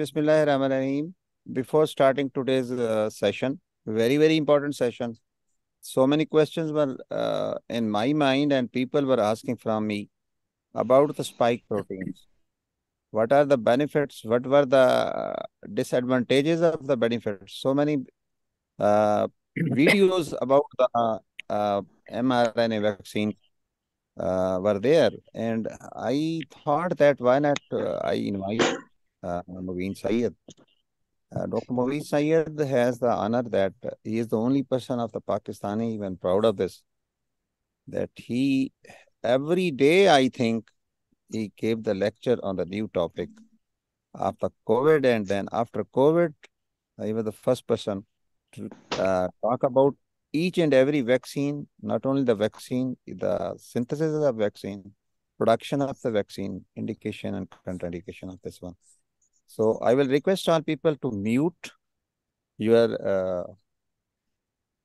Bismillahirrahmanirrahim. Before starting today's uh, session, very, very important session. So many questions were uh, in my mind and people were asking from me about the spike proteins. What are the benefits? What were the uh, disadvantages of the benefits? So many uh, videos about the uh, uh, mRNA vaccine uh, were there. And I thought that why not uh, I invite uh, Mubin Syed. Uh, Dr. Mubin Syed has the honor that he is the only person of the Pakistani even proud of this. That he, every day, I think, he gave the lecture on the new topic after COVID. And then after COVID, he was the first person to uh, talk about each and every vaccine, not only the vaccine, the synthesis of the vaccine, production of the vaccine, indication and contraindication of this one. So I will request all people to mute your uh,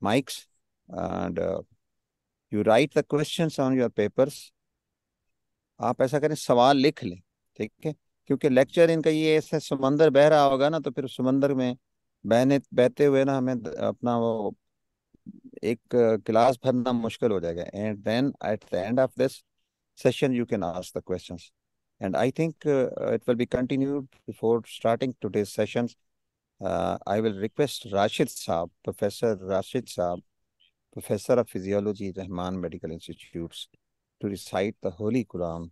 mics and uh, you write the questions on your papers. आप ऐसा करें सवाल लिख लें ठीक है क्योंकि lecture इनका ये ऐसे समंदर बह रहा होगा ना तो फिर समंदर में बहने बहते हुए ना हमें अपना वो एक क्लास भरना मुश्किल हो जाएगा and then at the end of this session you can ask the questions and i think uh, it will be continued before starting today's sessions uh, i will request rashid saab professor rashid saab professor of physiology rahman medical institutes to recite the holy quran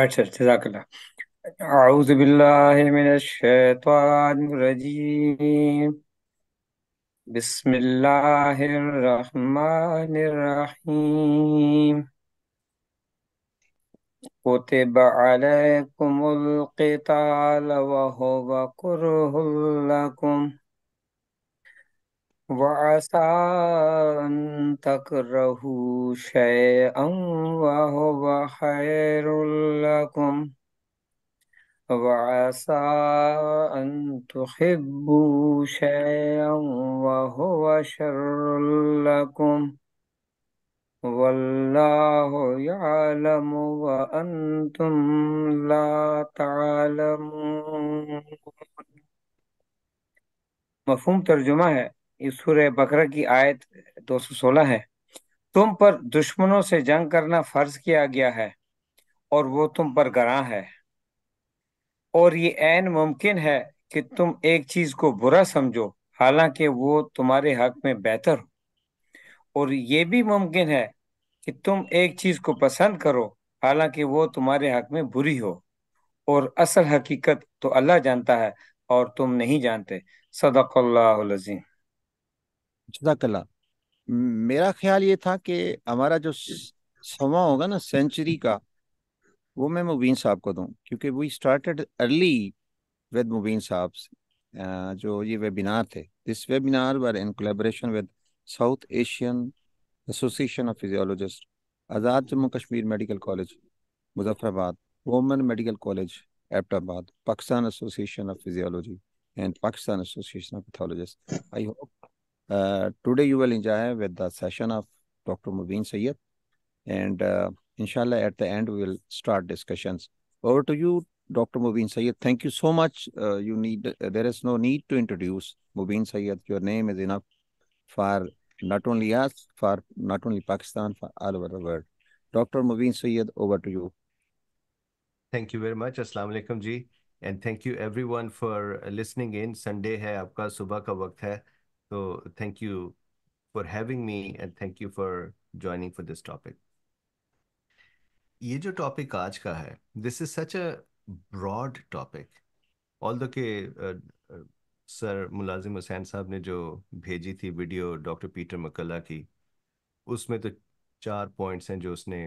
अच्छा जजाक अल्लाह अऊज़ु बिल्लाहि मिनश शैतानिर रजीम بسم الله الرحمن الرحيم કુતે બઅલયકુલ કિતા અલ વહવા કુરહુ લકુમ વઅસાં તકરાહુ શયઅં વહવા ખયરુલ લકુમ وعسى أن تحبوا شيئا وهو شر لكم والله يعلم وأنتم لا تعلمون मफहूम तर्जुमा है इस सूर्य बकरा की आयत 216 है तुम पर दुश्मनों से जंग करना फर्ज किया गया है और वो तुम पर गरा है और ये ऐन मुमकिन है कि तुम एक चीज को बुरा समझो हालांकि वो तुम्हारे हक में बेहतर हो और ये भी मुमकिन है कि तुम एक चीज को पसंद करो हालांकि वो तुम्हारे हक में बुरी हो और असल हकीकत तो अल्लाह जानता है और तुम नहीं जानते सदक़ल्लाजीम सदकल्ला मेरा ख्याल ये था कि हमारा जो समा होगा ना सेंचुरी का वो मैं मुबीन साहब को दूँ क्योंकि we started early with Mubeen साहब जो ये वेबिनार थे this webinar were in collaboration with South Asian association of physiologist Azad Jammu Kashmir medical college Muzaffarabad women medical college Abbottabad Pakistan association of physiology and Pakistan association of pathologist I hope today you will enjoy with the session of doctor Mubeen Syed and uh, inshallah, at the end, we will start discussions. Over to you, Dr. Mubin Sayed. Thank you so much. Uh, you need uh, There is no need to introduce Mubin Sayed. Your name is enough for not only us, for not only Pakistan, for all over the world. Dr. Mubin Sayed, over to you. Thank you very much. Assalamu alaikum, ji. and thank you everyone for listening in. Sunday hai, aapka आपका ka का hai. So thank you for having me, and thank you for joining for this topic. ये जो topic आज का है this is such a broad topic although के sir मुलाजिम हुसैन साहब ने जो भेजी थी वीडियो डॉक्टर पीटर मकल्ला की उसमें तो चार पॉइंट्स हैं जो उसने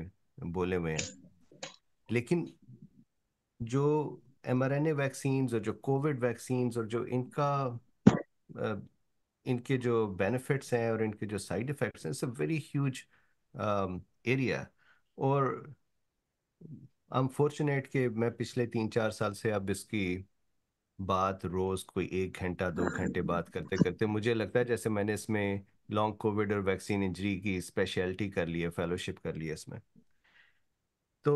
बोले हुए हैं लेकिन जो M R N A vaccine और जो कोविड वैक्सीन और जो इनका इनके जो बेनिफिट्स हैं और इनके जो साइड इफ़ेक्ट्स हैं it's a very huge area और अनफॉर्चुनेट के मैं पिछले तीन चार साल से अब इसकी बात रोज कोई एक घंटा दो हाँ। घंटे बात करते करते मुझे लगता है जैसे मैंने इसमें लॉन्ग कोविड और वैक्सीन इंजरी की स्पेशलिटी कर ली है फेलोशिप कर ली है इसमें तो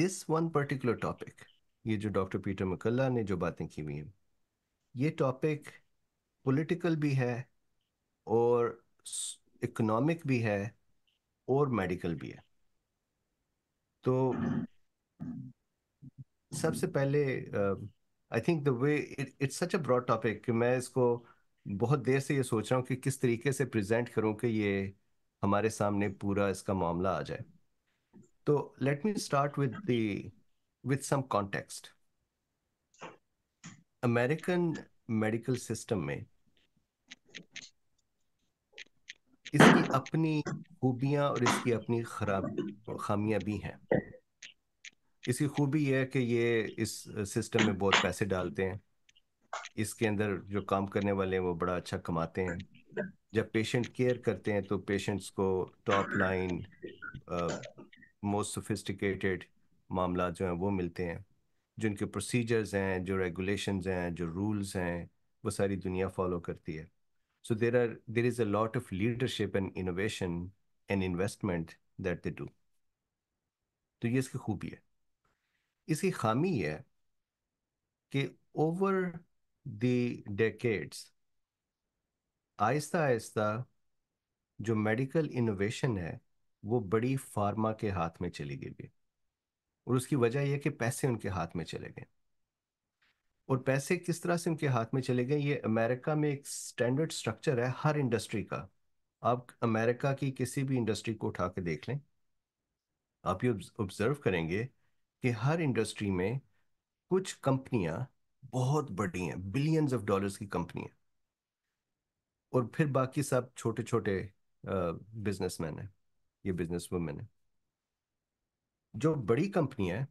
दिस वन पर्टिकुलर टॉपिक ये जो डॉक्टर पीटर मकल्ला ने जो बातें की हुई हैं ये टॉपिक पॉलिटिकल भी है और इकोनॉमिक भी है और मेडिकल भी है तो सबसे पहले I think the way it's such a broad topic कि मैं इसको बहुत देर से ये सोच रहा हूँ कि किस तरीके से प्रेजेंट करूँ कि ये हमारे सामने पूरा इसका मामला आ जाए तो let me start with the with some context American medical system में इसकी अपनी खूबियां और इसकी अपनी खराब खामियां भी हैं इसकी खूबी यह है कि ये इस सिस्टम में बहुत पैसे डालते हैं इसके अंदर जो काम करने वाले हैं वो बड़ा अच्छा कमाते हैं जब पेशेंट केयर करते हैं तो पेशेंट्स को टॉप लाइन मोस्ट सोफिस्टिकेटेड मामला जो हैं वो मिलते हैं जिनके प्रोसीजर्स हैं जो रेगुलेशंस हैं जो रूल्स हैं वो सारी दुनिया फॉलो करती है So there are there is a lot of leadership and innovation and investment that they do. तो ये इसकी खूबी है इसकी खामी ये है कि ओवर द डेकेड्स आहिस्ता आहिस्ता जो मेडिकल इनोवेशन है वो बड़ी फार्मा के हाथ में चली गई और उसकी वजह यह कि पैसे उनके हाथ में चले गए और पैसे किस तरह से उनके हाथ में चले गए ये अमेरिका में एक स्टैंडर्ड स्ट्रक्चर है हर इंडस्ट्री का आप अमेरिका की किसी भी इंडस्ट्री को उठा के देख लें आप ये ऑब्जर्व करेंगे कि हर इंडस्ट्री में कुछ कंपनियां बहुत बड़ी हैं बिलियंस ऑफ डॉलर्स की कंपनियां और फिर बाकी सब छोटे छोटे बिजनेसमैन हैं ये बिजनेस वुमेन है जो बड़ी कंपनी है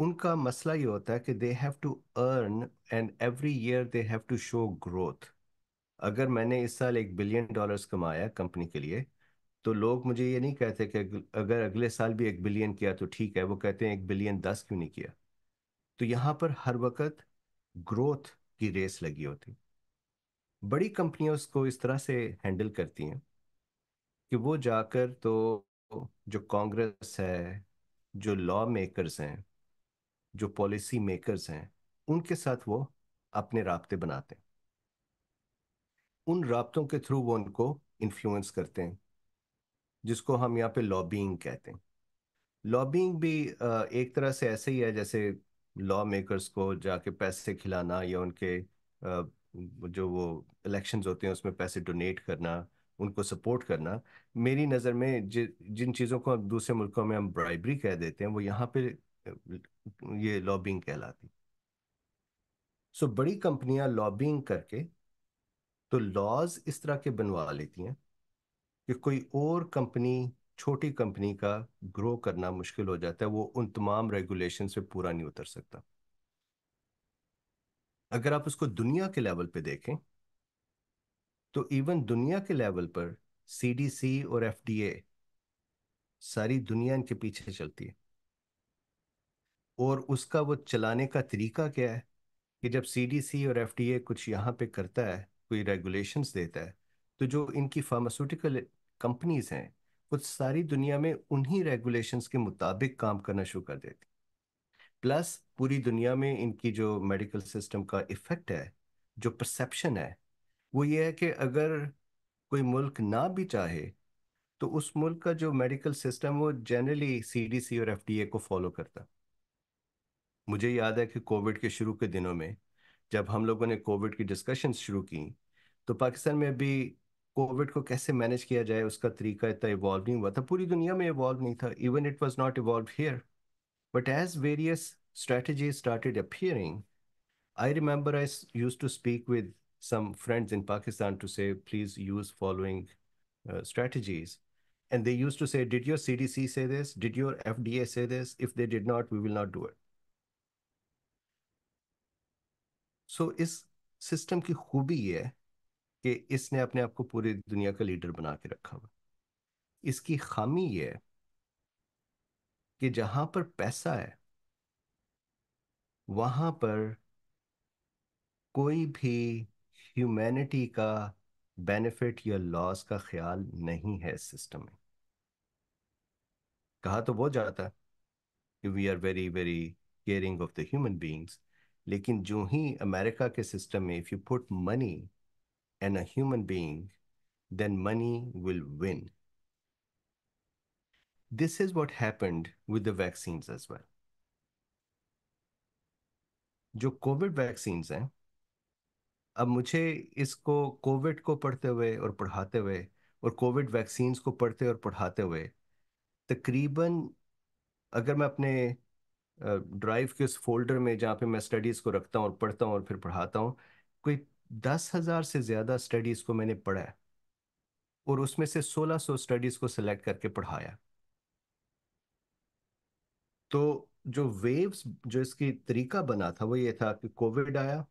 उनका मसला ये होता है कि they have to earn and every year they have to show growth अगर मैंने इस साल एक बिलियन डॉलर्स कमाया कंपनी के लिए तो लोग मुझे ये नहीं कहते कि अगर अगले साल भी एक बिलियन किया तो ठीक है वो कहते हैं एक बिलियन दस क्यों नहीं किया तो यहाँ पर हर वक्त ग्रोथ की रेस लगी होती बड़ी कंपनियां उसको इस तरह से हैंडल करती हैं कि वो जाकर तो जो कांग्रेस है जो लॉ मेकर्स हैं जो पॉलिसी मेकर्स हैं उनके साथ वो अपने रबते बनाते हैं उन रबतों के थ्रू वो उनको इन्फ्लुएंस करते हैं जिसको हम यहाँ पे लॉबिंग कहते हैं लॉबिंग भी एक तरह से ऐसे ही है जैसे लॉ मेकर्स को जाके पैसे खिलाना या उनके जो वो इलेक्शंस होते हैं उसमें पैसे डोनेट करना उनको सपोर्ट करना मेरी नज़र में जि, जिन चीज़ों को दूसरे मुल्कों में हम ब्राइबरी कह देते हैं वो यहाँ पे ये लॉबिंग कहलाती सो so, बड़ी कंपनियां लॉबिंग करके तो लॉज इस तरह के बनवा लेती हैं कि कोई और कंपनी छोटी कंपनी का ग्रो करना मुश्किल हो जाता है वो उन तमाम रेगुलेशन से पूरा नहीं उतर सकता अगर आप उसको दुनिया के लेवल पे देखें तो इवन दुनिया के लेवल पर सीडीसी और एफडीए सारी दुनिया इनके पीछे चलती है और उसका वो चलाने का तरीका क्या है कि जब सीडीसी और एफडीए कुछ यहाँ पे करता है कोई रेगुलेशंस देता है तो जो इनकी फार्मास्यूटिकल कंपनीज हैं वो सारी दुनिया में उन्हीं रेगुलेशंस के मुताबिक काम करना शुरू कर देती प्लस पूरी दुनिया में इनकी जो मेडिकल सिस्टम का इफेक्ट है जो परसेप्शन है वो ये है कि अगर कोई मुल्क ना भी चाहे तो उस मुल्क का जो मेडिकल सिस्टम वो जनरली सीडीसी और एफडीए को फॉलो करता मुझे याद है कि कोविड के शुरू के दिनों में जब हम लोगों ने कोविड की डिस्कशन शुरू की तो पाकिस्तान में अभी कोविड को कैसे मैनेज किया जाए उसका तरीका इतना इवॉल्व नहीं हुआ था पूरी दुनिया में इवॉल्व नहीं था even it was not involve here but as various strategy started appearing I remember I use to speak with some friends in Pakistan to say please use following strategies and they use to say did your C D C say this did your F D A say this if they did not we will not do it so इस system की खूबी ये है कि इसने अपने आप को पूरी दुनिया का लीडर बना के रखा हुआ इसकी खामी ये है कि जहां पर पैसा है वहां पर कोई भी ह्यूमैनिटी का बेनिफिट या लॉस का ख्याल नहीं है इस सिस्टम में कहा तो वो जाता है कि we are very very caring of the human beings लेकिन जो ही अमेरिका के सिस्टम में if you put money and a human being then money will win this is what happened with the vaccine as well जो Covid vaccine हैं अब मुझे इसको कोविड को पढ़ते हुए और पढ़ाते हुए और कोविड वैक्सीन को पढ़ते और पढ़ाते हुए तकरीबन अगर मैं अपने ड्राइव के उस फोल्डर में जहाँ पे मैं स्टडीज़ को रखता हूँ और पढ़ता हूँ और फिर पढ़ाता हूँ कोई दस हज़ार से ज़्यादा स्टडीज़ को मैंने पढ़ा और उसमें से सोलह सौ स्टडीज़ को सिलेक्ट करके पढ़ाया तो जो वेव्स जो इसकी तरीका बना था वो ये था कि कोविड आया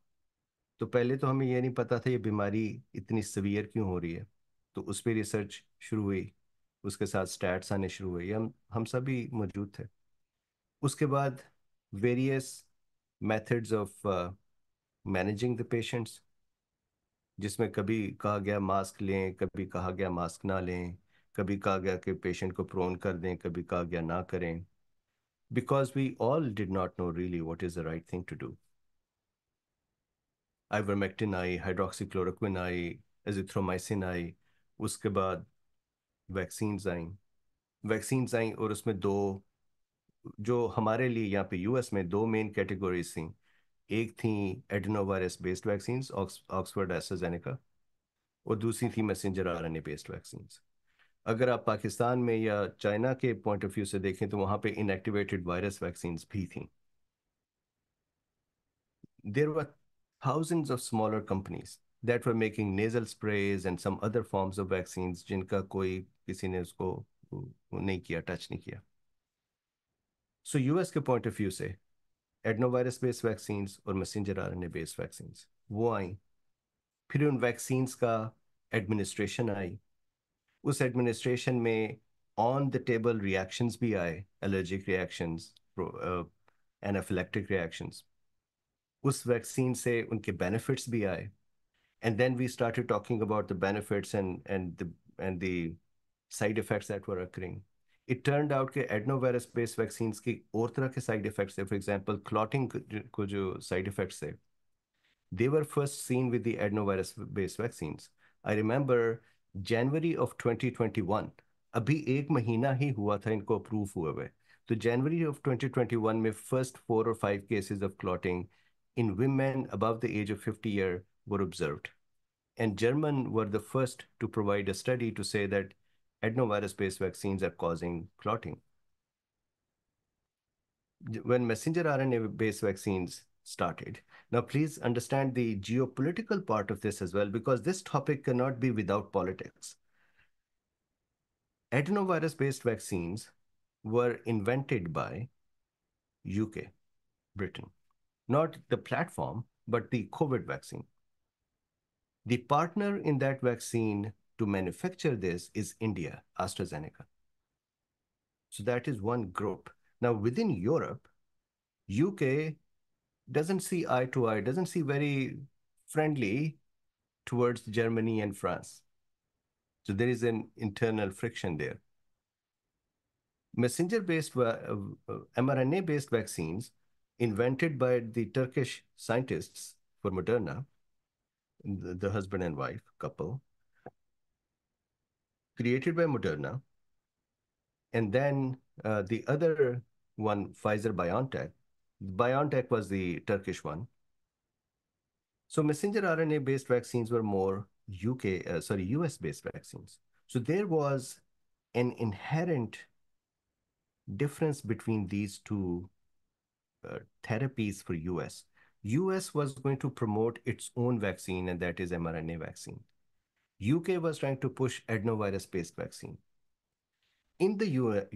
तो पहले तो हमें ये नहीं पता था ये बीमारी इतनी सवियर क्यों हो रही है तो उस पर रिसर्च शुरू हुई उसके साथ स्टैट्स आने शुरू हुए हम हम सभी मौजूद थे उसके बाद various methods of managing the patients जिसमें कभी कहा गया मास्क लें कभी कहा गया मास्क ना लें कभी कहा गया कि पेशेंट को प्रोन कर दें कभी कहा गया ना करें because we all did not know really what is the right thing to do ivermectin I hydroxychloroquine I azithromycin I उसके बाद वैक्सीन्स आई वैक्सीन्स आई और उसमें दो जो हमारे लिए यहाँ पे यूएस में दो मेन कैटेगोरीज थी एक थी adenovirus based vaccine Oxford AstraZeneca और दूसरी थी messenger R RNA based vaccine अगर आप पाकिस्तान में या चाइना के पॉइंट ऑफ व्यू से देखें तो वहाँ पे इनएक्टिवेटेड वायरस वैक्सीन भी थी there were thousand of smaller companies that were making nasal sprays and some other forms of vaccine जिनका कोई किसी ने उसको नहीं किया टच नहीं किया So यूएस के पॉइंट ऑफ व्यू से एडनोवायरस बेस्ड वैक्सीन्स और मैसेंजर आरएनए बेस्ड वैक्सीन्स वो आई फिर उन वैक्सीन्स का एडमिनिस्ट्रेशन आई उस एडमिनिस्ट्रेशन में ऑन द टेबल रिएक्शंस भी आए एलर्जिक रिएक्शंस एनाफिलेक्टिक रिएक्शंस उस वैक्सीन से उनके बेनिफिट्स भी आए and then we started talking about the benefits and and and the side effects that were occurring it turn out के adenovirus base vaccine की और तरह के साइड इफेक्ट थे फॉर एग्जाम्पल क्लॉटिंग को जो साइड इफेक्ट थे they were first seen with the adenovirus base vaccine I remember January of 2021 अभी एक महीना ही हुआ था इनको अप्रूव हुए हुए तो जनवरी ऑफ 2021 में फर्स्ट फोर और five cases of clotting in women above the age of 50 year were observed and German were the first to provide a study to say that adenovirus-based vaccines are causing clotting. When messenger RNA-based vaccines started, now please understand the geopolitical part of this as well, because this topic cannot be without politics. Adenovirus-based vaccines were invented by UK, Britain, not the platform, but the COVID vaccine. The partner in that vaccine to manufacture this is India, AstraZeneca. So that is one group. Now, within Europe, UK doesn't see eye to eye, doesn't see very friendly towards Germany and France. So there is an internal friction there. Messenger based, uh, mRNA based vaccines invented by the Turkish scientists for Moderna, the husband and wife couple, created by Moderna. And then uh, the other one, Pfizer BioNTech, BioNTech was the Turkish one. So messenger RNA based vaccines were more UK, uh, sorry, US based vaccines. So there was an inherent difference between these two uh, therapies for US. US was going to promote its own vaccine, and that is mRNA vaccine. UK was trying to push adenovirus-based vaccine. In the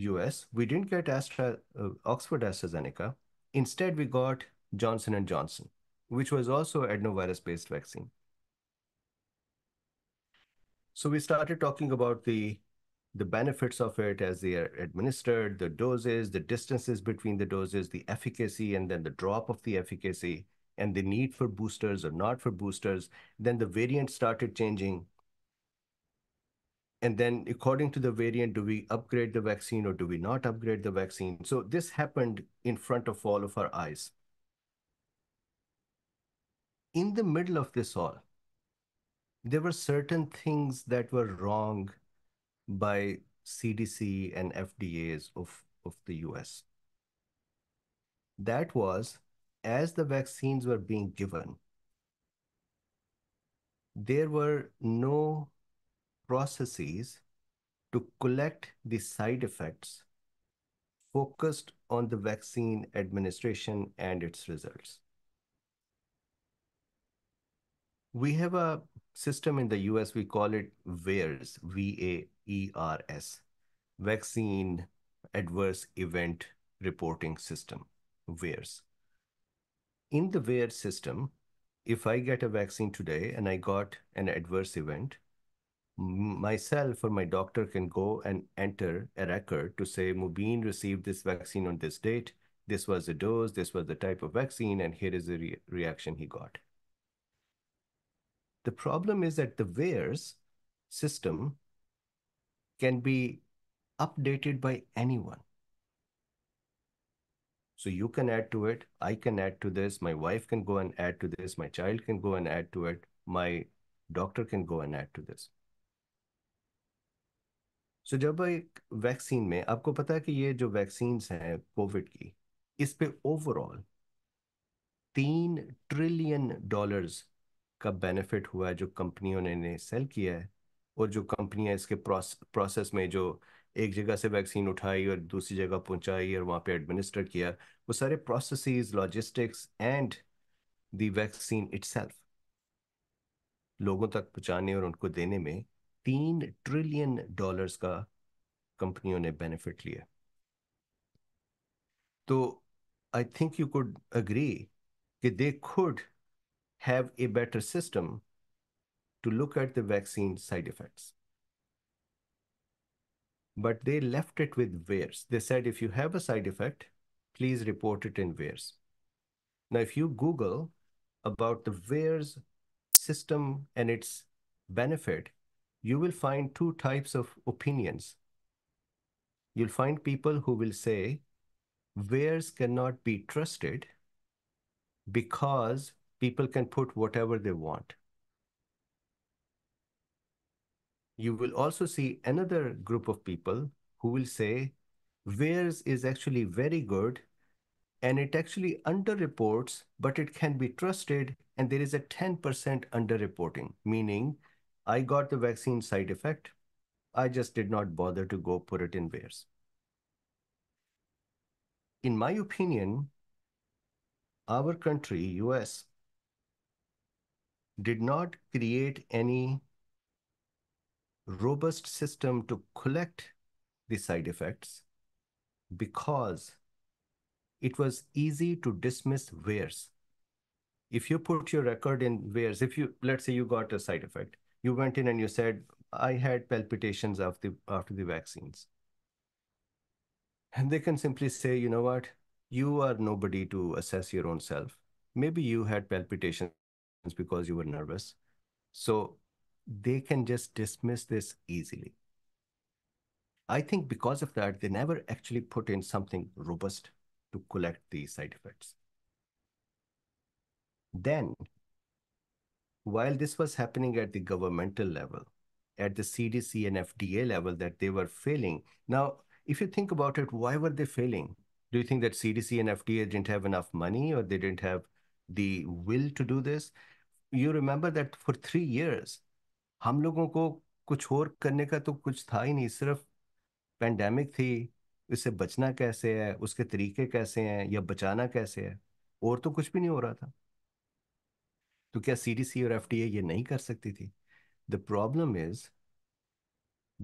US, we didn't get Astra, uh, Oxford AstraZeneca. Instead, we got Johnson & Johnson, which was also adenovirus-based vaccine. So we started talking about the, the benefits of it as they are administered, the doses, the distances between the doses, the efficacy, and then the drop of the efficacy, and the need for boosters or not for boosters. Then the variant started changing and then according to the variant do we upgrade the vaccine or do we not upgrade the vaccine so this happened in front of all of our eyes in the middle of this all there were certain things that were wrong by cdc and fdas of, of the us that was as the vaccines were being given there were no processes to collect the side effects focused on the vaccine administration and its results. We have a system in the US, we call it VAERS, V A E R S, Vaccine Adverse Event Reporting System, VAERS. In the VAERS system, if I get a vaccine today and I got an adverse event, myself or my doctor can go and enter a record to say Mubin received this vaccine on this date, this was the dose, this was the type of vaccine, and here is the re reaction he got. The problem is that the VAERS system can be updated by anyone. So you can add to it, I can add to this, my wife can go and add to this, my child can go and add to it, my doctor can go and add to this. So जब एक vaccine में आपको पता है कि ये जो vaccine हैं कोविड की इस पे ओवरऑल तीन ट्रिलियन डॉलर्स का बेनिफिट हुआ है जो कंपनियों ने, इन्हें सेल किया है और जो कंपनियां इसके प्रोस, प्रोसेस में जो एक जगह से वैक्सीन उठाई और दूसरी जगह पहुंचाई और वहाँ पे एडमिनिस्टर किया वो सारे process logistics and the vaccine itself लोगों तक पहुंचाने और उनको देने में तीन ट्रिलियन डॉलर्स का कंपनियों ने बेनिफिट लिया तो I think you could agree कि they could have a better system to look at the vaccine side effects but they left it with wares. They said, if you have a side effect, please report it in wares. Now, if you Google about the wares system and its benefit, you will find two types of opinions. You'll find people who will say, wares cannot be trusted because people can put whatever they want. You will also see another group of people who will say, wares is actually very good and it actually underreports, but it can be trusted and there is a 10% underreporting, meaning I got the vaccine side effect. I just did not bother to go put it in wares. In my opinion, our country, US, did not create any robust system to collect the side effects because it was easy to dismiss wares. If you put your record in wares, if you let's say you got a side effect, you went in and you said, I had palpitations after the, after the vaccines. And they can simply say, you know what? You are nobody to assess your own self. Maybe you had palpitations because you were nervous. So they can just dismiss this easily. I think because of that, they never actually put in something robust to collect the side effects. Then while this was happening at the governmental level, at the CDC and FDA level, that they were failing. Now, if you think about it, why were they failing? Do you think that CDC and FDA didn't have enough money or they didn't have the will to do this? You remember that for three years, हम लोगों को कुछ और करने का तो कुछ था ही नहीं सिर्फ पेंडेमिक थी इससे बचना कैसे है उसके तरीके कैसे हैं या बचाना कैसे है और तो कुछ भी नहीं हो रहा था तो क्या CDC और FDA? ये नहीं कर सकती थी the problem is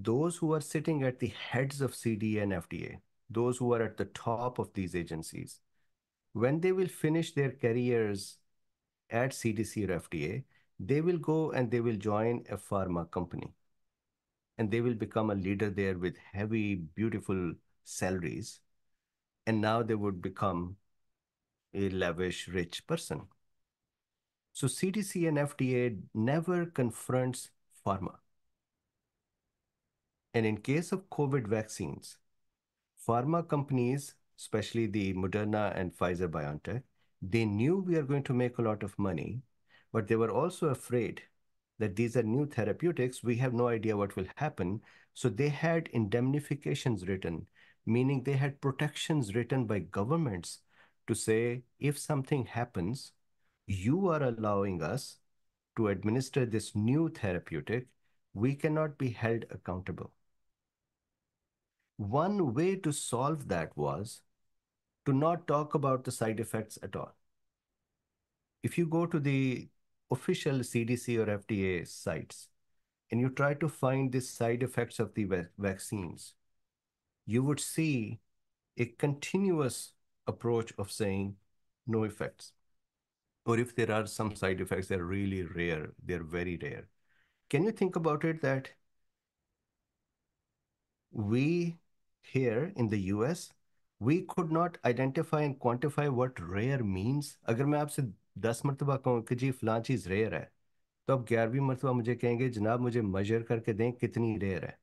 those who are sitting at the heads of CD and FDA those who are at the top of these when they will finish their careers at CDC or FDA, they will go and they will join a pharma company. And they will become a leader there with heavy, beautiful salaries. And now they would become a lavish, rich person. So CDC and FDA never confronts pharma. And in case of COVID vaccines, pharma companies, especially the Moderna and Pfizer BioNTech, they knew we are going to make a lot of money, but they were also afraid that these are new therapeutics. We have no idea what will happen. So they had indemnifications written, meaning they had protections written by governments to say if something happens, you are allowing us to administer this new therapeutic, we cannot be held accountable. One way to solve that was to not talk about the side effects at all. If you go to the official CDC or FDA sites and you try to find the side effects of the vaccines, you would see a continuous approach of saying no effects. or if there are some side effects, that are really rare. They're very rare. Can you think about it that we here in the US, we could not identify and quantify what rare means. If I say 10 मरतबा कहूँ कि जी फलां चीज़ rare है तो अब ग्यारहवीं मरतबा मुझे कहेंगे जनाब मुझे मजर करके दें कितनी रेयर है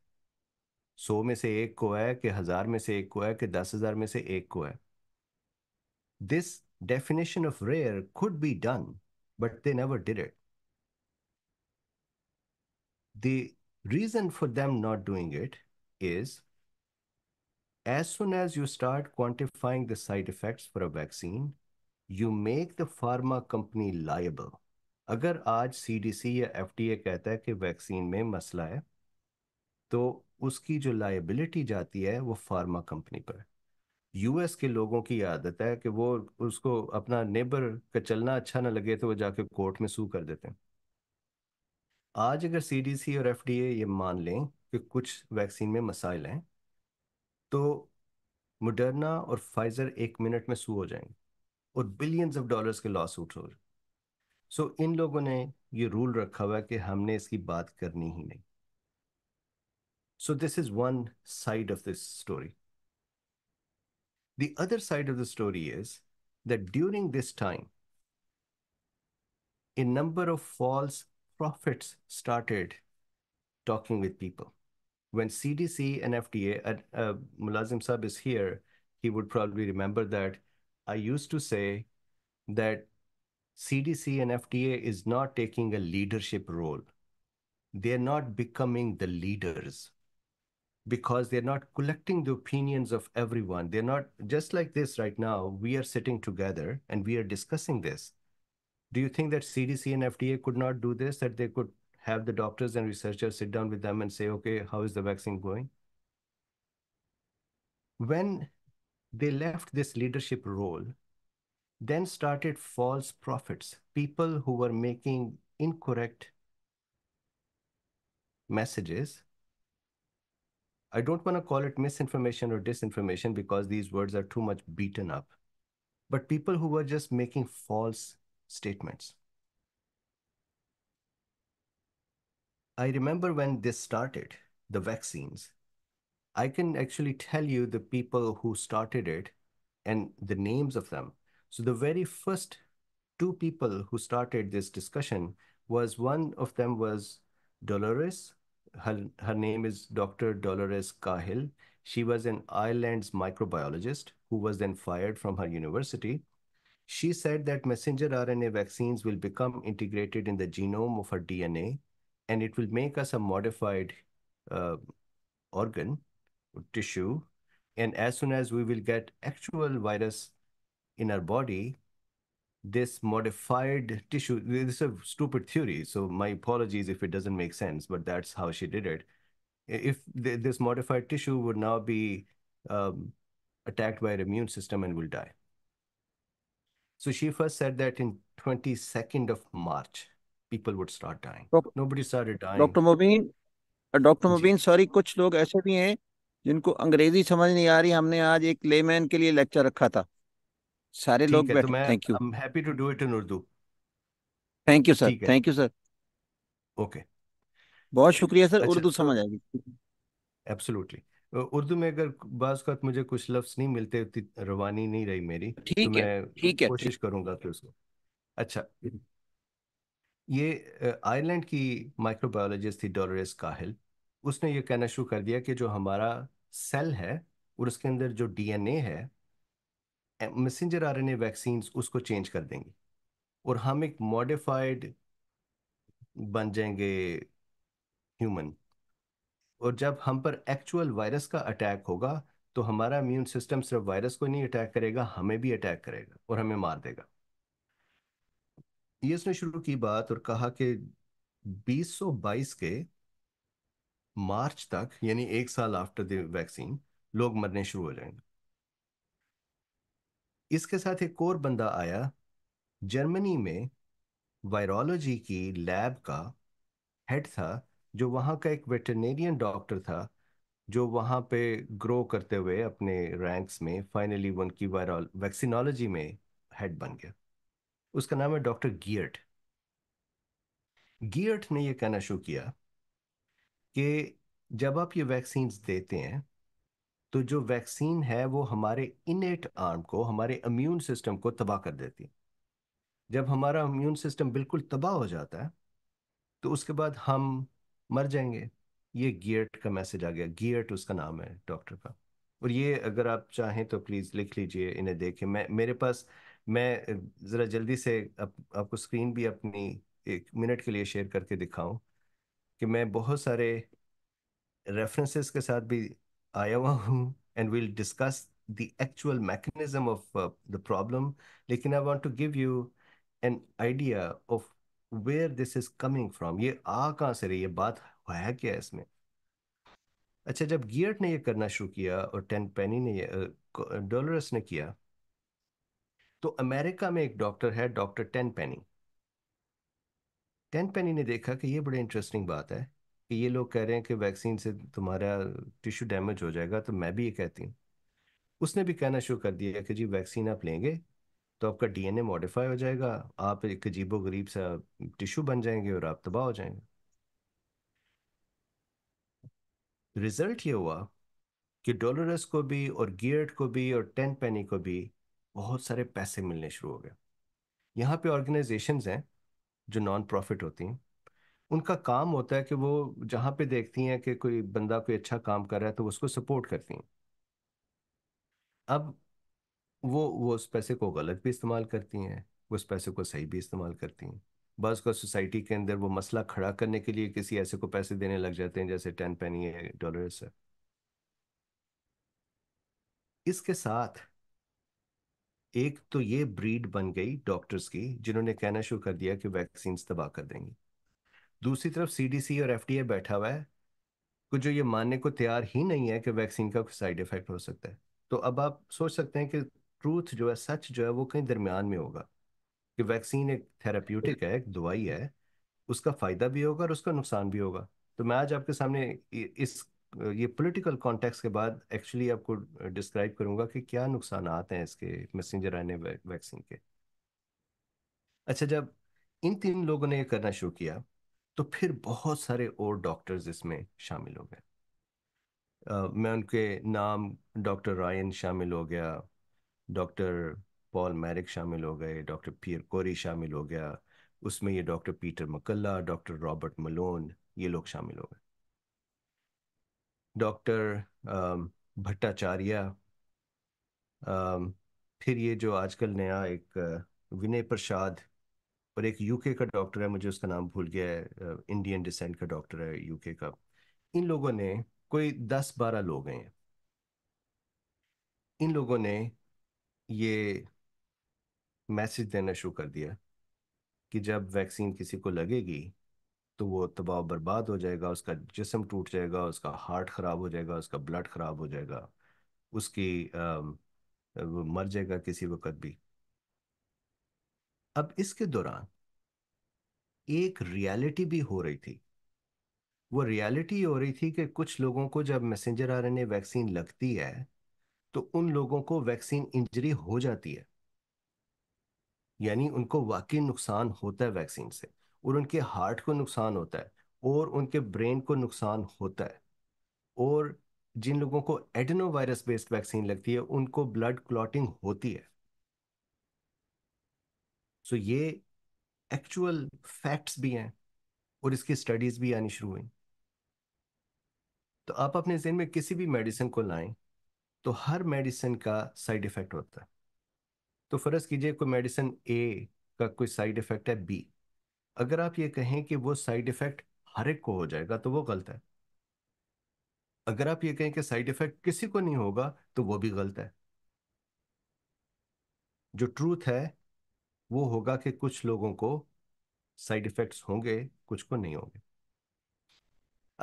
सौ में से एक को है कि हज़ार में से एक को है कि दस हज़ार में से एक को है this definition of rare could be done, but they never did it. The reason for them not doing it is as soon as you start quantifying the side effects for a vaccine, you make the pharma company liable. अगर आज CDC या FDA कहता है कि vaccine में मसला है तो उसकी जो liability जाती है वो pharma company पर है यूएस के लोगों की आदत है कि वो उसको अपना नेबर का चलना अच्छा ना लगे तो वो जाके कोर्ट में सू कर देते हैं आज अगर सीडीसी और एफडीए ये मान लें कि कुछ वैक्सीन में मसाइल हैं तो मुडरना और फाइजर एक मिनट में सू हो जाएंगे और बिलियंस ऑफ डॉलर्स के लॉ सूट हो सो so, इन लोगों ने ये रूल रखा हुआ है कि हमने इसकी बात करनी ही नहीं so this is one side of this story The other side of the story is that during this time, a number of false prophets started talking with people. When CDC and FDA, uh, uh, Mulazim Sab is here, he would probably remember that I used to say that CDC and FDA is not taking a leadership role. They're not becoming the leaders because they're not collecting the opinions of everyone. They're not just like this right now. We are sitting together and we are discussing this. Do you think that CDC and FDA could not do this, that they could have the doctors and researchers sit down with them and say, okay, how is the vaccine going? When they left this leadership role, then started false prophets, people who were making incorrect messages I don't want to call it misinformation or disinformation because these words are too much beaten up, but people who were just making false statements. I remember when this started, the vaccines. I can actually tell you the people who started it and the names of them. So the very first two people who started this discussion was one of them was Dolores her, her name is Dr. Dolores Cahill. She was an Ireland's microbiologist who was then fired from her university. She said that messenger RNA vaccines will become integrated in the genome of our DNA, and it will make us a modified uh, organ or tissue. And as soon as we will get actual virus in our body, this modified tissue. This is a stupid theory, so my apologies if it doesn't make sense, but that's how she did it. If this modified tissue would now be um, attacked by an immune system and will die. So she first said that in 22nd of March, people would start dying. Nobody started dying. Dr. Mubin, Doctor Mobin, uh, sorry, कुछ लोग ऐसे भी हैं जिनको अंग्रेजी समझ नहीं आ रही हमने आज एक लेमैन के लिए लेक्चर रखा था सारे लोग thank you I am happy to do it in Urdu thank you sir thank you sir okay बहुत शुक्रिया सर उर्दू अच्छा, तो समझ आएगी एब्सोल्युटली उर्दू में अगर बाज का तो मुझे कुछ लफ्ज नहीं मिलते उतनी रवानी नहीं रही मेरी तो ठीक तो है ठीक है कोशिश करूंगा फिर उसको अच्छा ये आयरलैंड की माइक्रोबायोलॉजिस्ट थी डॉलरेस काहिल उसने ये कहना शुरू कर दिया कि जो हमारा सेल है और उसके अंदर जो डीएनए है मैसेंजर आरएनए वैक्सीन उसको चेंज कर देंगे और हम एक मॉडिफाइड बन जाएंगे ह्यूमन और जब हम पर एक्चुअल वायरस का अटैक होगा तो हमारा इम्यून सिस्टम सिर्फ वायरस को नहीं अटैक करेगा हमें भी अटैक करेगा और हमें मार देगा ये ने शुरू की बात और कहा कि 2022 के मार्च तक यानी एक साल आफ्टर द वैक्सीन लोग मरने शुरू हो जाएंगे इसके साथ एक और बंदा आया जर्मनी में वायरोलॉजी की लैब का हेड था जो वहाँ का एक वेटरनेरियन डॉक्टर था जो वहाँ पे ग्रो करते हुए अपने रैंक्स में फाइनली उनकी वायरल वैक्सीनोलॉजी में हेड बन गया उसका नाम है डॉक्टर गियर्ट गियर्ट ने यह कहना शुरू किया कि जब आप ये वैक्सीन देते हैं तो जो वैक्सीन है वो हमारे इनेट आर्म को हमारे इम्यून सिस्टम को तबाह कर देती है जब हमारा इम्यून सिस्टम बिल्कुल तबाह हो जाता है तो उसके बाद हम मर जाएंगे ये गियर्ट का मैसेज आ गया गियर्ट उसका नाम है डॉक्टर का और ये अगर आप चाहें तो प्लीज़ लिख लीजिए इन्हें देखें मैं मेरे पास मैं ज़रा जल्दी से अप, आपको स्क्रीन भी अपनी एक मिनट के लिए शेयर करके दिखाऊं कि मैं बहुत सारे रेफरेंसेस के साथ भी आया and we'll discuss the actual mechanism of uh, the problem. लेकिन I want to give you an idea of where this is coming from. ये आ कहाँ से रही है बात है क्या इसमें अच्छा जब गियर्ट ने ये करना शुरू किया और टेन पेनी ने डॉलरस ने किया तो अमेरिका में एक डॉक्टर है doctor Tenpenny Tenpenny ने देखा कि ये बड़ी इंटरेस्टिंग बात है कि ये लोग कह रहे हैं कि वैक्सीन से तुम्हारा टिश्यू डैमेज हो जाएगा तो मैं भी ये कहती हूँ उसने भी कहना शुरू कर दिया कि जी वैक्सीन आप लेंगे तो आपका डीएनए मॉडिफाई हो जाएगा आप एक अजीबो गरीब सा टिश्यू बन जाएंगे और आप तबाह हो जाएंगे रिजल्ट ये हुआ कि डोलोरस को भी और गियर्ट को भी और टेन पेनी को भी बहुत सारे पैसे मिलने शुरू हो गए यहाँ पे ऑर्गेनाइजेशन हैं जो नॉन प्रॉफिट होती हैं उनका काम होता है कि वो जहाँ पे देखती हैं कि कोई बंदा कोई अच्छा काम कर रहा है तो उसको सपोर्ट करती हैं अब वो वो उस पैसे को गलत भी इस्तेमाल करती हैं वो उस पैसे को सही भी इस्तेमाल करती हैं बस का सोसाइटी के अंदर वो मसला खड़ा करने के लिए किसी ऐसे को पैसे देने लग जाते हैं जैसे टेन पेनी है डॉलर है इसके साथ एक तो ये ब्रीड बन गई डॉक्टर्स की जिन्होंने कहना शुरू कर दिया कि वैक्सीन तबाह कर देंगी दूसरी तरफ सीडीसी और एफडीए बैठा हुआ है कुछ जो ये मानने को तैयार ही नहीं है कि वैक्सीन का कोई साइड इफेक्ट हो सकता है तो अब आप सोच सकते हैं कि ट्रूथ जो है सच जो है वो कहीं दरमियान में होगा कि वैक्सीन एक थेरापूटिक है एक दवाई है उसका फायदा भी होगा और उसका नुकसान भी होगा तो मैं आज आपके सामने इस ये पॉलिटिकल कॉन्टेक्स्ट के बाद एक्चुअली आपको डिस्क्राइब करूंगा कि क्या नुकसान हैं इसके मैसेंजर आने वैक्सीन के अच्छा जब इन तीन लोगों ने ये करना शुरू किया तो फिर बहुत सारे और डॉक्टर्स इसमें शामिल हो गए मैं उनके नाम डॉक्टर रायन शामिल हो गया डॉक्टर पॉल मैरिक शामिल हो गए डॉक्टर पियर कोरी शामिल हो गया उसमें ये doctor Peter McCullough doctor Robert Malone ये लोग शामिल हो गए डॉक्टर भट्टाचार्य फिर ये जो आजकल नया एक विनय प्रसाद और एक यूके का डॉक्टर है मुझे उसका नाम भूल गया है इंडियन डिसेंट का डॉक्टर है यूके का इन लोगों ने कोई दस बारह लोग हैं इन लोगों ने ये मैसेज देना शुरू कर दिया कि जब वैक्सीन किसी को लगेगी तो वो दबाव बर्बाद हो जाएगा उसका जिसम टूट जाएगा उसका हार्ट ख़राब हो जाएगा उसका ब्लड ख़राब हो जाएगा उसकी आ, वो मर जाएगा किसी वक्त भी अब इसके दौरान एक रियलिटी भी हो रही थी वो रियलिटी हो रही थी कि कुछ लोगों को जब मैसेंजर आरएनए वैक्सीन लगती है तो उन लोगों को वैक्सीन इंजरी हो जाती है यानी उनको वाकई नुकसान होता है वैक्सीन से और उनके हार्ट को नुकसान होता है और उनके ब्रेन को नुकसान होता है और जिन लोगों को एडेनो वायरस बेस्ड वैक्सीन लगती है उनको ब्लड क्लॉटिंग होती है सो ये एक्चुअल फैक्ट्स भी हैं और इसकी स्टडीज भी आनी शुरू हुई तो आप अपने जहन में किसी भी मेडिसिन को लाएं तो हर मेडिसिन का साइड इफेक्ट होता है तो फ़र्ज़ कीजिए कोई मेडिसिन ए का कोई साइड इफेक्ट है बी अगर आप ये कहें कि वो साइड इफेक्ट हर एक को हो जाएगा तो वो गलत है अगर आप ये कहें कि साइड इफेक्ट किसी को नहीं होगा तो वो भी गलत है जो ट्रूथ है वो होगा कि कुछ लोगों को साइड इफेक्ट्स होंगे कुछ को नहीं होंगे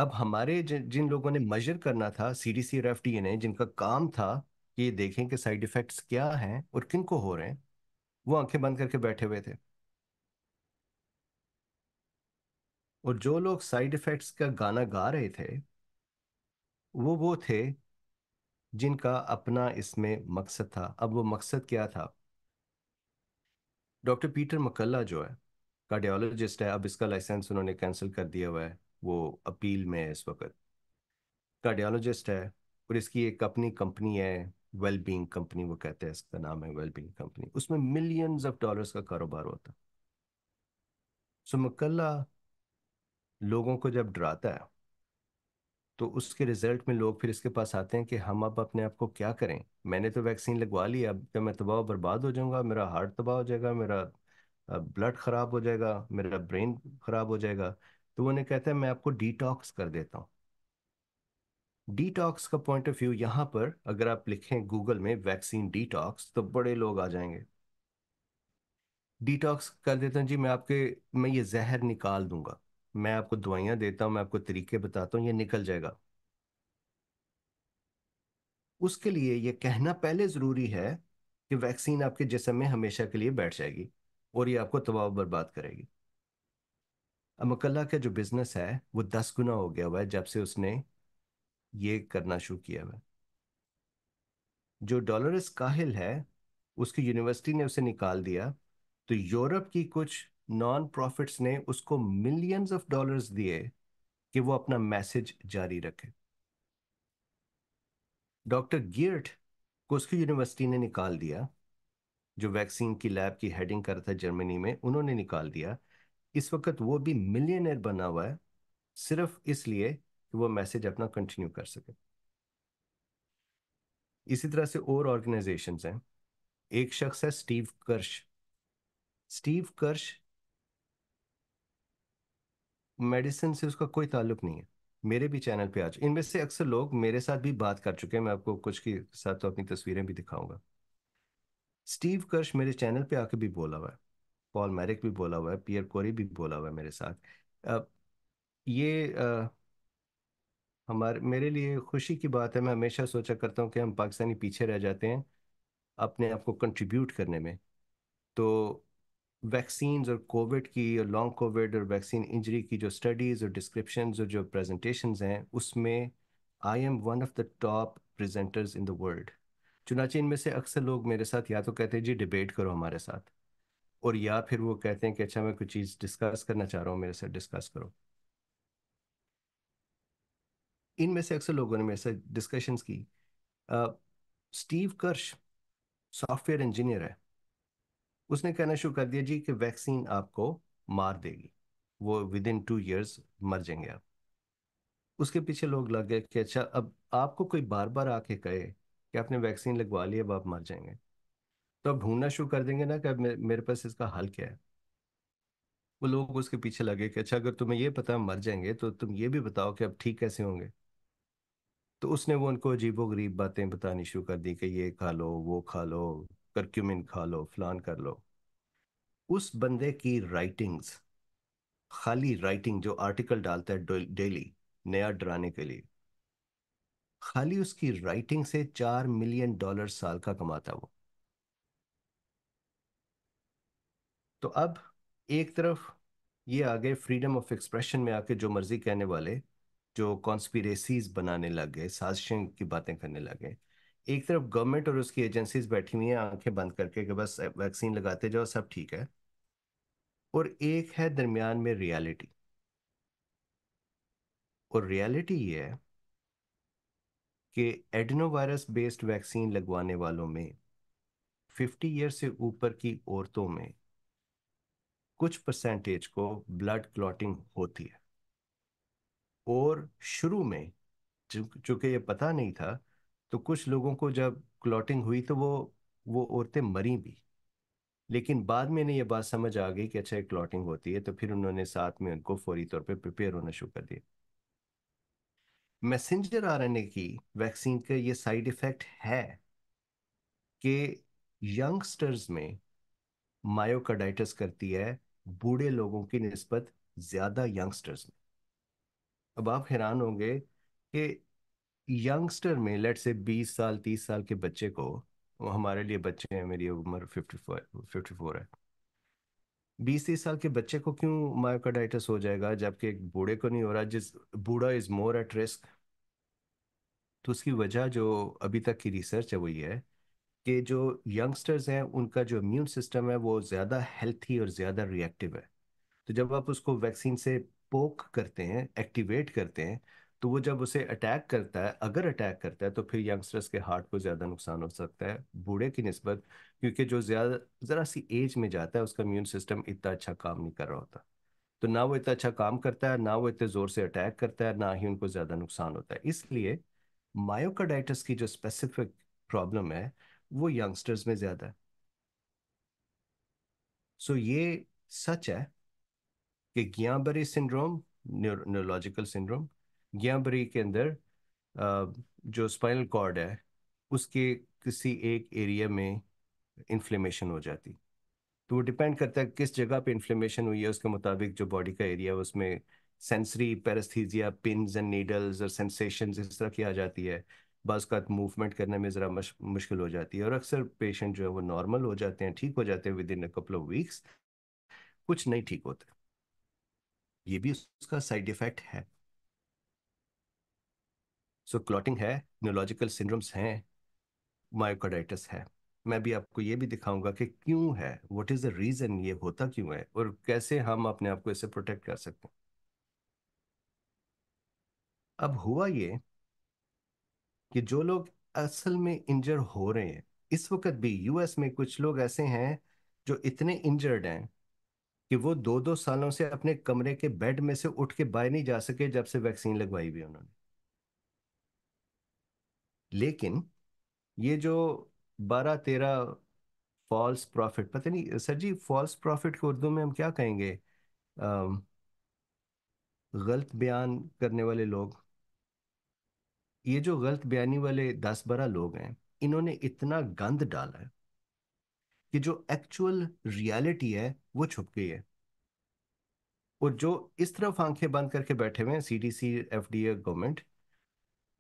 अब हमारे जिन लोगों ने मेजर करना था सी डी सी और एफ डी ए ने जिनका काम था कि ये देखें कि साइड इफेक्ट्स क्या हैं और किन को हो रहे हैं वो आंखें बंद करके बैठे हुए थे और जो लोग साइड इफेक्ट्स का गाना गा रहे थे वो वो थे जिनका अपना इसमें मकसद था अब वो मकसद क्या था डॉक्टर पीटर मकल्ला जो है कार्डियोलॉजिस्ट है अब इसका लाइसेंस उन्होंने कैंसिल कर दिया हुआ है वो अपील में है इस वक्त कार्डियोलॉजिस्ट है और इसकी एक अपनी कंपनी है वेल बींग कंपनी वो कहते हैं इसका नाम है वेल बींग कंपनी उसमें मिलियंस ऑफ डॉलर्स का कारोबार होता सो मकल्ला लोगों को जब डराता है तो उसके रिजल्ट में लोग फिर इसके पास आते हैं कि हम अब अपने आप को क्या करें मैंने तो वैक्सीन लगवा ली अब क्या तो मैं तबाह बर्बाद हो जाऊंगा मेरा हार्ट तबाह हो जाएगा मेरा ब्लड ख़राब हो जाएगा मेरा ब्रेन ख़राब हो जाएगा तो उन्हें कहता है मैं आपको डिटॉक्स कर देता हूँ डिटॉक्स का पॉइंट ऑफ व्यू यहाँ पर अगर आप लिखें गूगल में वैक्सीन डिटॉक्स तो बड़े लोग आ जाएंगे डिटॉक्स कर देता हूँ जी मैं आपके मैं ये जहर निकाल दूंगा मैं आपको दवाइयां देता हूँ मैं आपको तरीके बताता हूँ ये निकल जाएगा उसके लिए ये कहना पहले ज़रूरी है कि वैक्सीन आपके जिसम में हमेशा के लिए बैठ जाएगी और ये आपको तबाव बर्बाद करेगी अमकल्ला का जो बिज़नेस है वो दस गुना हो गया हुआ है जब से उसने ये करना शुरू किया हुआ जो डॉलरस काहिल है उसकी यूनिवर्सिटी ने उसे निकाल दिया तो यूरोप की कुछ नॉन प्रॉफिट्स ने उसको मिलियंस ऑफ डॉलर्स दिए कि वो अपना मैसेज जारी रखे डॉक्टर गियर्ट को उसकी यूनिवर्सिटी ने निकाल दिया जो वैक्सीन की लैब की हेडिंग कर था जर्मनी में उन्होंने निकाल दिया इस वक्त वो भी मिलियनर बना हुआ है सिर्फ इसलिए कि वो मैसेज अपना कंटिन्यू कर सके इसी तरह से और ऑर्गेनाइजेशंस हैं एक शख्स है Steve Kirsch Steve Kirsch medicine से उसका कोई ताल्लुक नहीं है मेरे भी चैनल पे आज इनमें से अक्सर लोग मेरे साथ भी बात कर चुके हैं मैं आपको कुछ के साथ तो अपनी तस्वीरें भी दिखाऊंगा स्टीव कर्श मेरे चैनल पे आके भी बोला हुआ है पॉल मैरिक भी बोला हुआ है पियर कोरी भी बोला हुआ है मेरे साथ अब ये आ, हमारे मेरे लिए खुशी की बात है मैं हमेशा सोचा करता हूँ कि हम पाकिस्तानी पीछे रह जाते हैं अपने आप को कंट्रीब्यूट करने में तो वैक्सीन और कोविड की और लॉन्ग कोविड और वैक्सीन इंजरी की जो स्टडीज़ और डिस्क्रिप्शन और जो प्रेजेंटेशन हैं उसमें I am one of the top presenters in the world चुनाचे इनमें से अक्सर लोग मेरे साथ या तो कहते हैं जी डिबेट करो हमारे साथ और या फिर वो कहते हैं कि अच्छा मैं कुछ चीज़ डिस्कस करना चाह रहा हूँ मेरे साथ डिस्कस करो इनमें से अक्सर लोगों ने मेरे साथ डिस्कशंस की स्टीव कर्श सॉफ्टवेयर इंजीनियर है उसने कहना शुरू कर दिया जी कि वैक्सीन आपको मार देगी वो विद इन टू ईयर्स मर जाएंगे आप उसके पीछे लोग लग गए कि अच्छा अब आपको कोई बार बार आके कहे कि आपने वैक्सीन लगवा ली अब आप मर जाएंगे तो आप ढूंढना शुरू कर देंगे ना कि मेरे पास इसका हल क्या है वो लोग उसके पीछे लगे कि अच्छा अगर तुम्हें ये पता है मर जाएंगे तो तुम ये भी बताओ कि अब ठीक कैसे होंगे तो उसने वो उनको अजीबो गरीब बातें बतानी शुरू कर दी कि ये खा लो वो खा लो करक्यूमिन खा लो फलान कर लो उस बंदे की राइटिंग्स खाली राइटिंग जो आर्टिकल डालता है डेली नया डराने के लिए खाली उसकी राइटिंग से चार मिलियन डॉलर साल का कमाता वो तो अब एक तरफ ये आ गए फ्रीडम ऑफ एक्सप्रेशन में आके जो मर्जी कहने वाले जो कॉन्स्पिरेसीज बनाने लग गए साजिशें की बातें करने लगे एक तरफ गवर्नमेंट और उसकी एजेंसीज बैठी हुई हैं आंखें बंद करके कि बस वैक्सीन लगाते जाओ सब ठीक है और एक है दरमियान में रियलिटी और रियलिटी ये है कि वायरस बेस्ड वैक्सीन लगवाने वालों में 50 ईयर से ऊपर की औरतों में कुछ परसेंटेज को ब्लड क्लॉटिंग होती है और शुरू में चूंकि ये पता नहीं था तो कुछ लोगों को जब क्लॉटिंग हुई तो वो वो औरतें मरी भी लेकिन बाद में इन्हें यह बात समझ आ गई कि अच्छा एक क्लॉटिंग होती है तो फिर उन्होंने साथ में उनको फौरी तौर पर प्रिपेयर होना शुरू कर दिया मैसेंजर आरएनए की वैक्सीन का ये साइड इफेक्ट है कि यंगस्टर्स में मायोकार्डाइटिस करती है बूढ़े लोगों की नस्बत ज़्यादा यंगस्टर्स में अब आप हैरान होंगे कि यंगस्टर में लेट से बीस साल तीस साल के बच्चे को वो हमारे लिए बच्चे हैं मेरी उम्र फिफ्टी फिफ्टी फोर है बीस तीस साल के बच्चे को क्यों मायोकार्डाइटिस हो जाएगा जबकि एक बूढ़े को नहीं हो रहा जिस बूढ़ा इज मोर एट रिस्क तो उसकी वजह जो अभी तक की रिसर्च है वो ये है कि जो यंगस्टर्स हैं उनका जो इम्यून सिस्टम है वो ज़्यादा हेल्थी और ज़्यादा रिएक्टिव है तो जब आप उसको वैक्सीन से पोक करते हैं एक्टिवेट करते हैं तो वो जब उसे अटैक करता है अगर अटैक करता है तो फिर यंगस्टर्स के हार्ट को ज़्यादा नुकसान हो सकता है बूढ़े की नस्बत क्योंकि जो ज़्यादा ज़रा सी एज में जाता है उसका इम्यून सिस्टम इतना अच्छा काम नहीं कर रहा होता तो ना वो इतना अच्छा काम करता है ना वो इतने ज़ोर से अटैक करता है ना ही उनको ज़्यादा नुकसान होता है इसलिए मायोकाडाइटिस की जो स्पेसिफिक प्रॉब्लम है वो यंगस्टर्स में ज़्यादा है सो ये सच है कि Guillain Barre syndrome neurological syndrome Guillain Barre के अंदर जो स्पाइनल कॉर्ड है उसके किसी एक एरिया में इन्फ्लेमेशन हो जाती तो वो डिपेंड करता है किस जगह पे इन्फ्लेमेशन हुई है उसके मुताबिक जो बॉडी का एरिया है उसमें sensory paresthesia pins and needles और सेंसेशन इस तरह की आ जाती है बस का मूवमेंट करने में ज़रा मुश्किल हो जाती है और अक्सर पेशेंट जो है वो नॉर्मल हो जाते हैं ठीक हो जाते हैं within a couple of weeks कुछ नहीं ठीक होते ये भी उसका साइड इफेक्ट है सो क्लॉटिंग है न्यूरोलॉजिकल सिंड्रोम्स हैं मायोकार्डाइटिस है मैं भी आपको ये भी दिखाऊंगा कि क्यों है व्हाट इज द रीजन ये होता क्यों है और कैसे हम अपने आप को इससे प्रोटेक्ट कर सकते हैं अब हुआ ये कि जो लोग असल में इंजर हो रहे हैं इस वक्त भी यूएस में कुछ लोग ऐसे हैं जो इतने इंजर्ड हैं कि वो दो दो सालों से अपने कमरे के बेड में से उठ के बाहर नहीं जा सके जब से वैक्सीन लगवाई हुई उन्होंने लेकिन ये जो बारह तेरह फॉल्स प्रॉफिट पता नहीं सर जी फॉल्स प्रॉफिट को उर्दू में हम क्या कहेंगे गलत बयान करने वाले लोग ये जो गलत बयानी वाले दस बारह लोग हैं इन्होंने इतना गंद डाला है कि जो एक्चुअल रियलिटी है वो छुप गई है और जो इस तरफ आंखें बंद करके बैठे हुए हैं C D C F D A government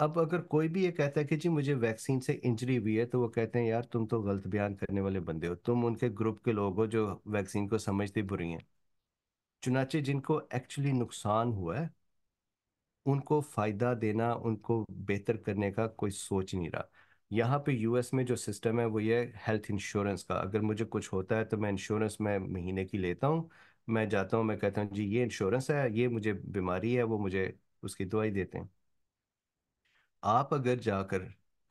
अब अगर कोई भी ये कहता है कि जी मुझे वैक्सीन से इंजरी हुई है तो वो कहते हैं यार तुम तो गलत बयान करने वाले बंदे हो तुम उनके ग्रुप के लोग हो जो वैक्सीन को समझते बुरी हैं चुनाचे जिनको एक्चुअली नुकसान हुआ है उनको फायदा देना उनको बेहतर करने का कोई सोच नहीं रहा यहाँ पे यूएस में जो सिस्टम है वो ये हेल्थ इंश्योरेंस का अगर मुझे कुछ होता है तो मैं इंश्योरेंस में महीने की लेता हूँ मैं जाता हूँ मैं कहता हूँ जी ये इंश्योरेंस है ये मुझे बीमारी है वो मुझे उसकी दवाई देते हैं आप अगर जाकर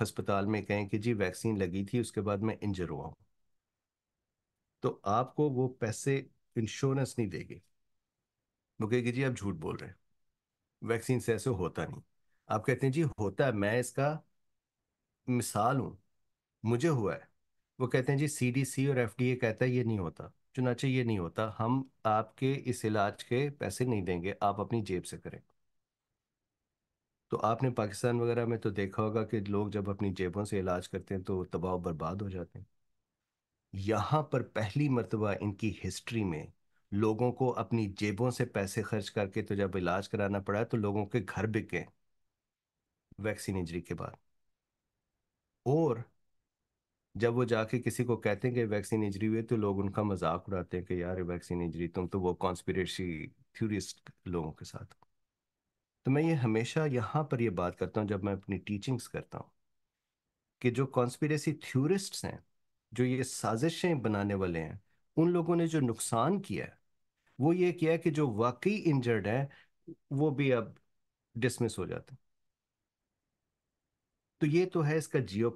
अस्पताल में कहें कि जी वैक्सीन लगी थी उसके बाद मैं इंजर हुआ हूं तो आपको वो पैसे इंश्योरेंस नहीं देगी वो कहेगी जी आप झूठ बोल रहे हैं वैक्सीन से ऐसे होता नहीं आप कहते हैं जी होता है मैं इसका मिसाल हूं मुझे हुआ है वो कहते हैं जी सीडीसी और एफडीए कहता है ये नहीं होता चुनाचे ये नहीं होता हम आपके इस इलाज के पैसे नहीं देंगे आप अपनी जेब से करें तो आपने पाकिस्तान वगैरह में तो देखा होगा कि लोग जब अपनी जेबों से इलाज करते हैं तो तबाह बर्बाद हो जाते हैं यहाँ पर पहली मरतबा इनकी हिस्ट्री में लोगों को अपनी जेबों से पैसे खर्च करके तो जब इलाज कराना पड़ा तो लोगों के घर बिक गए वैक्सीन इंजरी के बाद और जब वो जाके किसी को कहते हैं कि वैक्सीन इंजरी हुई तो लोग उनका मजाक उड़ाते हैं कि यार वैक्सीन इंजरी तुम तो वो कॉन्स्पिरेसी थ्योरिस्ट लोगों के साथ हो तो मैं ये हमेशा यहाँ पर ये बात करता हूँ जब मैं अपनी टीचिंग्स करता हूँ कि जो कॉन्स्पिरेसी थ्यूरिस्ट हैं जो ये साजिशें बनाने वाले हैं उन लोगों ने जो नुकसान किया है वो ये किया है कि जो वाकई इंजर्ड है वो भी अब डिसमिस हो जाते तो ये तो है इसका जियो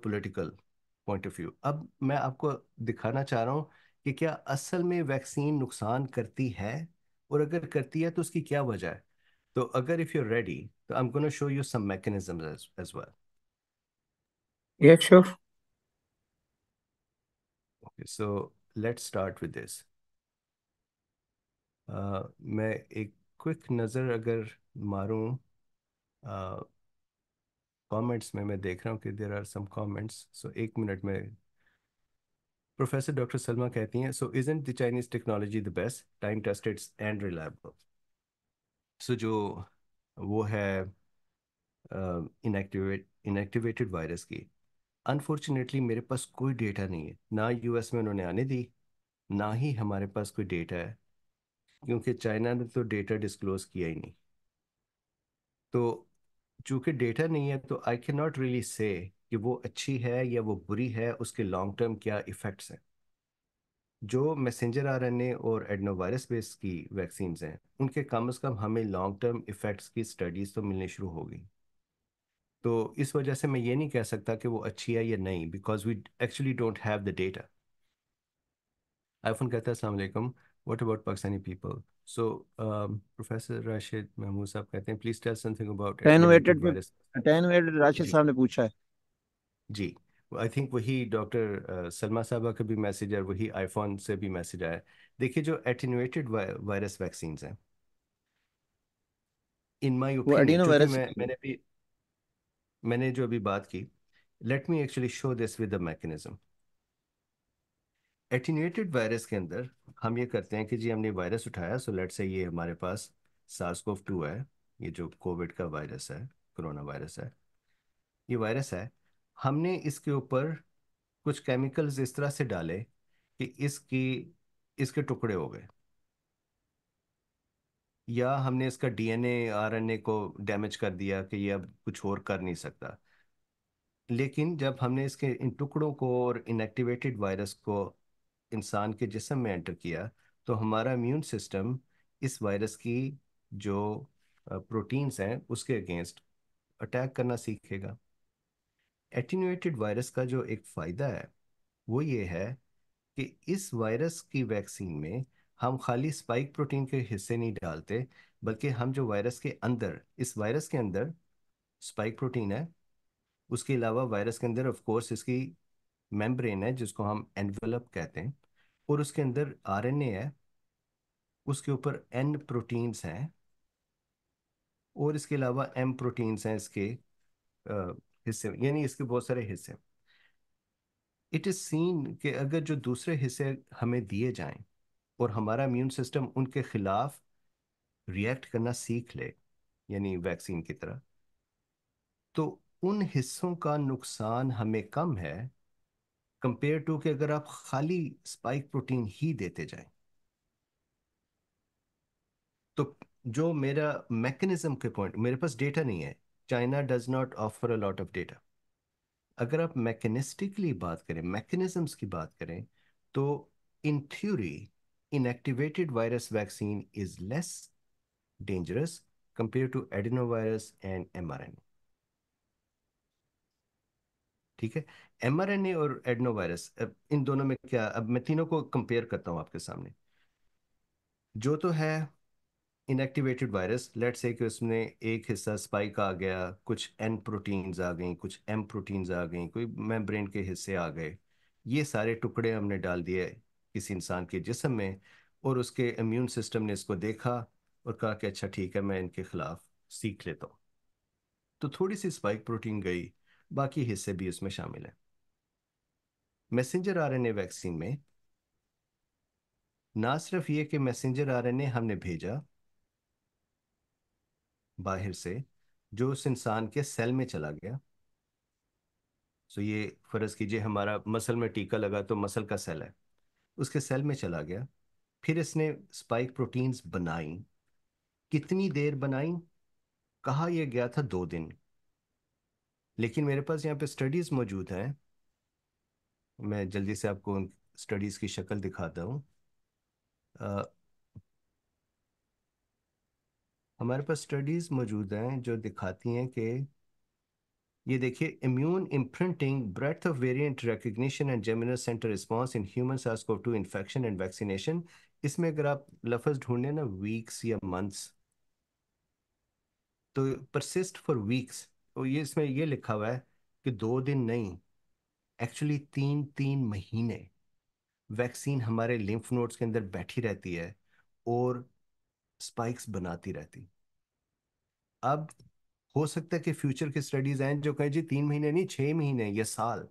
पॉइंट ऑफ व्यू अब मैं आपको दिखाना चाह रहा हूँ कि क्या असल में वैक्सीन नुकसान करती है और अगर करती है तो उसकी क्या वजह है So Agar, if you're ready, I'm going to show you some mechanisms as, as well. Yeah, sure. Okay, so let's start with this. Uh, मैं एक क्विक नज़र अगर मारूं कमेंट्स uh, में मैं देख रहा हूँ कि there are some comments so एक मिनट में प्रोफेसर डॉक्टर सलमा कहती हैं so is the Chinese technology the best time tested and reliable so जो वो है इनएक्टिवेट इनएक्टिवेटेड वायरस की अनफॉर्चुनेटली मेरे पास कोई डेटा नहीं है ना यूएस में उन्होंने आने दी ना ही हमारे पास कोई डेटा है क्योंकि चाइना ने तो डेटा डिस्क्लोज किया ही नहीं तो चूंकि डेटा नहीं है तो I can not really say कि वो अच्छी है या वो बुरी है उसके लॉन्ग टर्म क्या इफेक्ट्स हैं जो मैसेंजर आर आरएनए और एडनोवायरस बेस की वैक्सीन हैं उनके कम अज़ कम हमें लॉन्ग टर्म इफ़ेक्ट्स की स्टडीज़ तो मिलने शुरू हो गई तो इस वजह से मैं ये नहीं कह सकता कि वो अच्छी है या नहीं because we actually don't have the data आईफोन कहता है Aslam what about Pakistani people so professor Rashid Mahmood साहब कहते हैं please tell something about Rashid साहब ने पूछा है जी आई थिंक वही डॉक्टर सलमा साहबा का भी मैसेज है वही आईफोन से भी मैसेज आया देखिए जो एटिनुएटेड वायरस वैक्सीन हैं इन माय ओपिनियन मैंने भी मैंने जो अभी बात की let me actually show this with the mechanism attenuated virus के अंदर हम ये करते हैं कि जी हमने वायरस उठाया सो लेट से ये हमारे पास सार्सकोव टू है ये जो कोविड का वायरस है कोरोना वायरस है ये वायरस है हमने इसके ऊपर कुछ केमिकल्स इस तरह से डाले कि इसकी इसके टुकड़े हो गए या हमने इसका डीएनए आरएनए को डैमेज कर दिया कि ये अब कुछ और कर नहीं सकता लेकिन जब हमने इसके इन टुकड़ों को और इनएक्टिवेटेड वायरस को इंसान के जिसम में एंटर किया तो हमारा इम्यून सिस्टम इस वायरस की जो प्रोटीन्स हैं उसके अगेंस्ट अटैक करना सीखेगा एटीनुएटेड वायरस का जो एक फ़ायदा है वो ये है कि इस वायरस की वैक्सीन में हम खाली स्पाइक प्रोटीन के हिस्से नहीं डालते बल्कि हम जो वायरस के अंदर इस वायरस के अंदर स्पाइक प्रोटीन है उसके अलावा वायरस के अंदर ऑफकोर्स इसकी मेम्ब्रेन है जिसको हम एनवेलप कहते हैं और उसके अंदर आरएनए है उसके ऊपर एन प्रोटीन्स हैं और इसके अलावा एम प्रोटीन्स हैं इसके हिस्से में यानी इसके बहुत सारे हिस्से इट इज सीन कि अगर जो दूसरे हिस्से हमें दिए जाएं और हमारा इम्यून सिस्टम उनके खिलाफ रिएक्ट करना सीख ले यानी वैक्सीन की तरह तो उन हिस्सों का नुकसान हमें कम है कंपेयर टू कि अगर आप खाली स्पाइक प्रोटीन ही देते जाएं तो जो मेरा मैकेनिज्म के पॉइंट मेरे पास डेटा नहीं है China does not offer a lot of data अगर आप मैकेनिस्टिकली बात करें मैकेनिज्म की बात करें तो in theory inactivated virus vaccine is less dangerous compared to adenovirus and mRNA. ठीक है एमआरएनए और वायरस इन दोनों में क्या अब मैं तीनों को कंपेयर करता हूं आपके सामने जो तो है इनएक्टिवेटेड वायरस लेट से कि उसमें एक हिस्सा स्पाइक आ गया कुछ एन प्रोटीन्स आ गई कुछ एम प्रोटीन्स आ गई कोई मेम्ब्रेन के हिस्से आ गए ये सारे टुकड़े हमने डाल दिए किसी इंसान के जिसम में और उसके इम्यून सिस्टम ने इसको देखा और कहा कि अच्छा ठीक है मैं इनके खिलाफ सीख लेता हूँ तो थोड़ी सी स्पाइक प्रोटीन गई बाकी हिस्से भी उसमें शामिल हैं मैसेंजर आरएनए वैक्सीन में ना सिर्फ ये कि मैसेंजर आरएनए हमने भेजा बाहर से जो उस इंसान के सेल में चला गया सो ये फ़र्ज़ कीजिए हमारा मसल में टीका लगा तो मसल का सेल है उसके सेल में चला गया फिर इसने स्पाइक प्रोटीन्स बनाई कितनी देर बनाई कहा यह गया था दो दिन लेकिन मेरे पास यहाँ पे स्टडीज़ मौजूद हैं मैं जल्दी से आपको उन स्टडीज़ की शक्ल दिखाता हूँ हमारे पास स्टडीज मौजूद हैं जो दिखाती हैं कि ये देखिए immune imprinting breadth of variant recognition and germinal center response in human SARS CoV two infection and vaccination इसमें अगर आप लफज ढूंढें ना वीक्स या मंथ्स तो परसिस्ट फॉर वीक्स और ये इसमें ये लिखा हुआ है कि दो दिन नहीं एक्चुअली तीन तीन महीने वैक्सीन हमारे लिम्फ नोड्स के अंदर बैठी रहती है और स्पाइक्स बनाती रहती अब हो सकता है कि फ्यूचर की स्टडीज हैं जो कहें जी तीन महीने नहीं छह महीने या साल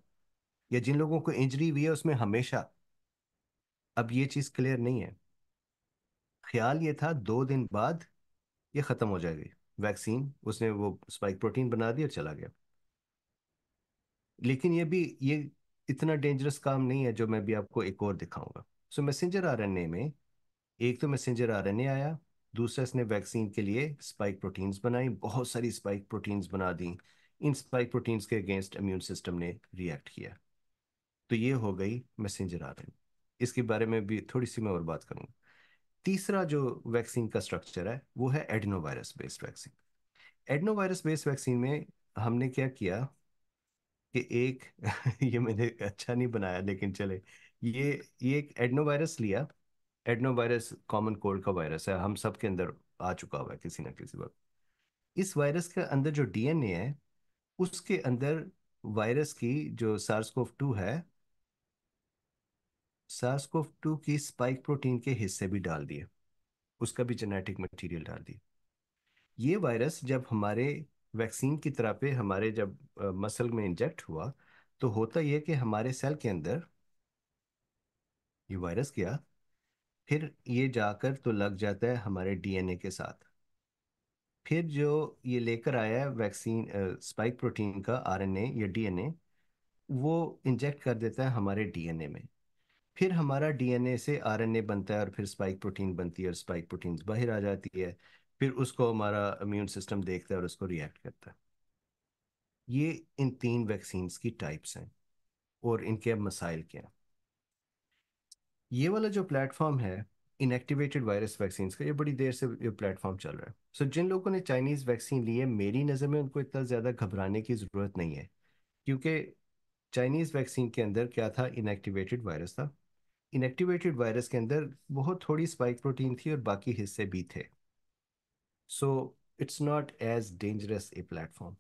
या जिन लोगों को इंजरी हुई है उसमें हमेशा अब ये चीज़ क्लियर नहीं है ख्याल ये था दो दिन बाद ये ख़त्म हो जाएगी वैक्सीन उसने वो स्पाइक प्रोटीन बना दी और चला गया लेकिन ये भी ये इतना डेंजरस काम नहीं है जो मैं भी आपको एक और दिखाऊंगा सो मैसेंजर आर में एक तो मैसेंजर आर आया दूसरा इसने वैक्सीन के लिए स्पाइक प्रोटीन्स बनाई बहुत सारी स्पाइक प्रोटीन्स बना दी इन स्पाइक प्रोटीन्स के अगेंस्ट इम्यून सिस्टम ने रिएक्ट किया तो ये हो गई मैसेंजर आर इसके बारे में भी थोड़ी सी मैं और बात करूंगा तीसरा जो वैक्सीन का स्ट्रक्चर है वो है adenovirus based vaccine adenovirus based vaccine में हमने क्या किया कि एक ये मैंने अच्छा नहीं बनाया लेकिन चले ये ये एक एडनोवायरस लिया एडनो वायरस कॉमन कोल्ड का वायरस है हम सब के अंदर आ चुका हुआ है किसी ना किसी वक्त इस वायरस के अंदर जो डीएनए है उसके अंदर वायरस की जो सार्सकोव टू है सार्सकोव टू की स्पाइक प्रोटीन के हिस्से भी डाल दिए उसका भी जेनेटिक मटेरियल डाल दिए ये वायरस जब हमारे वैक्सीन की तरह पे हमारे जब मसल में इंजेक्ट हुआ तो होता यह कि हमारे सेल के अंदर ये वायरस क्या फिर ये जाकर तो लग जाता है हमारे डीएनए के साथ फिर जो ये लेकर आया है वैक्सीन स्पाइक प्रोटीन का आरएनए या डीएनए वो इंजेक्ट कर देता है हमारे डीएनए में फिर हमारा डीएनए से आरएनए बनता है और फिर स्पाइक प्रोटीन बनती है और स्पाइक प्रोटीन बाहर आ जाती है फिर उसको हमारा इम्यून सिस्टम देखता है और उसको रिएक्ट करता है ये इन तीन वैक्सीन की टाइप्स हैं और इनके अब मसाइल क्या हैं ये वाला जो प्लेटफॉर्म है इनएक्टिवेटेड वायरस वैक्सीन का ये बड़ी देर से ये प्लेटफॉर्म चल रहा है सो so, जिन लोगों ने चाइनीज़ वैक्सीन ली है मेरी नज़र में उनको इतना ज़्यादा घबराने की ज़रूरत नहीं है क्योंकि चाइनीज़ वैक्सीन के अंदर क्या था इनएक्टिवेटेड वायरस था इनएक्टिवेटेड वायरस के अंदर बहुत थोड़ी स्पाइक प्रोटीन थी और बाकी हिस्से भी थे so it's not as dangerous a platform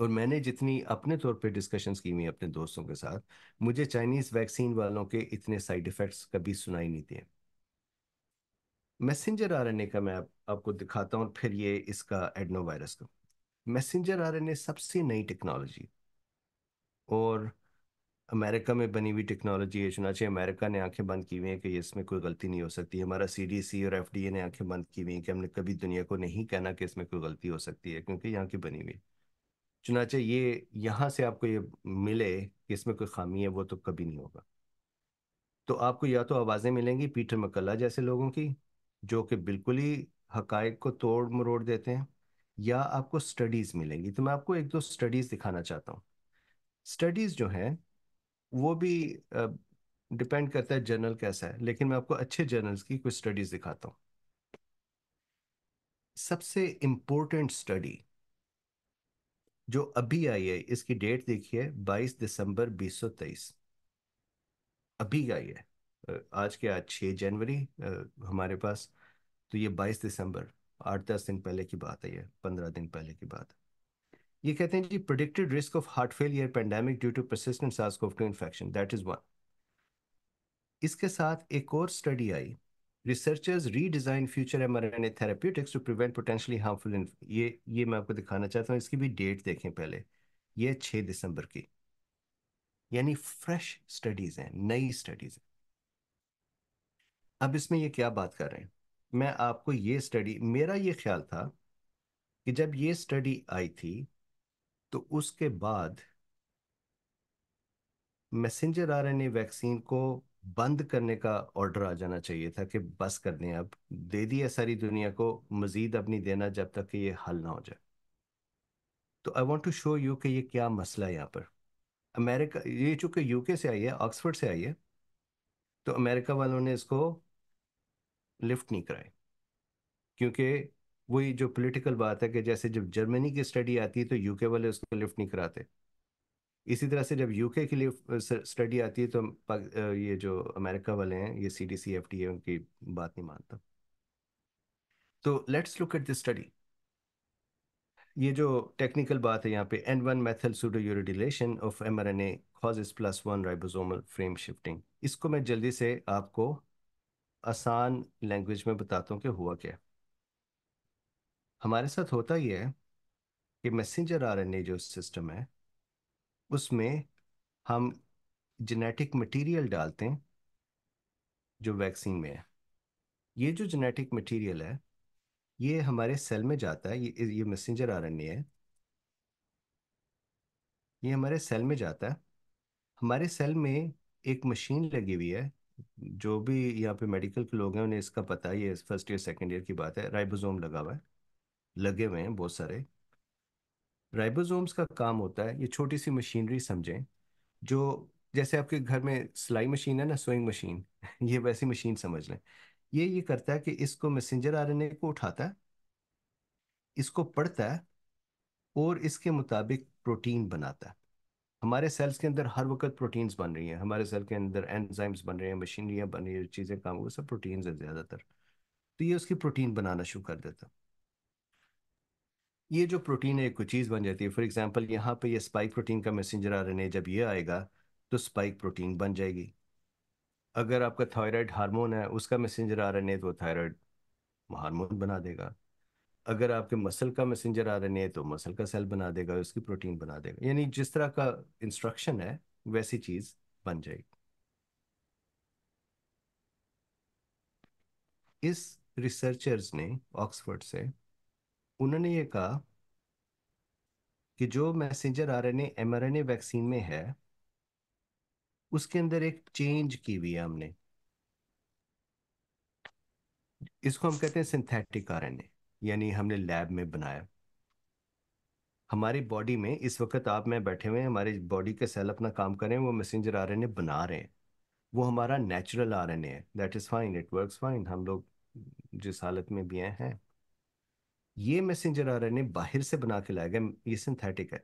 और मैंने जितनी अपने तौर पे डिस्कशंस की हुई अपने दोस्तों के साथ मुझे चाइनीज वैक्सीन वालों के इतने साइड इफेक्ट्स कभी सुनाई नहीं दिए मैसेंजर आरएनए का मैं आप, आपको दिखाता हूँ फिर ये इसका एडनो वायरस का मैसेंजर आरएनए सबसे नई टेक्नोलॉजी और अमेरिका में बनी हुई टेक्नोलॉजी है चुनाचे अमेरिका ने आंखें बंद की हुई हैं कि इसमें कोई गलती नहीं हो सकती हमारा सीडीसी और एफडीए ने आंखें बंद की हुई हैं कि हमने कभी दुनिया को नहीं कहना कि इसमें कोई गलती हो सकती है क्योंकि यहाँ की बनी हुई है चुनाचे ये यहाँ से आपको ये मिले कि इसमें कोई खामी है वो तो कभी नहीं होगा तो आपको या तो आवाज़ें मिलेंगी पीटर मकल्ला जैसे लोगों की जो कि बिल्कुल ही हकायक को तोड़ मरोड़ देते हैं या आपको स्टडीज़ मिलेंगी तो मैं आपको एक दो स्टडीज़ दिखाना चाहता हूँ स्टडीज़ जो हैं वो भी डिपेंड करता है जर्नल कैसा है लेकिन मैं आपको अच्छे जर्नल्स की कुछ स्टडीज़ दिखाता हूँ सबसे इम्पोर्टेंट स्टडी जो अभी आई है इसकी डेट देखिए 22 दिसंबर 2023 अभी आई है आज के आज 6 जनवरी हमारे पास तो ये 22 दिसंबर आठ दस दिन पहले की बात है ये पंद्रह दिन पहले की बात ये कहते हैं जी predicted risk of heart failure pandemic due to persistent SARS CoV two infection that is one इसके साथ एक और स्टडी आई researchers redesign future mRNA therapeutics to prevent potentially harmful ये ये मैं आपको दिखाना चाहता हूँ इसकी भी डेट देखें पहले ये छः दिसंबर की यानी फ्रेश स्टडीज हैं नई स्टडीज हैं अब इसमें ये क्या बात कर रहे हैं मैं आपको ये स्टडी मेरा ये ख्याल था कि जब ये स्टडी आई थी तो उसके बाद मैसेंजर आरएनए वैक्सीन को बंद करने का ऑर्डर आ जाना चाहिए था कि बस कर दें अब दे दिया सारी दुनिया को मजीद अब नहीं देना जब तक कि ये हल ना हो जाए तो I want to show you कि ये क्या मसला है यहाँ पर अमेरिका ये चूंकि यूके से आई है ऑक्सफोर्ड से आई है तो अमेरिका वालों ने इसको लिफ्ट नहीं कराए क्योंकि वही जो पॉलिटिकल बात है कि जैसे जब जर्मनी की स्टडी आती है तो यूके वाले उसको लिफ्ट नहीं कराते इसी तरह से जब यूके के लिए स्टडी आती है तो ये जो अमेरिका वाले हैं ये C D C F D A उनकी बात नहीं मानता तो let's look at this study ये जो टेक्निकल बात है यहाँ पे N one methyl pseudo uridylation of M R N A causes plus one ribosomal frame shifting इसको मैं जल्दी से आपको आसान लैंग्वेज में बताता हूँ कि हुआ क्या हमारे साथ होता ही है कि मैसेंजर आर एन ए जो सिस्टम है उसमें हम जेनेटिक मटेरियल डालते हैं जो वैक्सीन में है ये जो जेनेटिक मटेरियल है ये हमारे सेल में जाता है ये ये मैसेंजर आरएनए है ये हमारे सेल में जाता है हमारे सेल में एक मशीन लगी हुई है जो भी यहाँ पे मेडिकल के लोग हैं उन्हें इसका पता है ये फर्स्ट ईयर सेकेंड ईयर की बात है राइबोसोम लगा हुआ है लगे हुए हैं बहुत सारे राइबोसोम्स का काम होता है ये छोटी सी मशीनरी समझें जो जैसे आपके घर में सिलाई मशीन है ना सोइंग मशीन ये वैसी मशीन समझ लें ये ये करता है कि इसको मैसेंजर आरएनए को उठाता है इसको पढ़ता है और इसके मुताबिक प्रोटीन बनाता है हमारे सेल्स के अंदर हर वक्त प्रोटीन्स बन रही हैं हमारे सेल के अंदर एंजाइम्स बन रहे हैं मशीनरियाँ बन रही है चीज़ें काम हो सब प्रोटीन्स हैं ज़्यादातर तो ये उसकी प्रोटीन बनाना शुरू कर देता है ये जो प्रोटीन है कुछ चीज़ बन जाती है फॉर एग्जाम्पल यहाँ पे ये स्पाइक प्रोटीन का मैसेंजर आरएनए जब ये आएगा तो स्पाइक प्रोटीन बन जाएगी अगर आपका थायराइड हार्मोन है उसका मैसेंजर है तो थायराइड हार्मोन बना देगा अगर आपके मसल का मैसेंजर आ है तो मसल का सेल बना देगा उसकी प्रोटीन बना देगा यानी जिस तरह का इंस्ट्रक्शन है वैसी चीज़ बन जाएगी इस रिसर्चर्स ने ऑक्सफोर्ड से उन्होंने ये कहा कि जो मैसेंजर आरएनए एमआरएनए वैक्सीन में है उसके अंदर एक चेंज की हुई है हमने इसको हम कहते हैं सिंथेटिक आरएनए यानी हमने लैब में बनाया हमारी बॉडी में इस वक्त आप में बैठे हुए हैं हमारे बॉडी के सेल अपना काम कर रहे हैं वो मैसेंजर आरएनए बना रहे हैं वो हमारा नेचुरल आरएनए है that is fine it works fine हम लोग जिस हालत में भी हैं ये मैसेंजर ए बाहर से बना के लाया गया ये सिंथेटिक है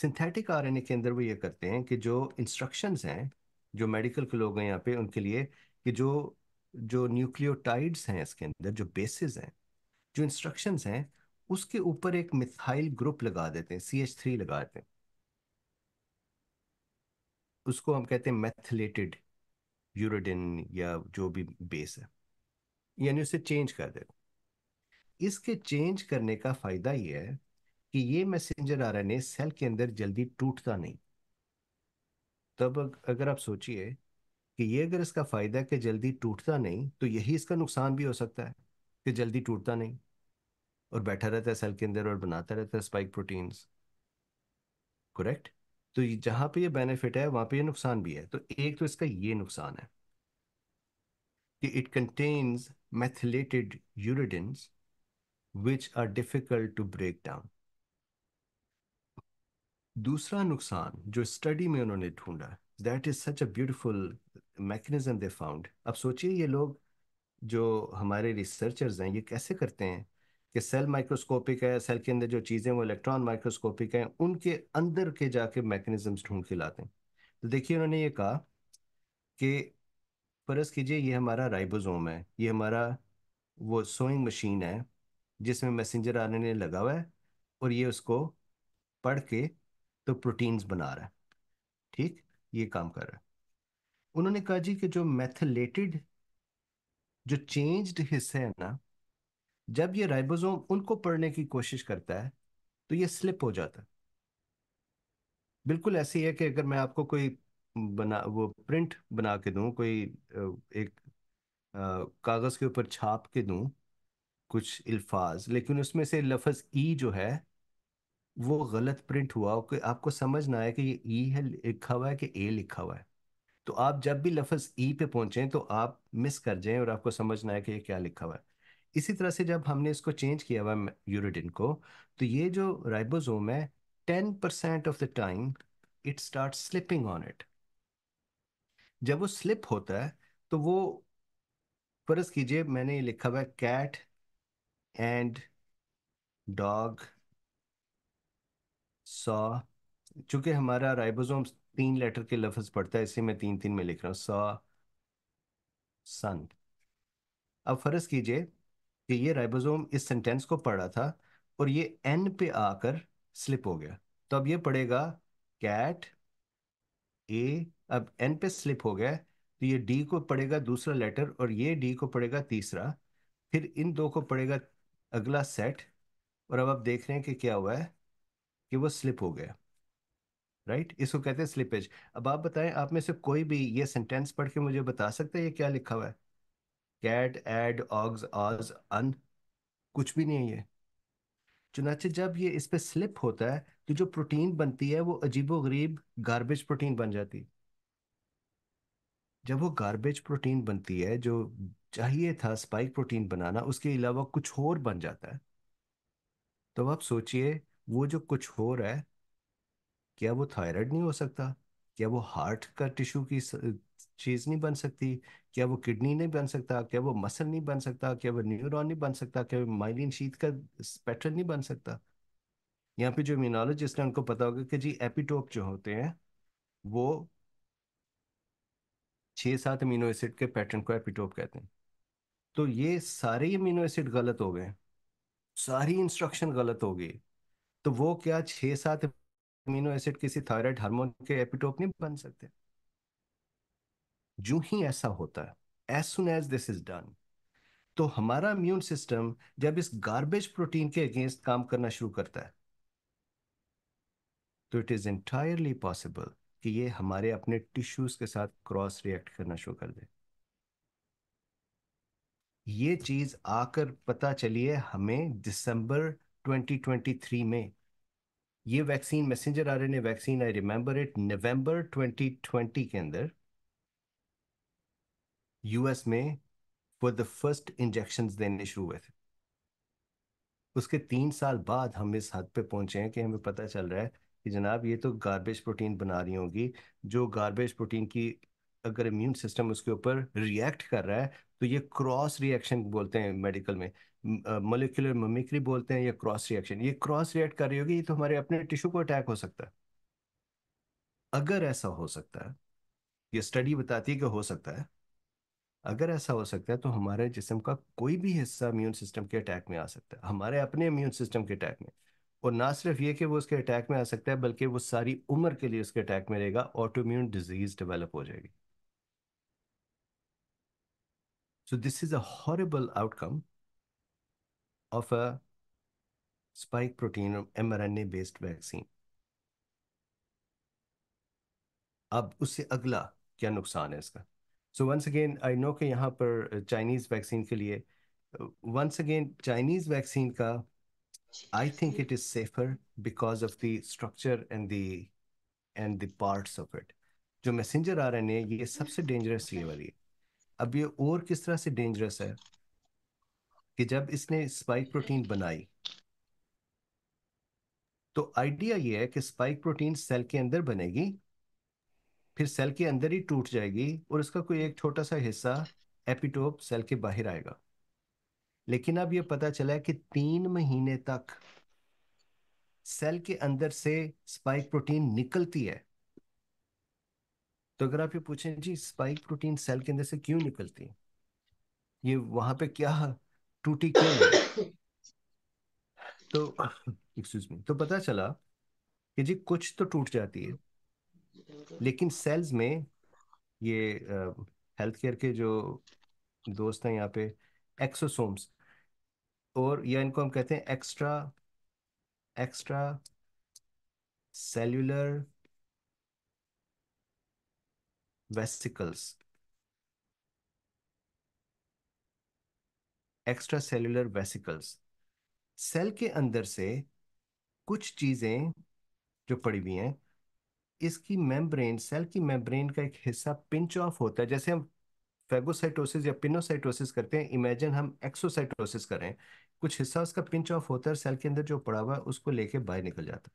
सिंथेटिक आर एन ए के अंदर वो ये करते हैं कि जो इंस्ट्रक्शन हैं जो मेडिकल के लोग हैं यहाँ पे उनके लिए कि जो जो न्यूक्लियोटाइड्स हैं इसके अंदर जो बेसिस हैं जो इंस्ट्रक्शन हैं उसके ऊपर एक मिथाइल ग्रुप लगा देते हैं सी एच थ्री लगा देते हैं उसको हम कहते हैं मैथिलेटेड यूरोडिन या जो भी बेस है यानी उसे चेंज कर देते इसके चेंज करने का फायदा यह है कि ये मैसेंजर आरएनए सेल के अंदर जल्दी टूटता नहीं तब अगर आप सोचिए कि ये अगर इसका फायदा है कि जल्दी टूटता नहीं तो यही इसका नुकसान भी हो सकता है कि जल्दी टूटता नहीं और बैठा रहता है सेल के अंदर और बनाता रहता है स्पाइक प्रोटीन्स करेक्ट तो जहां पे ये बेनिफिट है वहां पे ये नुकसान भी है तो एक तो इसका ये नुकसान है कि it contains methylated uridine which are difficult to break down दूसरा नुकसान जो स्टडी में उन्होंने ढूंढा that is such a beautiful mechanism they found अब सोचिए ये लोग जो हमारे रिसर्चर्स हैं ये कैसे करते हैं कि सेल माइक्रोस्कोपिक है सेल के अंदर जो चीज़ें वो इलेक्ट्रॉन माइक्रोस्कोपिक हैं उनके अंदर के जाके मैकेनिज्म्स ढूंढ के लाते हैं तो देखिए उन्होंने ये कहा कि फ़र्ज़ कीजिए ये हमारा राइबोसोम है ये हमारा वो सोइंग मशीन है जिसमें मैसेंजर आरएनए लगा हुआ है और ये उसको पढ़ के तो प्रोटीन्स बना रहा है ठीक ये काम कर रहा है उन्होंने कहा जी कि जो मैथलेटेड जो चेंज्ड हिस्से हैं ना जब ये राइबोसोम उनको पढ़ने की कोशिश करता है तो ये स्लिप हो जाता है बिल्कुल ऐसे ही है कि अगर मैं आपको कोई बना वो प्रिंट बना के दूं कोई एक कागज़ के ऊपर छाप के दूं कुछ अल्फाज लेकिन उसमें से लफज ई जो है वो गलत प्रिंट हुआ आपको समझ ना आए कि ये ई है लिखा हुआ है कि ए लिखा हुआ है तो आप जब भी लफज ई पे पहुंचे तो आप मिस कर जाए और आपको समझ ना आए कि ये क्या लिखा हुआ है इसी तरह से जब हमने इसको चेंज किया हुआ यूरिडिन को तो ये जो राइबोसोम है ten percent of the time it start slipping on it जब वो स्लिप होता है तो वो फर्ज कीजिए मैंने ये लिखा हुआ है कैट एंड डॉग सॉ चूंकि हमारा राइबोसोम तीन लेटर के लफ्ज पड़ता है इसलिए मैं तीन तीन में लिख रहा हूं सॉ सन अब फर्ज कीजिए कि ये राइबोसोम इस सेंटेंस को पढ़ा था और ये एन पे आकर स्लिप हो गया तो अब ये पड़ेगा कैट ए अब एन पे स्लिप हो गया तो ये डी को पड़ेगा दूसरा लेटर और ये डी को पड़ेगा तीसरा फिर इन दो को पड़ेगा अगला सेट और अब आप देख रहे हैं कि क्या हुआ है कि वो स्लिप हो गया राइट इसको कहते हैं स्लिपेज अब आप बताएं आप में से कोई भी ये सेंटेंस पढ़ के मुझे बता सकते हैं ये क्या लिखा हुआ है कैट एड ऑग्स ऑज अन कुछ भी नहीं है ये चुनाचे जब ये इस पर स्लिप होता है तो जो प्रोटीन बनती है वो अजीबो गरीब गार्बेज प्रोटीन बन जाती है जब वो गार्बेज प्रोटीन बनती है जो चाहिए था स्पाइक प्रोटीन बनाना उसके अलावा कुछ और बन जाता है तो आप सोचिए वो जो कुछ और है क्या वो थायराइड नहीं हो सकता क्या वो हार्ट का टिश्यू की चीज़ नहीं बन सकती क्या वो किडनी नहीं बन सकता क्या वो मसल नहीं बन सकता क्या वो न्यूरॉन नहीं बन सकता क्या वो माइलिन शीत का पैटर्न नहीं बन सकता यहाँ पे जो इम्यूनोलॉजिस्ट है उनको पता होगा कि जी एपिटोप जो होते हैं वो छः सात अमीनो एसिड के पैटर्न को एपिटोप कहते हैं तो ये सारे अमीनो एसिड गलत हो गए सारी इंस्ट्रक्शन गलत हो गई तो वो क्या छः सात अमीनो एसिड किसी थायराइड हार्मोन के एपिटोप नहीं बन सकते जो ही ऐसा होता है as soon as this is done तो हमारा इम्यून सिस्टम जब इस गार्बेज प्रोटीन के अगेंस्ट काम करना शुरू करता है तो इट इज इंटायरली पॉसिबल कि ये हमारे अपने टिश्यूज के साथ क्रॉस रिएक्ट करना शुरू कर दे ये चीज आकर पता चली है हमें दिसंबर 2023 में ये vaccine messenger RNA vaccine I remember it नवंबर 2020 के अंदर यूएस में फॉर द फर्स्ट इंजेक्शन देने शुरू हुए थे उसके तीन साल बाद हम इस हद पे पहुंचे हैं कि हमें पता चल रहा है कि जनाब ये तो गार्बेज प्रोटीन बना रही होगी जो गार्बेज प्रोटीन की अगर इम्यून सिस्टम उसके ऊपर रिएक्ट कर रहा है तो ये क्रॉस रिएक्शन बोलते हैं मेडिकल में मोलिकुलर ममिक्री बोलते हैं या क्रॉस रिएक्शन ये क्रॉस रिएक्ट कर रही होगी ये तो हमारे अपने टिश्यू को अटैक हो सकता है अगर ऐसा हो सकता है ये स्टडी बताती है कि हो सकता है अगर ऐसा हो सकता है तो हमारे जिसम का कोई भी हिस्सा इम्यून सिस्टम के अटैक में आ सकता है हमारे अपने इम्यून सिस्टम के अटैक में और ना सिर्फ ये कि वो उसके अटैक में आ सकता है बल्कि वो सारी उम्र के लिए उसके अटैक में रहेगा ऑटोम्यून डिजीज डेवलप हो जाएगी so this is a horrible outcome of a spike protein a based vaccine अब उससे अगला क्या नुकसान है इसका so once again I know कि यहाँ पर चाइनीज़ वैक्सीन के लिए वंस अगेन चाइनीज़ वैक्सीन का I think it is safer because of the structure and the and the parts of it. जो मैसेंजर आर एन ये सबसे डेंजरस ये वाली अब ये और किस तरह से डेंजरस है कि जब इसने स्पाइक प्रोटीन बनाई तो आइडिया ये है कि स्पाइक प्रोटीन सेल के अंदर बनेगी फिर सेल के अंदर ही टूट जाएगी और इसका कोई एक छोटा सा हिस्सा एपिटोप सेल के बाहर आएगा लेकिन अब ये पता चला है कि तीन महीने तक सेल के अंदर से स्पाइक प्रोटीन निकलती है तो अगर आप ये पूछें जी स्पाइक प्रोटीन सेल के अंदर से क्यों निकलती है ये वहां पे क्या टूटी क्यों है तो एक्सक्यूज मी तो पता चला कि जी कुछ तो टूट जाती है लेकिन सेल्स में ये हेल्थ केयर के जो दोस्त हैं यहाँ पे एक्सोसोम्स और या इनको हम कहते हैं extra extra cellular vesicles extra cellular vesicles cell के अंदर से कुछ चीज़ें जो पड़ी हुई हैं इसकी मेम्ब्रेन सेल की मेम्ब्रेन का एक हिस्सा पिंच ऑफ होता है जैसे हम फेगोसाइटोसिस या पिनोसाइटोसिस करते हैं इमेजिन हम एक्सोसाइटोसिस करें कुछ हिस्सा उसका पिंच ऑफ होता है सेल के अंदर जो पड़ा हुआ है उसको लेके बाहर निकल जाता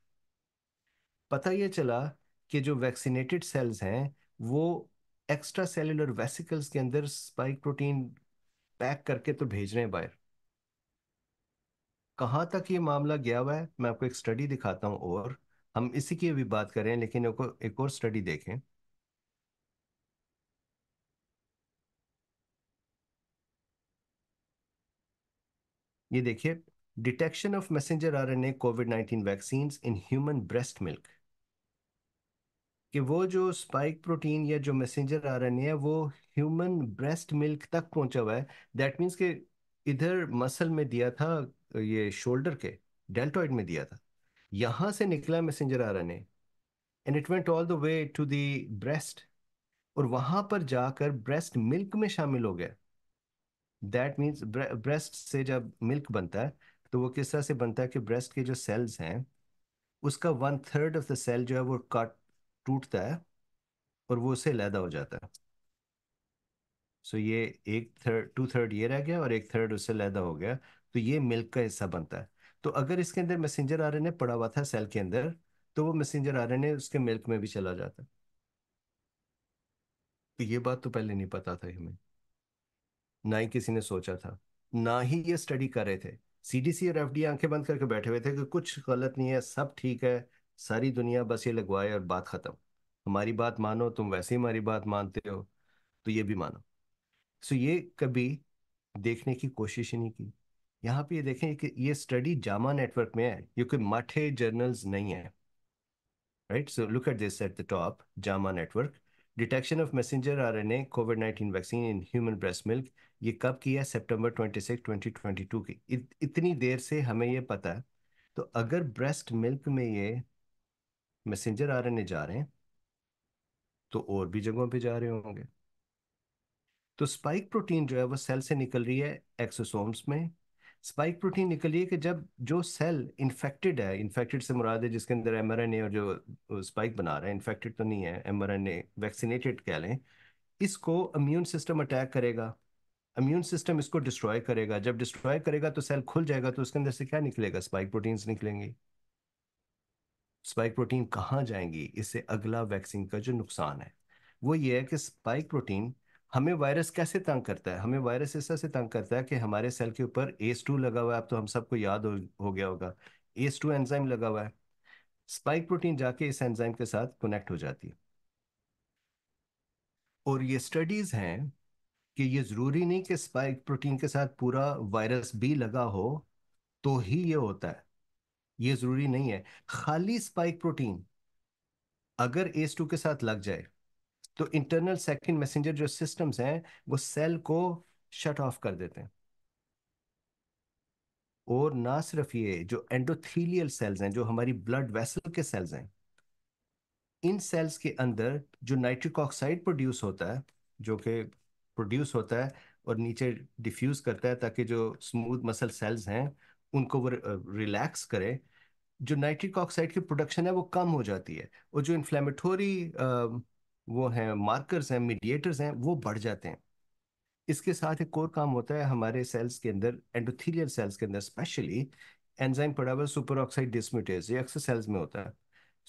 पता यह चला कि जो वैक्सीनेटेड सेल्स हैं वो एक्स्ट्रा सेलुलर वेसिकल्स के अंदर स्पाइक प्रोटीन पैक करके तो भेज रहे हैं बाहर कहाँ तक ये मामला गया हुआ है मैं आपको एक स्टडी दिखाता हूँ और हम इसी की भी बात करें लेकिन एक और स्टडी देखें ये देखिए detection of messenger a COVID nineteen vaccine in human breast milk कि वो जो स्पाइक प्रोटीन या जो मैसेंजर ए है वो ह्यूमन ब्रेस्ट मिल्क तक पहुंचा हुआ है दैट मीन्स के इधर मसल में दिया था ये शोल्डर के डेल्टॉइड में दिया था यहां से निकला messenger a and it went all the way to the breast और वहां पर जाकर ब्रेस्ट मिल्क में शामिल हो गया दैट मीन्स ब्रेस्ट से जब मिल्क बनता है तो वो किस तरह से बनता है कि ब्रेस्ट के जो सेल्स हैं उसका one third of the cell जो है वो कट टूटता है और वो उससे लैदा हो जाता है सो so ये एक थर्ड टू थर्ड ये रह गया और एक थर्ड उससे लैदा हो गया तो ये मिल्क का हिस्सा बनता है तो अगर इसके अंदर मैसेंजर आरएनए पड़ा हुआ था सेल के अंदर तो वो मैसेंजर आरएनए उसके मिल्क में भी चला जाता है तो ये बात तो पहले नहीं पता था हमें ना ही किसी ने सोचा था ना ही ये स्टडी कर रहे थे सीडीसी और एफडी आंखें बंद करके बैठे हुए थे कि कुछ गलत नहीं है सब ठीक है सारी दुनिया बस ये लगवाए और बात खत्म हमारी बात मानो तुम वैसे ही हमारी बात मानते हो तो ये भी मानो सो ये कभी देखने की कोशिश ही नहीं की यहाँ पे ये देखें कि ये स्टडी जामा नेटवर्क में है ये कोई मठे जर्नल्स नहीं है look at this at the top JAMA network detection of detection R N A COVID nineteen vaccine in human breast milk ये कब किया सितंबर 26 2022 की इत, इतनी देर से हमें ये पता है तो अगर ब्रेस्ट मिल्क में ये मैसेंजर रहे जा रहे हैं तो और भी जगहों पे जा रहे होंगे तो स्पाइक प्रोटीन जो है वो सेल से निकल रही है एक्सोसोम्स में स्पाइक प्रोटीन निकल रही है कि जब जो सेल इन्फेक्टेड है इन्फेक्टेड से मुराद है जिसके अंदर एम और जो स्पाइक बना रहा है इन्फेक्टेड तो नहीं है एम वैक्सीनेटेड कह लें इसको इम्यून सिस्टम अटैक करेगा इम्यून सिस्टम इसको डिस्ट्रॉय करेगा जब डिस्ट्रॉय करेगा तो सेल खुल जाएगा तो उसके अंदर से क्या निकलेगा स्पाइक प्रोटीन्स निकलेंगे स्पाइक प्रोटीन कहाँ जाएंगी इससे अगला वैक्सीन का जो नुकसान है वो ये है कि स्पाइक प्रोटीन हमें वायरस कैसे तंग करता है हमें वायरस इस तरह से तंग करता है कि हमारे सेल के ऊपर एस टू लगा हुआ है अब तो हम सबको याद हो, हो गया होगा एस टू एंजाइम लगा हुआ है स्पाइक प्रोटीन जाके इस एंजाइम के साथ कनेक्ट हो जाती है और ये स्टडीज हैं कि ये जरूरी नहीं कि स्पाइक प्रोटीन के साथ पूरा वायरस भी लगा हो तो ही ये होता है ये जरूरी नहीं है खाली स्पाइक प्रोटीन अगर एस टू के साथ लग जाए तो इंटरनल सेकंड मैसेंजर जो सिस्टम्स हैं वो सेल को शट ऑफ कर देते हैं और ना सिर्फ ये जो एंडोथीलियल सेल्स हैं जो हमारी ब्लड वेसल के सेल्स हैं इन सेल्स के अंदर जो नाइट्रिक ऑक्साइड प्रोड्यूस होता है जो कि प्रोड्यूस होता है और नीचे डिफ्यूज करता है ताकि जो स्मूथ मसल सेल्स हैं उनको वो रिलैक्स करे जो नाइट्रिक ऑक्साइड की प्रोडक्शन है वो कम हो जाती है और जो इन्फ्लेमेटोरी वो हैं मार्कर्स हैं मीडिएटर्स हैं वो बढ़ जाते हैं इसके साथ एक और काम होता है हमारे सेल्स के अंदर एंडोथीलियल सेल्स के अंदर स्पेशली एंजाइम पड़ा हुआ सुपर ऑक्साइड डिसम्यूटेज ये अक्सर सेल्स में होता है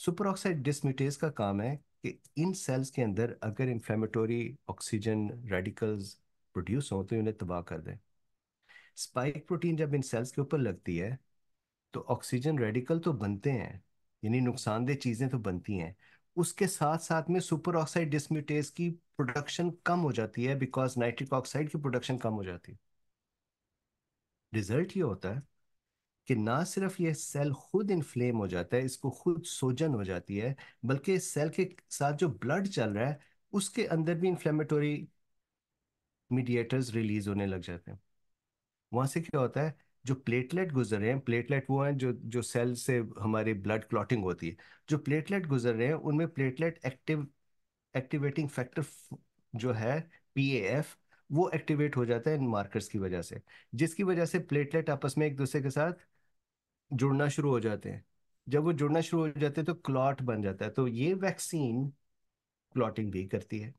सुपर ऑक्साइड डिसम्यूटेज का काम है इन सेल्स के अंदर अगर इन्फ्लेमेटोरी ऑक्सीजन रेडिकल्स प्रोड्यूस हों तो इन्हें तबाह कर दें स्पाइक प्रोटीन जब इन सेल्स के ऊपर लगती है तो ऑक्सीजन रेडिकल तो बनते हैं यानी नुकसानदेह चीज़ें तो बनती हैं उसके साथ साथ में सुपर ऑक्साइड डिसम्यूटेज की प्रोडक्शन कम हो जाती है बिकॉज नाइट्रिक ऑक्साइड की प्रोडक्शन कम हो जाती है रिजल्ट ये होता है कि ना सिर्फ ये सेल खुद इन्फ्लेम हो जाता है इसको खुद सोजन हो जाती है बल्कि सेल के साथ जो ब्लड चल रहा है उसके अंदर भी इन्फ्लेमेटोरी मीडिएटर्स रिलीज होने लग जाते हैं वहां से क्या होता है जो प्लेटलेट गुजर रहे हैं प्लेटलेट वो हैं जो जो सेल से हमारे ब्लड क्लॉटिंग होती है जो प्लेटलेट गुजर रहे हैं उनमें प्लेटलेट एक्टिव एक्टिवेटिंग फैक्टर जो है पीएएफ वो एक्टिवेट हो जाता है इन मार्कर्स की वजह से जिसकी वजह से प्लेटलेट आपस में एक दूसरे के साथ जुड़ना शुरू हो जाते हैं जब वो जुड़ना शुरू हो जाते हैं तो क्लॉट बन जाता है तो ये वैक्सीन क्लॉटिंग भी करती है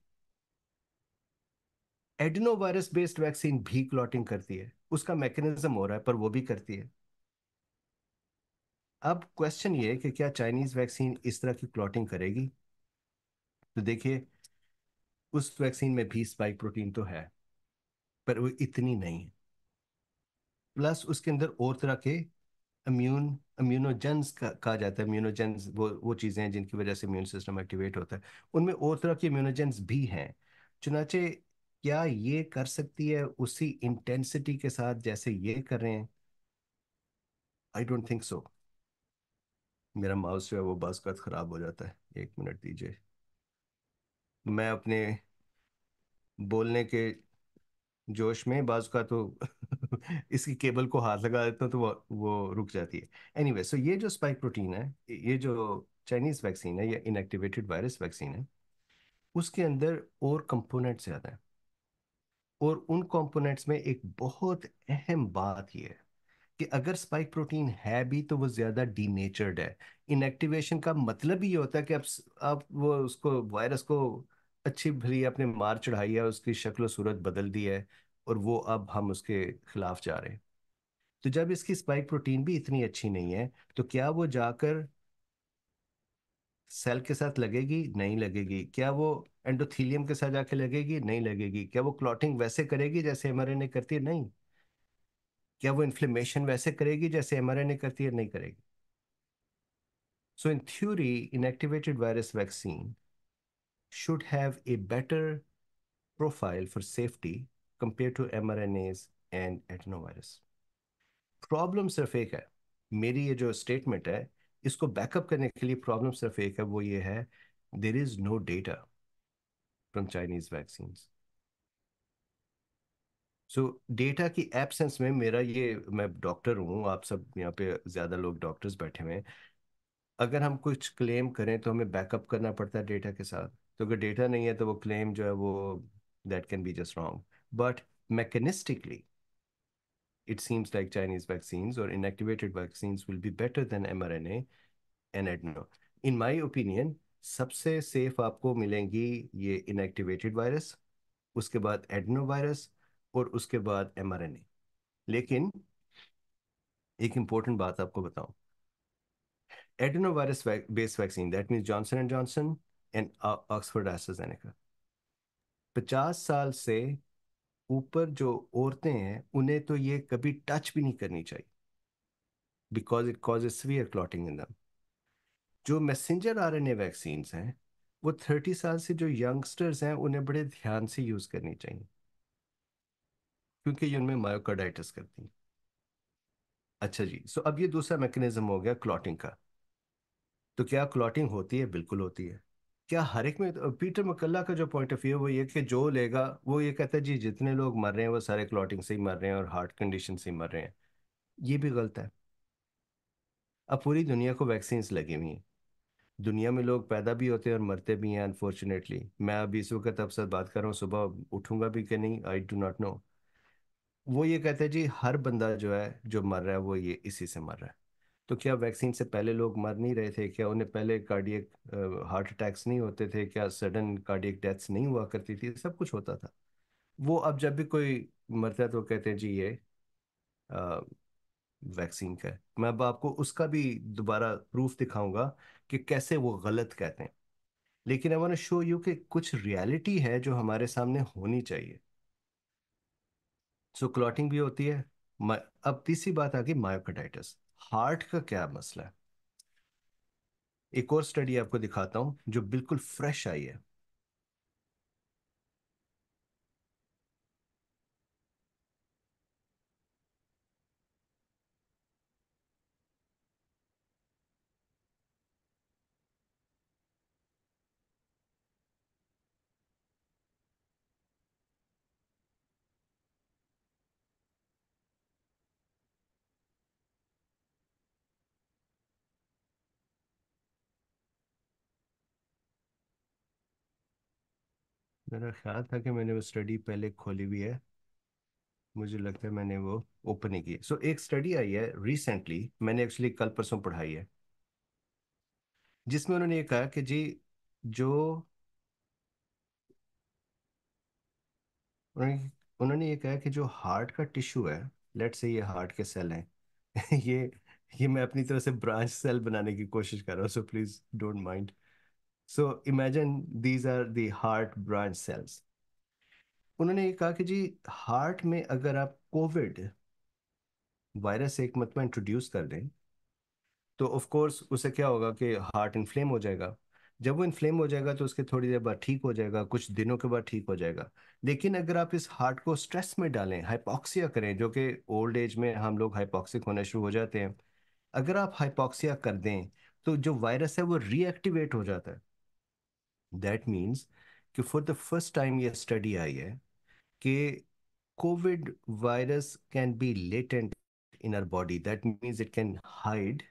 एडिनो वायरस बेस्ड वैक्सीन भी क्लॉटिंग करती है उसका मैकेनिज्म हो रहा है पर वो भी करती है अब क्वेश्चन ये है कि क्या चाइनीज वैक्सीन इस तरह की क्लॉटिंग करेगी तो देखिए उस वैक्सीन में भी स्पाइक प्रोटीन तो है पर वो इतनी नहीं है प्लस उसके अंदर और तरह के इम्यून इम्यूनोजेंस कहा जाता है इम्यूनोजेंस वो वो चीज़ें हैं जिनकी वजह से इम्यून सिस्टम एक्टिवेट होता है उनमें और तरह की इम्यूनोजेंस भी हैं चुनाचे क्या ये कर सकती है उसी इंटेंसिटी के साथ जैसे ये कर रहे हैं आई डोंट थिंक सो मेरा माउस जो है वो बस का ख़राब हो जाता है एक मिनट दीजिए मैं अपने बोलने के जोश में बाज का तो इसकी केबल को हाथ लगा देता हूँ तो वो वो रुक जाती है एनी anyway, सो so ये जो स्पाइक प्रोटीन है ये जो चाइनीज वैक्सीन है या इनएक्टिवेटेड वायरस वैक्सीन है उसके अंदर और कंपोनेंट्स ज़्यादा हैं और उन कंपोनेंट्स में एक बहुत अहम बात यह है कि अगर स्पाइक प्रोटीन है भी तो वो ज़्यादा डीनेचर्ड है इनएक्टिवेशन का मतलब ही होता है कि आप आप वो उसको वायरस को अच्छी भली आपने मार चढ़ाई है उसकी शक्ल सूरत बदल दी है और वो अब हम उसके खिलाफ जा रहे हैं तो जब इसकी स्पाइक प्रोटीन भी इतनी अच्छी नहीं है तो क्या वो जाकर सेल के साथ लगेगी नहीं लगेगी क्या वो एंडोथीलियम के साथ जाके लगेगी नहीं लगेगी क्या वो क्लॉटिंग वैसे करेगी जैसे एमआरएनए करती है नहीं क्या वो इन्फ्लेमेशन वैसे करेगी जैसे एमआरएनए करती है नहीं करेगी so in theory inactivated virus vaccine should have a better profile for safety compare to M R N A and adeno virus problem सिर्फ एक है मेरी ये जो स्टेटमेंट है इसको बैकअप करने के लिए प्रॉब्लम सिर्फ एक है वो ये है there is no data from Chinese vaccine so data की एबसेंस में मेरा ये मैं डॉक्टर हूँ आप सब यहाँ पे ज़्यादा लोग डॉक्टर्स बैठे हुए हैं अगर हम कुछ क्लेम करें तो हमें बैकअप करना पड़ता है डेटा के साथ तो अगर डेटा नहीं है तो वो क्लेम जो है वो that can be just wrong But mechanistically, it seems like Chinese vaccines or inactivated vaccines will be better than mRNA and adeno. In my opinion, सबसे सेफ आपको मिलेंगी ये इनएक्टिवेटेड वायरस उसके बाद एडनो वायरस और उसके बाद एमआरएनए लेकिन एक इंपॉर्टेंट बात आपको बताऊं adeno virus based vaccine that mean Johnson and Johnson and Oxford AstraZeneca पचास साल से ऊपर जो औरतें हैं उन्हें तो ये कभी टच भी नहीं करनी चाहिए because it cause severe clotting in them जो messenger R N A vaccine हैं वो थर्टी साल से जो यंगस्टर्स हैं उन्हें बड़े ध्यान से यूज़ करनी चाहिए क्योंकि ये उनमें मायोकोडाइटिस करती हैं अच्छा जी सो अब ये दूसरा मैकेनिज्म हो गया क्लॉटिंग का तो क्या क्लॉटिंग होती है बिल्कुल होती है क्या हर एक में पीटर मकल्ला का जो पॉइंट ऑफ व्यू वो ये कि जो लेगा वो ये कहता है जी जितने लोग मर रहे हैं वो सारे क्लॉटिंग से ही मर रहे हैं और हार्ट कंडीशन से ही मर रहे हैं ये भी गलत है अब पूरी दुनिया को वैक्सीन्स लगी हुई हैं दुनिया में लोग पैदा भी होते हैं और मरते भी हैं अनफॉर्चुनेटली मैं अभी इस वक्त अब सर बात कर रहा हूँ सुबह उठूंगा भी कि नहीं आई डू नॉट नो वो ये कहते हैं जी हर बंदा जो है जो मर रहा है वो ये इसी से मर रहा है तो क्या वैक्सीन से पहले लोग मर नहीं रहे थे क्या उन्हें पहले कार्डियक हार्ट अटैक्स नहीं होते थे क्या सडन कार्डियक डेथ्स नहीं हुआ करती थी सब कुछ होता था वो अब जब भी कोई मरता है तो कहते हैं जी ये आ, वैक्सीन का है मैं अब आपको उसका भी दोबारा प्रूफ दिखाऊंगा कि कैसे वो गलत कहते हैं लेकिन आई वांट शो यू कि कुछ रियलिटी है जो हमारे सामने होनी चाहिए सो so, क्लॉटिंग भी होती है अब तीसरी बात आ गई मायोकाइटिस हार्ट का क्या मसला है एक और स्टडी आपको दिखाता हूं जो बिल्कुल फ्रेश आई है मेरा ख्याल था कि मैंने वो स्टडी पहले खोली हुई है मुझे लगता है मैंने वो ओपन ही की सो so, एक स्टडी आई है रिसेंटली मैंने एक्चुअली कल परसों पढ़ाई है जिसमें उन्होंने ये कहा कि जी जो उन्होंने उन्होंने ये कहा कि जो हार्ट का टिश्यू है लेट से ये हार्ट के सेल हैं ये ये मैं अपनी तरह से ब्रांच सेल बनाने की कोशिश कर रहा हूँ so please don't mind so imagine these are the heart branch cells उन्होंने ये कहा कि जी हार्ट में अगर आप कोविड वायरस एक मतलब इंट्रोड्यूस कर दें तो ऑफ कोर्स उसे क्या होगा कि हार्ट इन्फ्लेम हो जाएगा जब वो इन्फ्लेम हो जाएगा तो उसके थोड़ी देर बाद ठीक हो जाएगा कुछ दिनों के बाद ठीक हो जाएगा लेकिन अगर आप इस हार्ट को स्ट्रेस में डालें हाइपोक्सिया करें जो कि ओल्ड एज में हम लोग हाइपोक्सिक होने शुरू हो जाते हैं अगर आप हाइपोक्सिया कर दें तो जो वायरस है वो रीएक्टिवेट हो जाता है दैट मीन्स कि फॉर द फर्स्ट टाइम ये स्टडी आई है कि COVID virus can be latent in our body that means it can hide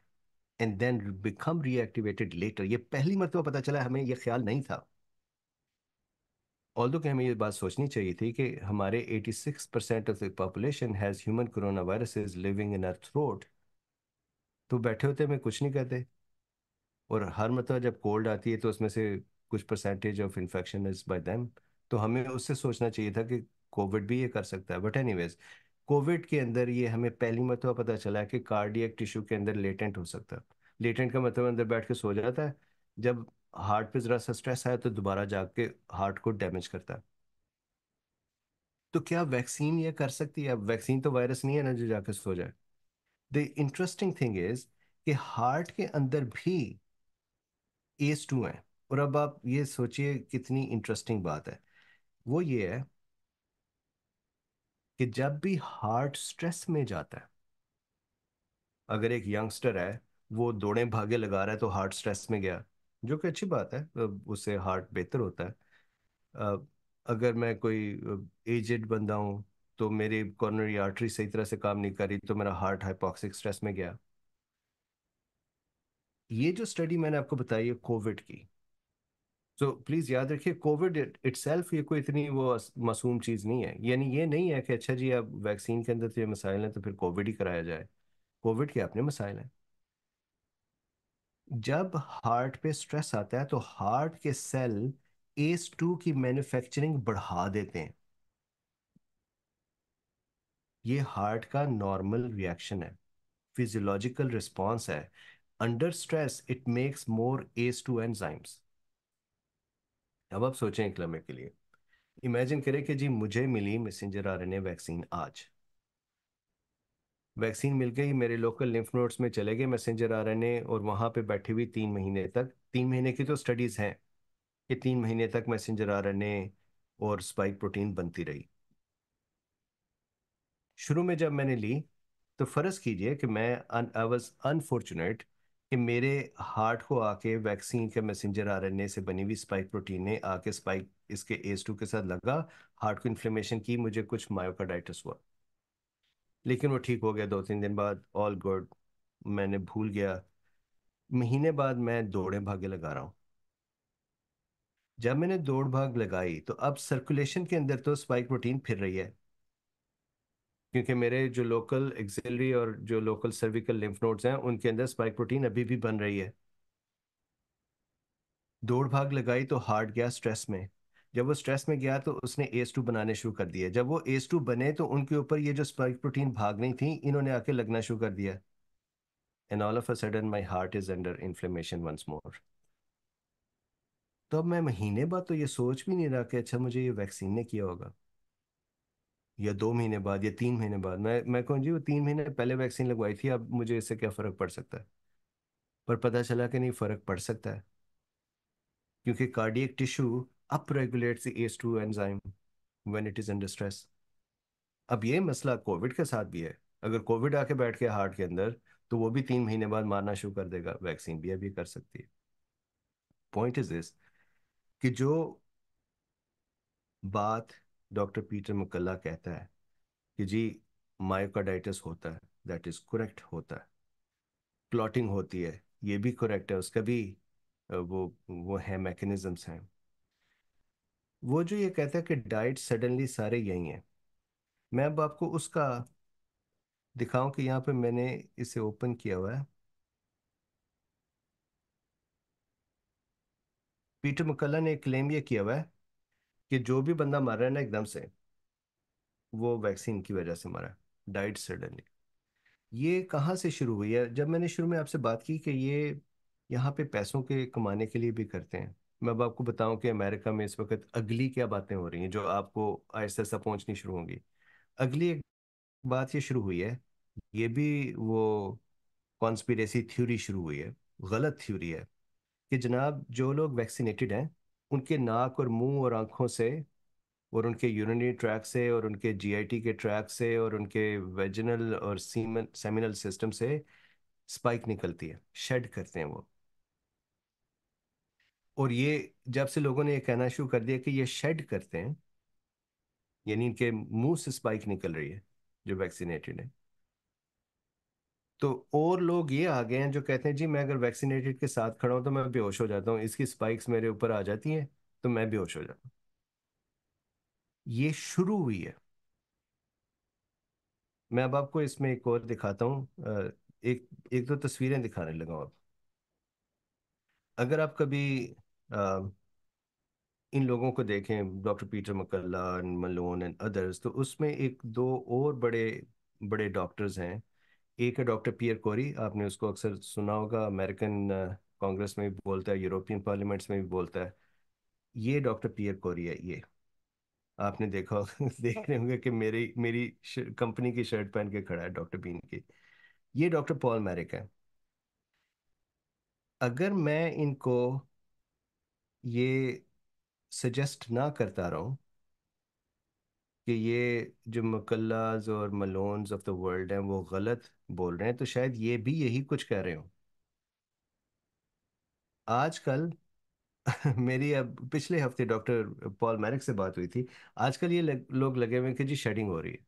and then become reactivated later ये पहली मरतबा पता चला हमें यह ख्याल नहीं था ऑल दो कि हमें ये बात सोचनी चाहिए थी कि हमारे 86 percent of the population has human corona virus is living in our throat तो बैठे होते हमें कुछ नहीं कहते और हर मरतबा जब कोल्ड आती है तो उसमें से कुछ percentage of infection is by them तो हमें उससे सोचना चाहिए था कि कोविड भी ये कर सकता है बट एनी कोविड के अंदर ये हमें पहली मरतबा पता चला है कि कार्डियक टिश्यू के अंदर लेटेंट हो सकता है लेटेंट का मतलब अंदर बैठ के सो जाता है जब हार्ट पे ज़रा सा स्ट्रेस आया तो दोबारा जाके हार्ट को डैमेज करता है तो क्या वैक्सीन ये कर सकती है वैक्सीन तो वायरस नहीं है ना जो जाकर सो जाए द इंटरेस्टिंग थिंग इज कि हार्ट के अंदर भी एस टू है और अब आप ये सोचिए कितनी इंटरेस्टिंग बात है वो ये है कि जब भी हार्ट स्ट्रेस में जाता है अगर एक यंगस्टर है वो दौड़े भागे लगा रहा है तो हार्ट स्ट्रेस में गया जो कि अच्छी बात है उससे हार्ट बेहतर होता है अगर मैं कोई एजेड बंदा हूँ तो मेरी कॉर्नरी आर्टरी सही तरह से काम नहीं कर रही तो मेरा हार्ट हाइपोक्सिक स्ट्रेस में गया ये जो स्टडी मैंने आपको बताई है कोविड की तो प्लीज़ याद रखिए कोविड इट सेल्फ ये कोई इतनी वो मासूम चीज़ नहीं है यानी ये नहीं है कि अच्छा जी अब वैक्सीन के अंदर तो ये मसाइल हैं तो फिर कोविड ही कराया जाए कोविड के अपने मसाइल हैं जब हार्ट पे स्ट्रेस आता है तो हार्ट के सेल एस टू की मैन्युफैक्चरिंग बढ़ा देते हैं ये हार्ट का नॉर्मल रिएक्शन है फिजियोलॉजिकल रिस्पॉन्स है under stress it makes more S two and अब आप सोचें एक लम्बे के लिए इमेजिन करें कि जी मुझे मिली मैसेंजर आर वैक्सीन आज वैक्सीन मिल गई मेरे लोकल लिम्फ नोड्स में चले गए मैसेंजर आर और वहाँ पे बैठी हुई तीन महीने तक तीन महीने की तो स्टडीज़ हैं कि तीन महीने तक मैसेंजर आर और स्पाइक प्रोटीन बनती रही शुरू में जब मैंने ली तो फ़र्ज़ कीजिए कि मैं आई वॉज अनफॉर्चुनेट कि मेरे हार्ट को आके वैक्सीन के मैसेंजर आरएनए से बनी हुई स्पाइक प्रोटीन ने आके स्पाइक इसके एस टू के साथ लगा हार्ट को इन्फ्लेमेशन की मुझे कुछ मायोकार्डाइटिस हुआ लेकिन वो ठीक हो गया दो तीन दिन बाद ऑल गुड मैंने भूल गया महीने बाद मैं दौड़े भागे लगा रहा हूँ जब मैंने दौड़ भाग लगाई तो अब सर्कुलेशन के अंदर तो स्पाइक प्रोटीन फिर रही है क्योंकि मेरे जो लोकल एक्सिलरी और जो लोकल सर्विकल लिम्फ नोड्स हैं उनके अंदर स्पाइक प्रोटीन अभी भी बन रही है दौड़ भाग लगाई तो हार्ट गया स्ट्रेस में जब वो स्ट्रेस में गया तो उसने एस टू बनाने शुरू कर दिया जब वो एस टू बने तो उनके ऊपर ये जो स्पाइक प्रोटीन भाग नहीं थी इन्होंने आके लगना शुरू कर दिया and all of a sudden my heart is under inflammation once more तो अब मैं महीने बाद तो ये सोच भी नहीं रहा कि अच्छा मुझे ये वैक्सीन ने किया होगा या दो महीने बाद या तीन महीने बाद मैं मैं कहूँ जी वो तीन महीने पहले वैक्सीन लगवाई थी अब मुझे इससे क्या फ़र्क पड़ सकता है पर पता चला कि नहीं फ़र्क पड़ सकता है क्योंकि cardiac tissue up regulates S two enzyme when it is under stress अब ये मसला कोविड के साथ भी है अगर कोविड आके बैठ गया हार्ट के अंदर तो वो भी तीन महीने बाद मारना शुरू कर देगा वैक्सीन भी अभी कर सकती है पॉइंट इज दिस कि जो बात डॉक्टर पीटर मुकल्ला कहता है कि जी मायोकार्डाइटिस होता है दैट इज करेक्ट होता है क्लॉटिंग होती है ये भी करेक्ट है उसका भी वो वो है मैकेनिज़म्स हैं वो जो ये कहता है कि डाइट सडनली सारे यही हैं मैं अब आपको उसका दिखाऊं कि यहाँ पे मैंने इसे ओपन किया हुआ है पीटर मुकल्ला ने क्लेम ये किया हुआ है कि जो भी बंदा मर रहा है ना एकदम से वो वैक्सीन की वजह से मरा डाइट सडनली ये कहाँ से शुरू हुई है जब मैंने शुरू में आपसे बात की कि ये यहाँ पे पैसों के कमाने के लिए भी करते हैं मैं अब आपको बताऊं कि अमेरिका में इस वक्त अगली क्या बातें हो रही हैं जो आपको आहिस्ता आहिस्ता पहुंचनी शुरू होंगी अगली एक बात ये शुरू हुई है ये भी वो कॉन्स्पिरेसी थ्योरी शुरू हुई है गलत थ्योरी है कि जनाब जो लोग वैक्सीनेटेड हैं उनके नाक और मुंह और आंखों से और उनके यूरिनरी ट्रैक से और उनके जीआईटी के ट्रैक से और उनके वेजिनल और सीमन सेमिनल सिस्टम से स्पाइक निकलती है शेड करते हैं वो और ये जब से लोगों ने ये कहना शुरू कर दिया कि ये शेड करते हैं यानी इनके मुंह से स्पाइक निकल रही है जो वैक्सीनेटेड है तो और लोग ये आ गए हैं जो कहते हैं जी मैं अगर वैक्सीनेटेड के साथ खड़ा हूँ तो मैं बेहोश हो जाता हूँ इसकी स्पाइक्स मेरे ऊपर आ जाती हैं तो मैं बेहोश हो जाता हूँ ये शुरू हुई है मैं अब आपको इसमें एक और दिखाता हूँ एक एक दो तस्वीरें दिखाने लगा हूँ अब अगर आप कभी आ, इन लोगों को देखें doctor Peter McCullough Malone and others तो उसमें एक दो और बड़े बड़े डॉक्टर्स हैं एक है डॉक्टर पियर कोरी आपने उसको अक्सर सुना होगा अमेरिकन कांग्रेस में भी बोलता है यूरोपियन पार्लियामेंट्स में भी बोलता है ये डॉक्टर पियर कोरी है ये आपने देखा देख रहे होंगे कि मेरी मेरी कंपनी की शर्ट पहन के खड़ा है डॉक्टर बीन की ये डॉक्टर पॉल मैरिक है अगर मैं इनको ये सजेस्ट ना करता रहूं कि ये जो मकल्लाज और मलोन्स ऑफ द वर्ल्ड हैं वो गलत बोल रहे हैं तो शायद ये भी यही कुछ कह रहे हो आजकल मेरी अब पिछले हफ्ते डॉक्टर पॉल मैरिक से बात हुई थी आजकल ये लग, लोग लगे हुए कि जी शेडिंग हो रही है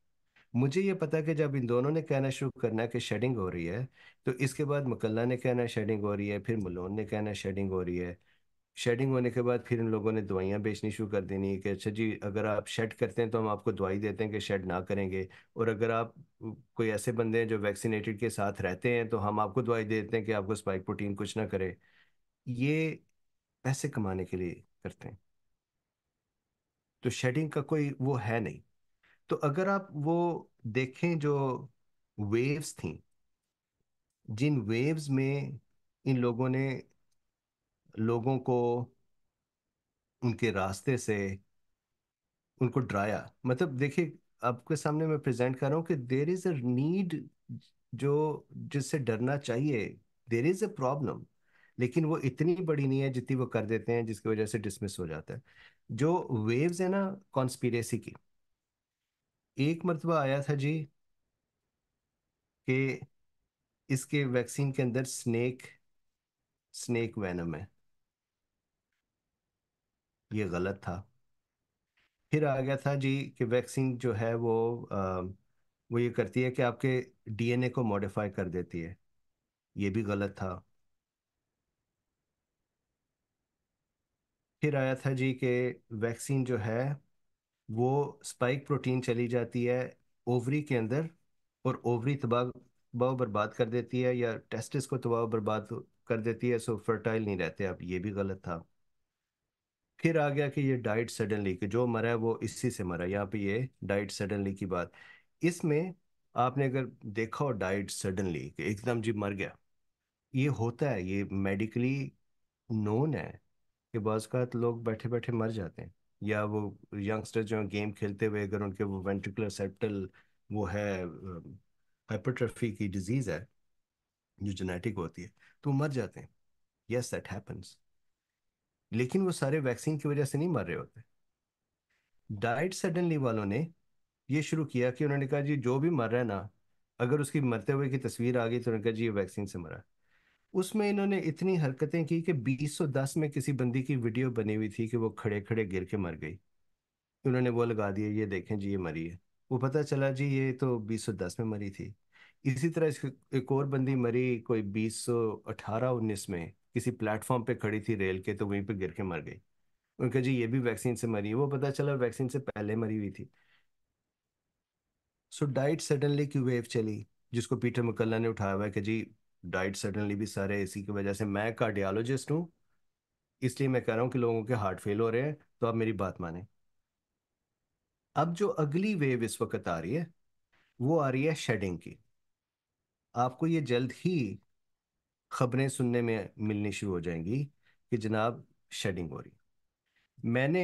मुझे ये पता कि जब इन दोनों ने कहना शुरू करना कि शेडिंग हो रही है तो इसके बाद मुकल्ला ने कहना शेडिंग हो रही है फिर मलोन ने कहना शेडिंग हो रही है शेडिंग होने के बाद फिर इन लोगों ने दवाइयाँ बेचनी शुरू कर देनी कि अच्छा जी अगर आप शेड करते हैं तो हम आपको दवाई देते हैं कि शेड ना करेंगे और अगर आप कोई ऐसे बंदे हैं जो वैक्सीनेटेड के साथ रहते हैं तो हम आपको दवाई देते हैं कि आपको स्पाइक प्रोटीन कुछ ना करे ये पैसे कमाने के लिए करते हैं तो शेडिंग का कोई वो है नहीं तो अगर आप वो देखें जो वेव्स थी जिन वेव्स में इन लोगों ने लोगों को उनके रास्ते से उनको डराया मतलब देखिए आपके सामने मैं प्रेजेंट कर रहा हूँ कि देर इज अ नीड जो जिससे डरना चाहिए देर इज अ प्रॉब्लम लेकिन वो इतनी बड़ी नहीं है जितनी वो कर देते हैं जिसकी वजह से डिसमिस हो जाता है जो वेव्स है ना कॉन्स्पिरेसी की एक मरतबा आया था जी कि इसके वैक्सीन के अंदर स्नेक स्नेक वैनम है ये गलत था फिर आ गया था जी कि वैक्सीन जो है वो आ, वो ये करती है कि आपके डीएनए को मॉडिफाई कर देती है ये भी गलत था फिर आया था जी कि वैक्सीन जो है वो स्पाइक प्रोटीन चली जाती है ओवरी के अंदर और ओवरी तबाह बर्बाद कर देती है या टेस्टिस को तबाह बर्बाद कर देती है सो फर्टाइल नहीं रहते अब ये भी गलत था फिर आ गया कि ये डाइट सडनली कि जो मरा है वो इसी से मरा यहाँ पे ये डाइट सडनली की बात इसमें आपने अगर देखा हो डाइट सडनली एकदम जी मर गया ये होता है ये मेडिकली नोन है कि बाज़ात लोग बैठे बैठे मर जाते हैं या वो यंगस्टर जो गेम खेलते हुए अगर उनके वो वेंटिकुलर सेप्टल वो है हाइपरट्रफी की डिजीज़ है जो जेनेटिक होती है तो मर जाते हैं यस दैट हैपन्स लेकिन वो सारे वैक्सीन की वजह से नहीं मर रहे होते डाइट सडनली वालों ने ये शुरू किया कि उन्होंने कहा जी जो भी मर रहा है ना अगर उसकी मरते हुए की तस्वीर आ गई तो उन्होंने कहा जी ये वैक्सीन से मरा उसमें इन्होंने इतनी हरकतें की कि 2010 में किसी बंदी की वीडियो बनी हुई थी कि वो खड़े खड़े गिर के मर गई उन्होंने वो लगा दिया ये देखें जी ये मरी है वो पता चला जी ये तो 2010 में मरी थी इसी तरह इसकी एक और बंदी मरी कोई 2018-19 में किसी प्लेटफॉर्म पे खड़ी थी रेल के तो वहीं पे गिर के मर गई उनका जी ये भी वैक्सीन से मरी है वो पता चला वैक्सीन से पहले मरी हुई थी सो डाइट सडनली की वेव चली जिसको पीटर मुकल्ला ने उठाया हुआ है कि जी डाइट सडनली भी सारे इसी की वजह से मैं कार्डियालॉजिस्ट हूँ इसलिए मैं कह रहा हूँ कि लोगों के हार्ट फेल हो रहे हैं तो आप मेरी बात माने अब जो अगली वेव इस वक्त आ रही है वो आ रही है शेडिंग की आपको ये जल्द ही खबरें सुनने में मिलनी शुरू हो जाएंगी कि जनाब शेडिंग हो रही मैंने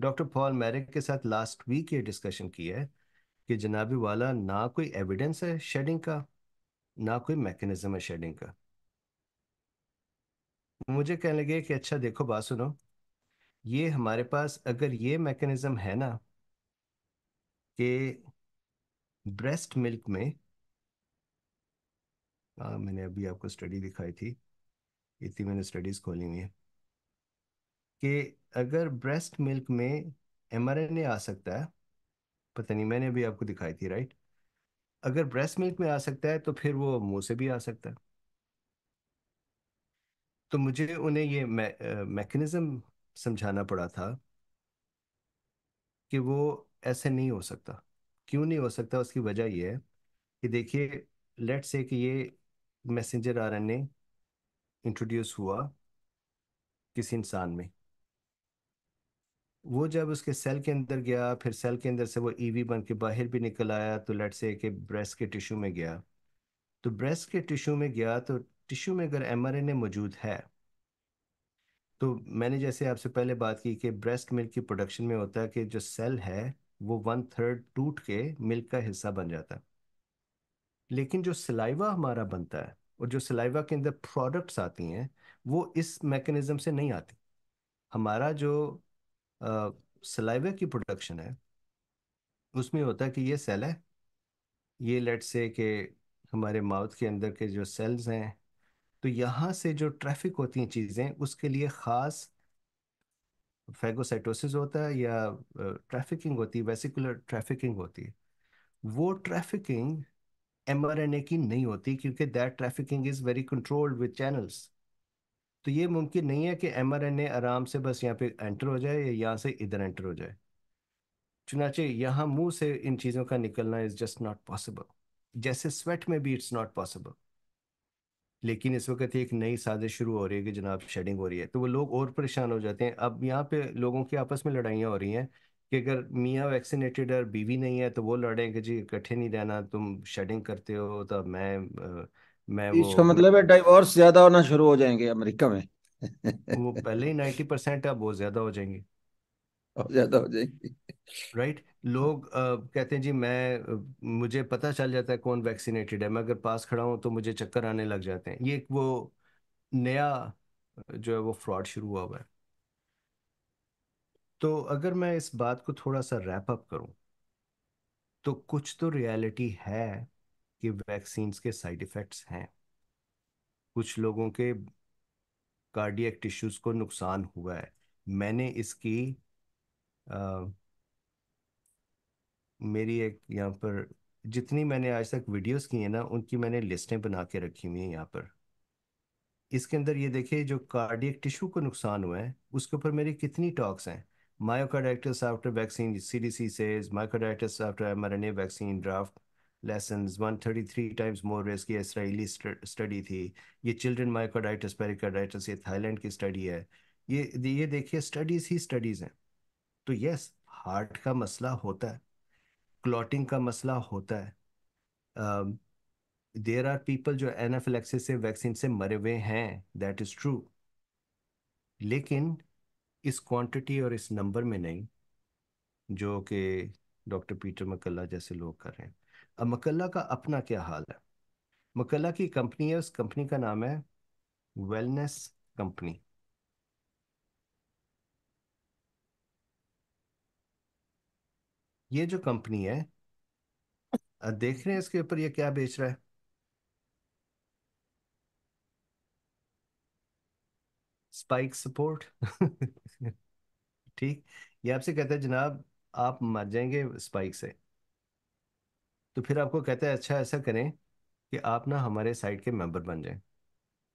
डॉक्टर पॉल मैरिक के साथ लास्ट वीक ये डिस्कशन किया है कि जनाबी वाला ना कोई एविडेंस है शेडिंग का ना कोई मैकेनिज्म है शेडिंग का मुझे कहने लगे कि अच्छा देखो बात सुनो ये हमारे पास अगर ये मैकेनिज्म है ना कि ब्रेस्ट मिल्क में हाँ मैंने अभी आपको स्टडी दिखाई थी इतनी मैंने स्टडीज़ खोली हुई है कि अगर ब्रेस्ट मिल्क में एम आ सकता है पता नहीं मैंने अभी आपको दिखाई थी राइट अगर ब्रेस्ट मिल्क में आ सकता है तो फिर वो मुंह से भी आ सकता है तो मुझे उन्हें ये मैकेनिज्म समझाना पड़ा था कि वो ऐसे नहीं हो सकता क्यों नहीं हो सकता उसकी वजह यह है कि देखिए लेट्स से कि ये मैसेंजर आर ए इंट्रोड्यूस हुआ किसी इंसान में वो जब उसके सेल के अंदर गया फिर सेल के अंदर से वो ईवी e बन के बाहर भी निकल आया तो लेट से के ब्रेस्ट के टिश्यू में गया तो ब्रेस्ट के टिश्यू में गया तो टिश्यू में अगर एम मौजूद है तो मैंने जैसे आपसे पहले बात की कि ब्रेस्ट मिल्क की प्रोडक्शन में होता है कि जो सेल है वो वन थर्ड टूट के मिल्क का हिस्सा बन जाता है लेकिन जो सिलाइवा हमारा बनता है और जो सिलाइवा के अंदर प्रोडक्ट्स आती हैं वो इस मैकेनिज़्म से नहीं आती हमारा जो सिलाइवा की प्रोडक्शन है उसमें होता है कि ये सेल है ये लेट से कि हमारे माउथ के अंदर के जो सेल्स हैं तो यहाँ से जो ट्रैफिक होती हैं चीज़ें उसके लिए ख़ास फेगोसाइटोसिस होता है या ट्रैफिकिंग होती है वेसिकुलर ट्रैफिकिंग होती है वो ट्रैफिकिंग एमआरएनए की नहीं होती क्योंकि that trafficking is very controlled with channels तो ये मुमकिन नहीं है कि एम आराम से बस यहाँ पे एंटर हो जाए या यहाँ से इधर एंटर हो जाए चुनाचे यहाँ मुंह से इन चीज़ों का निकलना इज़ जस्ट नॉट पॉसिबल जैसे स्वेट में भी इट्स नॉट पॉसिबल लेकिन इस वक्त एक नई साजिश शुरू हो रही है कि जनाब शेडिंग हो रही है तो वो लोग और परेशान हो जाते हैं अब यहाँ पे लोगों की आपस में लड़ाइयाँ हो रही हैं कि अगर मियाँ वैक्सीनेटेड है और बीवी नहीं है तो वो लड़े कि जी इकट्ठे नहीं रहना तुम शेडिंग करते हो तो मैं मैं वो इसका मतलब है डाइवोर्स मतलब ज्यादा होना शुरू हो जाएंगे अमेरिका में वो पहले ही नाइन्टी परसेंट है बहुत ज्यादा हो जाएंगे और ज्यादा हो जाएंगे राइट लोग अ, कहते हैं जी मैं मुझे पता चल जाता है कौन वैक्सीनेटेड है मैं अगर पास खड़ा हूँ तो मुझे चक्कर आने लग जाते हैं ये एक वो नया जो है वो फ्रॉड शुरू हुआ हुआ है तो अगर मैं इस बात को थोड़ा सा रैप अप करूं तो कुछ तो रियलिटी है कि वैक्सीन्स के साइड इफ़ेक्ट्स हैं कुछ लोगों के कार्डियक टिश्यूज को नुकसान हुआ है मैंने इसकी आ, मेरी एक यहाँ पर जितनी मैंने आज तक वीडियोस की हैं ना उनकी मैंने लिस्टें बना के रखी हुई हैं यहाँ पर इसके अंदर ये देखिए जो कार्डियक टिश्यू को नुकसान हुआ है उसके ऊपर मेरी कितनी टॉक्स हैं Myocarditis after vaccine, CDC says myocarditis after mRNA vaccine draft lessons 133 times more risk ये इसराइली स्टडी थी ये चिल्ड्रन माइकोडाइटिस पेरिकार्डाइटिस ये थाईलैंड की स्टडी है ये ये देखिए स्टडीज ही स्टडीज हैं तो यस हार्ट का मसला होता है क्लॉटिंग का मसला होता है देर आर पीपल जो एनाफिलेक्सिस से वैक्सीन से मरे हुए हैं दैट इज ट्रू लेकिन इस क्वांटिटी और इस नंबर में नहीं जो कि डॉक्टर पीटर मकल्ला जैसे लोग कर रहे हैं अब मकल्ला का अपना क्या हाल है मकल्ला की कंपनी है उस कंपनी का नाम है वेलनेस कंपनी ये जो कंपनी है देख रहे हैं इसके ऊपर ये क्या बेच रहा है स्पाइक सपोर्ट ठीक ये आपसे कहता है जनाब आप मर जाएंगे स्पाइक से तो फिर आपको कहता है अच्छा ऐसा करें कि आप ना हमारे साइड के मेंबर बन जाएं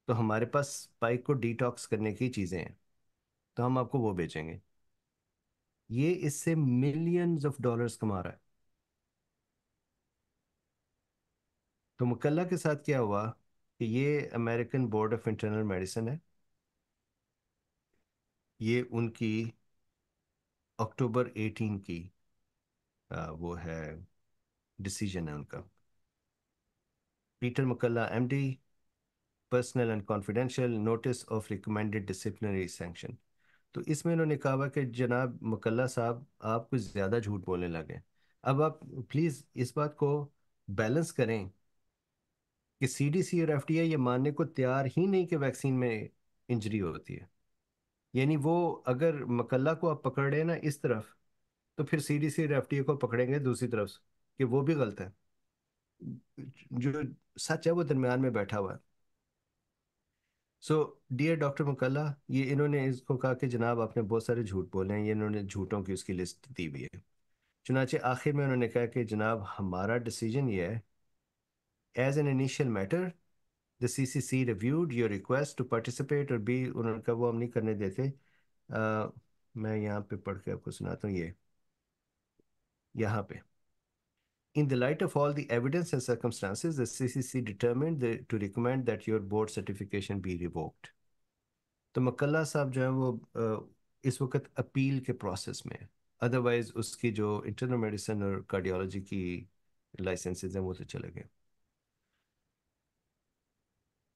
तो हमारे पास स्पाइक को डिटॉक्स करने की चीज़ें हैं तो हम आपको वो बेचेंगे ये इससे मिलियंस ऑफ डॉलर्स कमा रहा है तो मुकल्ला के साथ क्या हुआ कि ये American board of internal medicine है ये उनकी अक्टूबर एटीन की आ, वो है डिसीजन है उनका Peter McCullough MD personal and confidential notice of recommended disciplinary sanction तो इसमें उन्होंने कहा कि जनाब मकल्ला साहब आप कुछ ज़्यादा झूठ बोलने लगे अब आप प्लीज़ इस बात को बैलेंस करें कि सी डी सी और एफ डी आई ये मानने को तैयार ही नहीं कि वैक्सीन में इंजरी होती है यानी वो अगर मकल्ला को आप पकड़े ना इस तरफ तो फिर सीधी सी ए को पकड़ेंगे दूसरी तरफ कि वो भी गलत है जो सच है वो दरमियान में बैठा हुआ है सो डियर डॉक्टर मकल्ला ये इन्होंने इसको कहा कि जनाब आपने बहुत सारे झूठ बोले हैं ये इन्होंने झूठों की उसकी लिस्ट दी हुई है चुनाचे आखिर में उन्होंने कहा कि जनाब हमारा डिसीजन ये है as an initial matter the CCC reviewed your request to participate और बी उनका वो हम नहीं करने देते uh, मैं यहाँ पे पढ़ के आपको सुनाता हूँ ये यहाँ पे In the light of all the evidence and circumstances, the CCC determined the, to recommend that your board certification be revoked. तो मक्ला साहब जो है वो इस वक्त अपील के प्रोसेस में है अदरवाइज उसकी जो इंटरनल मेडिसिन और कार्डियोलॉजी की लाइसेंसेज हैं वो तो चले गए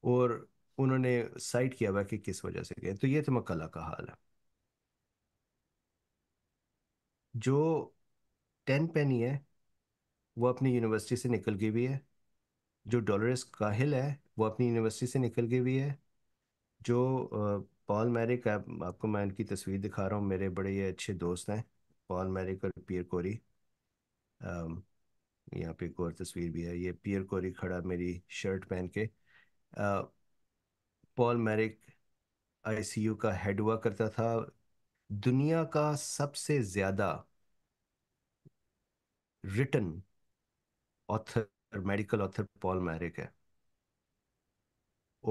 और उन्होंने साइड किया हुआ कि किस वजह से गए तो ये तो मकला का हाल है जो टेन पेनी है वो अपनी यूनिवर्सिटी से निकल गई भी है जो डॉलरस काहिल है वो अपनी यूनिवर्सिटी से निकल गई भी है जो पॉल मैरिक है आपको मैं इनकी तस्वीर दिखा रहा हूँ मेरे बड़े ये अच्छे दोस्त हैं पॉल मैरिक और पियर कोरी यहाँ पे एक और तस्वीर भी है ये पियर कोरी खड़ा मेरी शर्ट पहन के पॉल मैरिक आईसीयू का हेड हुआ करता था दुनिया का सबसे ज्यादा written author medical author Paul Marik है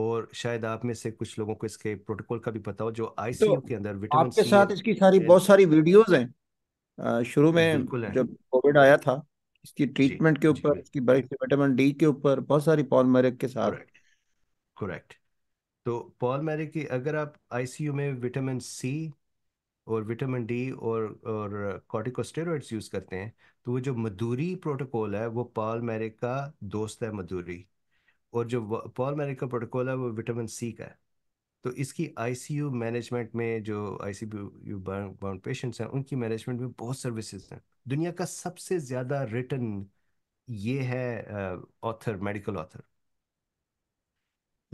और शायद आप में से कुछ लोगों को इसके प्रोटोकॉल का भी पता हो जो तो आईसीयू तो के अंदर विटामिन आपके सी साथ इसकी सारी बहुत सारी वीडियोस हैं शुरू में जब कोविड आया था इसकी ट्रीटमेंट के ऊपर इसकी विटामिन डी के ऊपर बहुत सारी पॉल मैरिक के साथ करेक्ट तो पॉल मैरे की अगर आप आईसीयू में विटामिन सी और विटामिन डी और और कॉर्टिकोस्टेरॉइड्स यूज़ करते हैं तो वो जो मधुरी प्रोटोकॉल है वो पॉल मैरिक का दोस्त है मधुरी और जो पॉल मैरे का प्रोटोकॉल है वो विटामिन सी का है तो इसकी आईसीयू मैनेजमेंट में जो आईसीयू बाउंड पेशेंट्स हैं उनकी मैनेजमेंट में बहुत सर्विसेज हैं दुनिया का सबसे ज़्यादा रिटर्न ये है ऑथर मेडिकल ऑथर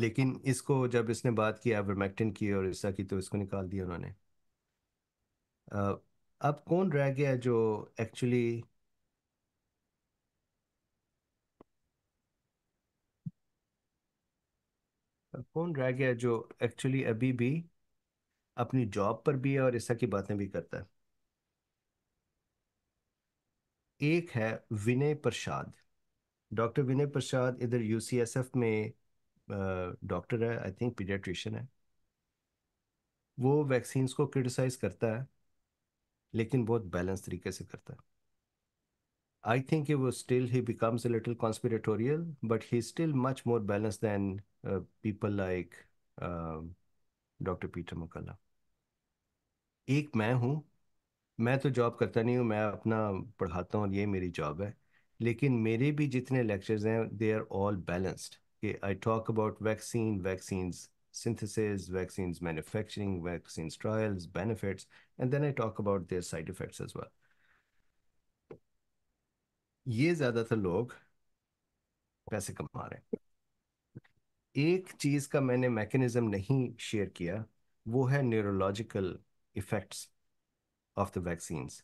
लेकिन इसको जब इसने बात की एवरमेक्टिन की और इसका की तो इसको निकाल दिया उन्होंने अब कौन रह गया जो एक्चुअली कौन रह गया जो एक्चुअली अभी भी अपनी जॉब पर भी है और इस की बातें भी करता है एक है विनय प्रसाद डॉक्टर विनय प्रसाद इधर यूसीएसएफ में डॉक्टर है आई थिंक पीडियाट्रिशियन है वो वैक्सीन्स को क्रिटिसाइज करता है लेकिन बहुत बैलेंस तरीके से करता है आई थिंक वो still he becomes a little conspiratorial but he still much more balance than people like doctor Peter McCullough एक मैं हूँ मैं तो जॉब करता नहीं हूँ मैं अपना पढ़ाता हूँ और ये मेरी जॉब है लेकिन मेरे भी जितने लेक्चर्स हैं they are all balanced I talk about vaccine, vaccines synthesis, vaccines manufacturing, vaccines trials, benefits, and then I talk about their side effects as well. ये ज्यादातर लोग पैसे कमा रहे एक चीज का मैंने मैकेनिज्म नहीं शेयर किया वो है neurological effects of the vaccines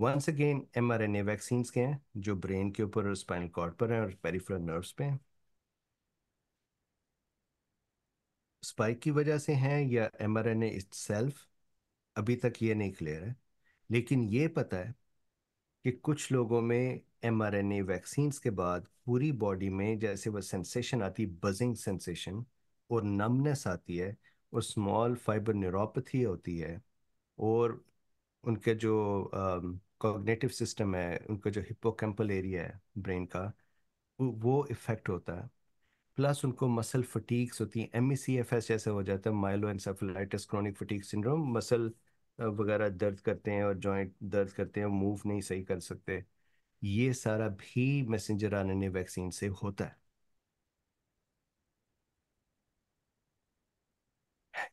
once again mRNA vaccines के हैं जो ब्रेन के ऊपर और स्पाइनल कॉर्ड पर हैं और पेरिफेरल नर्व्स पे हैं स्पाइक की वजह से हैं या M R N A self अभी तक ये नहीं क्लियर है लेकिन ये पता है कि कुछ लोगों में M R N A vaccine के बाद पूरी बॉडी में जैसे वह सेंसेशन आती बजिंग सेंसेशन और नमनेस आती है और स्मॉल फाइबर न्यूरोपथी होती है और उनके जो कॉग्नेटिव सिस्टम है उनका जो हिपोकैम्पल एरिया है ब्रेन का वो इफ़ेक्ट होता है प्लस उनको मसल फटीक्स होती हैं एम ई e जैसे हो जाता है myelo encephalitis chronic fatigue syndrome muscle वगैरह दर्द करते हैं और जॉइंट दर्द करते हैं मूव नहीं सही कर सकते ये सारा भी मैसेंजर आरएनए वैक्सीन से होता है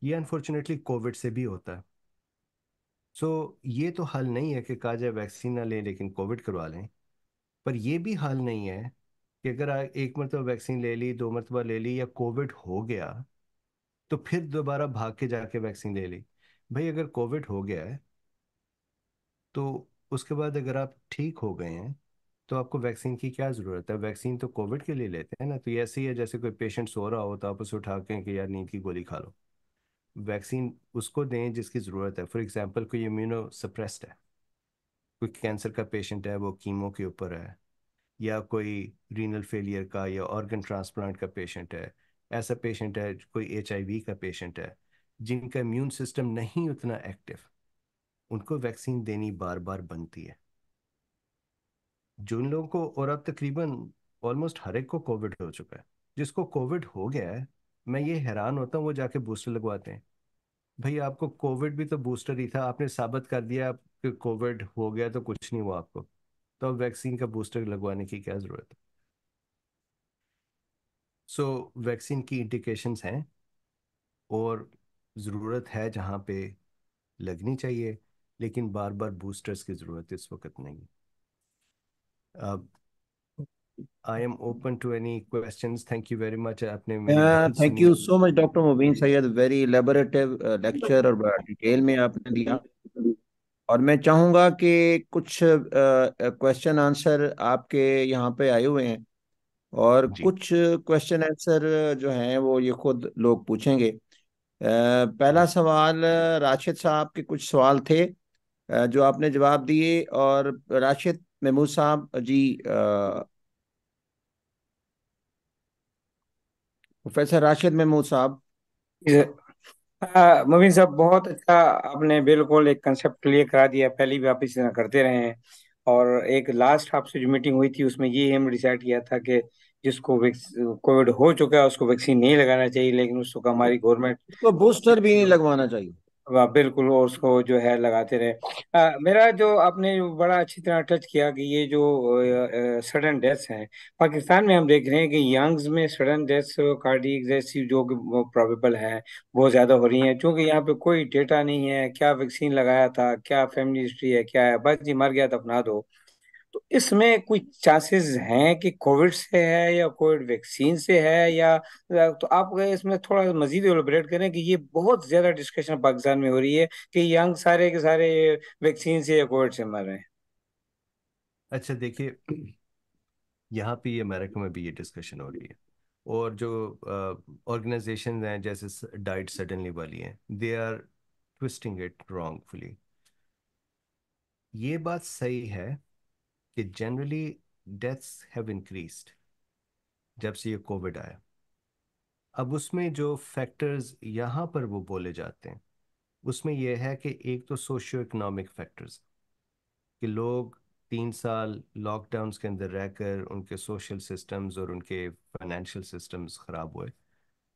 ये अनफॉर्चुनेटली कोविड से भी होता है सो so, ये तो हल नहीं है कि काजा वैक्सीन ना लें लेकिन कोविड करवा लें पर यह भी हल नहीं है कि अगर एक मरतबा वैक्सीन ले ली दो मरतबा ले ली या कोविड हो गया तो फिर दोबारा भाग के जाके वैक्सीन ले ली भाई अगर कोविड हो गया है तो उसके बाद अगर आप ठीक हो गए हैं तो आपको वैक्सीन की क्या ज़रूरत है वैक्सीन तो कोविड के लिए लेते हैं ना तो ऐसे ही है जैसे कोई पेशेंट सो रहा हो तो आप उसे उठा के कि यार नींद की गोली खा लो वैक्सीन उसको दें जिसकी ज़रूरत है फॉर एग्जांपल कोई इम्यूनो सप्रेस्ड है कोई कैंसर का पेशेंट है वो कीमो के ऊपर है या कोई रीनल फेलियर का या ऑर्गन ट्रांसप्लांट का पेशेंट है ऐसा पेशेंट है कोई एच का पेशेंट है जिनका इम्यून सिस्टम नहीं उतना एक्टिव उनको वैक्सीन देनी बार बार बनती है जो उन लोगों को और अब तकरीबन ऑलमोस्ट हर एक को कोविड हो चुका है जिसको कोविड हो गया है मैं ये हैरान होता हूँ वो जाके बूस्टर लगवाते हैं भाई आपको कोविड भी तो बूस्टर ही था आपने साबित कर दिया कि कोविड हो गया तो कुछ नहीं हुआ आपको तो अब वैक्सीन का बूस्टर लगवाने की क्या ज़रूरत है सो so, वैक्सीन की इंडिकेशंस हैं और ज़रूरत है जहाँ पे लगनी चाहिए लेकिन बार बार बूस्टर्स की ज़रूरत इस वक्त नहीं अब I am open to any question thank you very much आपने thank you so much doctor Mubeen Syed very elaborative lecture और डिटेल uh, में आपने दिया और मैं चाहूंगा कि कुछ क्वेश्चन आंसर आपके यहाँ पे आए हुए हैं और कुछ क्वेश्चन आंसर जो हैं वो ये खुद लोग पूछेंगे पहला हाँ। सवाल राशिद साहब के कुछ सवाल थे जो आपने जवाब दिए और राशिद महमूद साहब जी प्रोफेसर राशिद महमूद साहब हाँ, मोबिन साहब बहुत अच्छा आपने बिल्कुल एक कंसेप्ट क्लियर करा दिया पहले भी आप इसी तरह करते रहे हैं और एक लास्ट आपसे जो मीटिंग हुई थी उसमें ये हमने डिसाइड किया था कि जिसको कोविड हो चुका है उसको वैक्सीन नहीं लगाना चाहिए लेकिन उसको हमारी गवर्नमेंट तो बूस्टर भी नहीं लगवाना चाहिए वाह बिल्कुल और उसको जो है लगाते रहे आ, मेरा जो आपने बड़ा अच्छी तरह टच किया कि ये जो सडन डेथ है पाकिस्तान में हम देख रहे हैं कि यंग्स में सडन डेथ कार्डियक जैसी जो प्रॉबेबल है बहुत ज़्यादा हो रही हैं क्योंकि यहाँ पे कोई डेटा नहीं है क्या वैक्सीन लगाया था क्या फैमिली हिस्ट्री है क्या है बस जी मर गया तो अपना दो तो इसमें कोई चांसेस हैं कि कोविड से है या कोविड वैक्सीन से है या तो आप इसमें थोड़ा मजीद एलोबरेट करें कि ये बहुत ज्यादा डिस्कशन पाकिस्तान में हो रही है कि यंग सारे के सारे वैक्सीन से या कोविड से मर रहे हैं अच्छा देखिए यहाँ पे अमेरिका में भी ये डिस्कशन हो रही है और जो ऑर्गेनाइजेशन हैं जैसे डाइट सडनली वाली हैं they are twisting it wrongfully ये बात सही है कि जनरली डेथ्स हैव इंक्रीज्ड जब से ये कोविड आया अब उसमें जो फैक्टर्स यहाँ पर वो बोले जाते हैं उसमें यह है कि एक तो सोशियो इकोनॉमिक फैक्टर्स कि लोग तीन साल लॉकडाउन के अंदर रहकर उनके सोशल सिस्टम्स और उनके फाइनेंशियल सिस्टम्स ख़राब हुए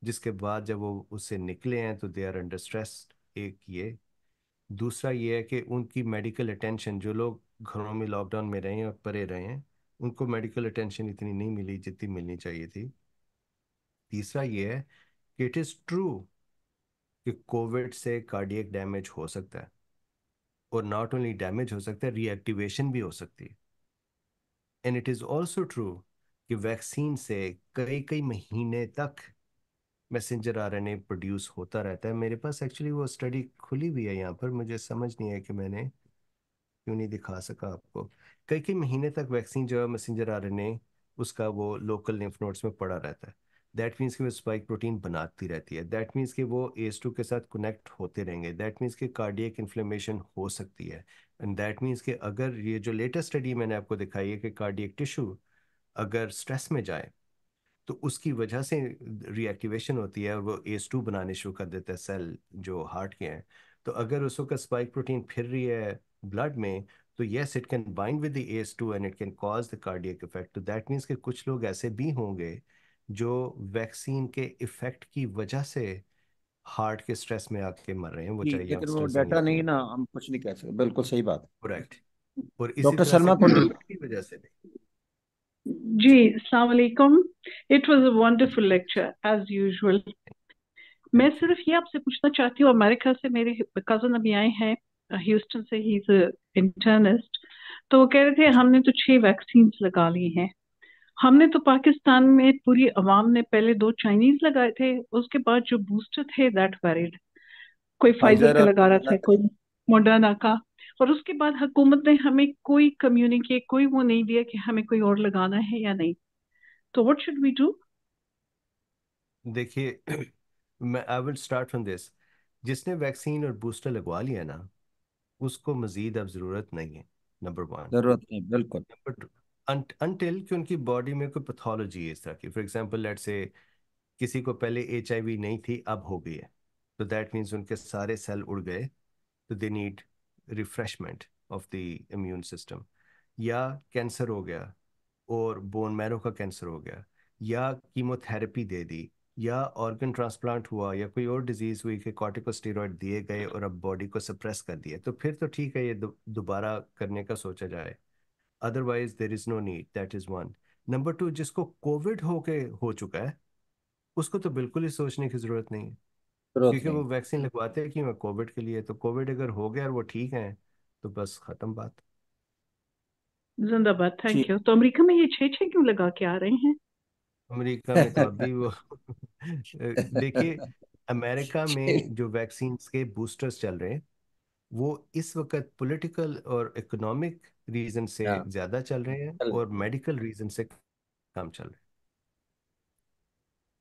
जिसके बाद जब वो उससे निकले हैं तो दे आर अंडर स्ट्रेस एक ये दूसरा ये है कि उनकी मेडिकल अटेंशन जो लोग घरों में लॉकडाउन में रहे हैं और परे रहे हैं उनको मेडिकल अटेंशन इतनी नहीं मिली जितनी मिलनी चाहिए थी तीसरा ये है कि इट इज़ ट्रू कि कोविड से कार्डियक डैमेज हो सकता है और नॉट ओनली डैमेज हो सकता है रीएक्टिवेशन भी हो सकती है and it is also true कि वैक्सीन से कई कई महीने तक मैसेंजर आर प्रोड्यूस होता रहता है मेरे पास एक्चुअली वो स्टडी खुली हुई है यहाँ पर मुझे समझ नहीं है कि मैंने क्यों नहीं दिखा सका आपको कई कई महीने तक वैक्सीन जो है मैसेंजर आर उसका वो लोकल लिम्फ नोड्स में पड़ा रहता है दैट मीन्स कि वो स्पाइक प्रोटीन बनाती रहती है दैट मीन्स कि वो एस टू के साथ कनेक्ट होते रहेंगे दैट मीन्स कि कार्डियक इन्फ्लेमेशन हो सकती है एंड दैट मीन्स कि अगर ये जो लेटेस्ट स्टडी मैंने आपको दिखाई है कि कार्डियक टिश्यू अगर स्ट्रेस में जाए तो उसकी वजह से रिएक्टिवेशन होती है और वो एस टू बनाने शुरू कर देता है सेल जो हार्ट के हैं तो अगर उस वक्त स्पाइक प्रोटीन फिर रही है ब्लड में तो yes it can bind with the S two and it can cause the cardiac effect तो दैट मीन्स कि कुछ लोग ऐसे भी होंगे जो वैक्सीन के इफेक्ट की वजह से हार्ट के स्ट्रेस में आके मर रहे हैं वो चाहे वो डाटा नहीं ना हम कुछ नहीं कह सकते बिल्कुल सही बात करेक्ट और इसी डॉक्टर शर्मा की वजह से भी जी सलामकुम it was a wonderful lecture as usual मैं सिर्फ ये आपसे पूछना चाहती हूँ अमेरिका से मेरे कजन अभी आए हैं ह्यूस्टन से ही इंटरनिस्ट तो वो कह रहे थे हमने तो छह वैक्सीन लगा ली हैं हमने तो पाकिस्तान में पूरी आवाम ने पहले दो चाइनीज लगाए थे उसके बाद जो बूस्टर थे दैट वेरिड कोई फाइजर हाँ, का लगा रहा था हाँ। कोई मोडर्ना का और उसके बाद हुकूमत ने हमें कोई कम्युनिकेट कोई वो नहीं दिया कि हमें कोई और लगाना है या नहीं तो व्हाट शुड वी डू देखिए मैं I will start from this जिसने वैक्सीन और बूस्टर लगवा लिया ना उसको मजीद अब ज़रूरत नहीं है नंबर वन ज़रूरत नहीं बिल्कुल नंबर अनटिल कि उनकी बॉडी में कोई पैथोलॉजी है इस तरह की फॉर एग्जांपल लेट से किसी को पहले एच नहीं थी अब हो गई है तो दैट मीन्स उनके सारे सेल उड़ गए तो they need refreshment of the immune system या कैंसर हो गया और बोन मैरो का कैंसर हो गया या कीमोथेरेपी दे दी या ऑर्गन ट्रांसप्लांट हुआ या कोई और डिजीज हुई कि कॉर्टिकोस्टेरॉइड दिए गए और अब बॉडी को सप्रेस कर दिया तो फिर तो ठीक है ये दोबारा करने का सोचा जाए otherwise there is no need that is one number two जिसको कोविड होके हो चुका है उसको तो बिल्कुल ही सोचने की जरूरत नहीं है क्योंकि वो वैक्सीन लगवाते हैं कि मैं कोविड के लिए तो कोविड अगर हो गया और वो ठीक है तो बस खत्म बात जिंदाबाद थैंक यू तो अमेरिका में ये छे छे क्यों लगा के आ रहे हैं अमेरिका में तो अभी वो देखिए अमेरिका में जो वैक्सीन के बूस्टर्स चल रहे हैं वो इस वक्त पॉलिटिकल और इकोनॉमिक रीजन से हाँ। ज्यादा चल रहे हैं और मेडिकल रीजन से काम चल रहे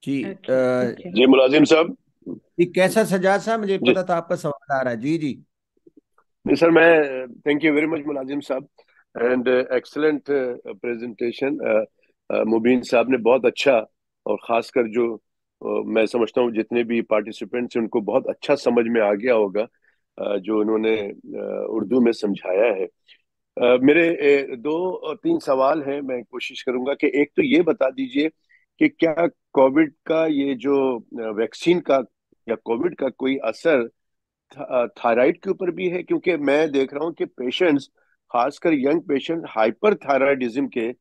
जी जी मुलाजिम साहब जी कैसा सजाद साहब मुझे पता था आपका सवाल आ रहा है जी जी सर मैं थैंक यू वेरी मच मुलाजिम साहब एंड एक्सलेंट प्रेजेंटेशन मुबीन साहब ने बहुत अच्छा और खासकर जो मैं समझता हूँ जितने भी पार्टिसिपेंट्स हैं उनको बहुत अच्छा समझ में आ गया होगा जो उन्होंने उर्दू में समझाया है मेरे दो और तीन सवाल हैं मैं कोशिश करूंगा कि एक तो ये बता दीजिए कि क्या कोविड का ये जो वैक्सीन का या कोविड का कोई असर थायराइड के ऊपर भी है क्योंकि मैं देख रहा हूँ कि पेशेंट्स खासकर यंग पेशेंट हाइपर थायराइडिज्म के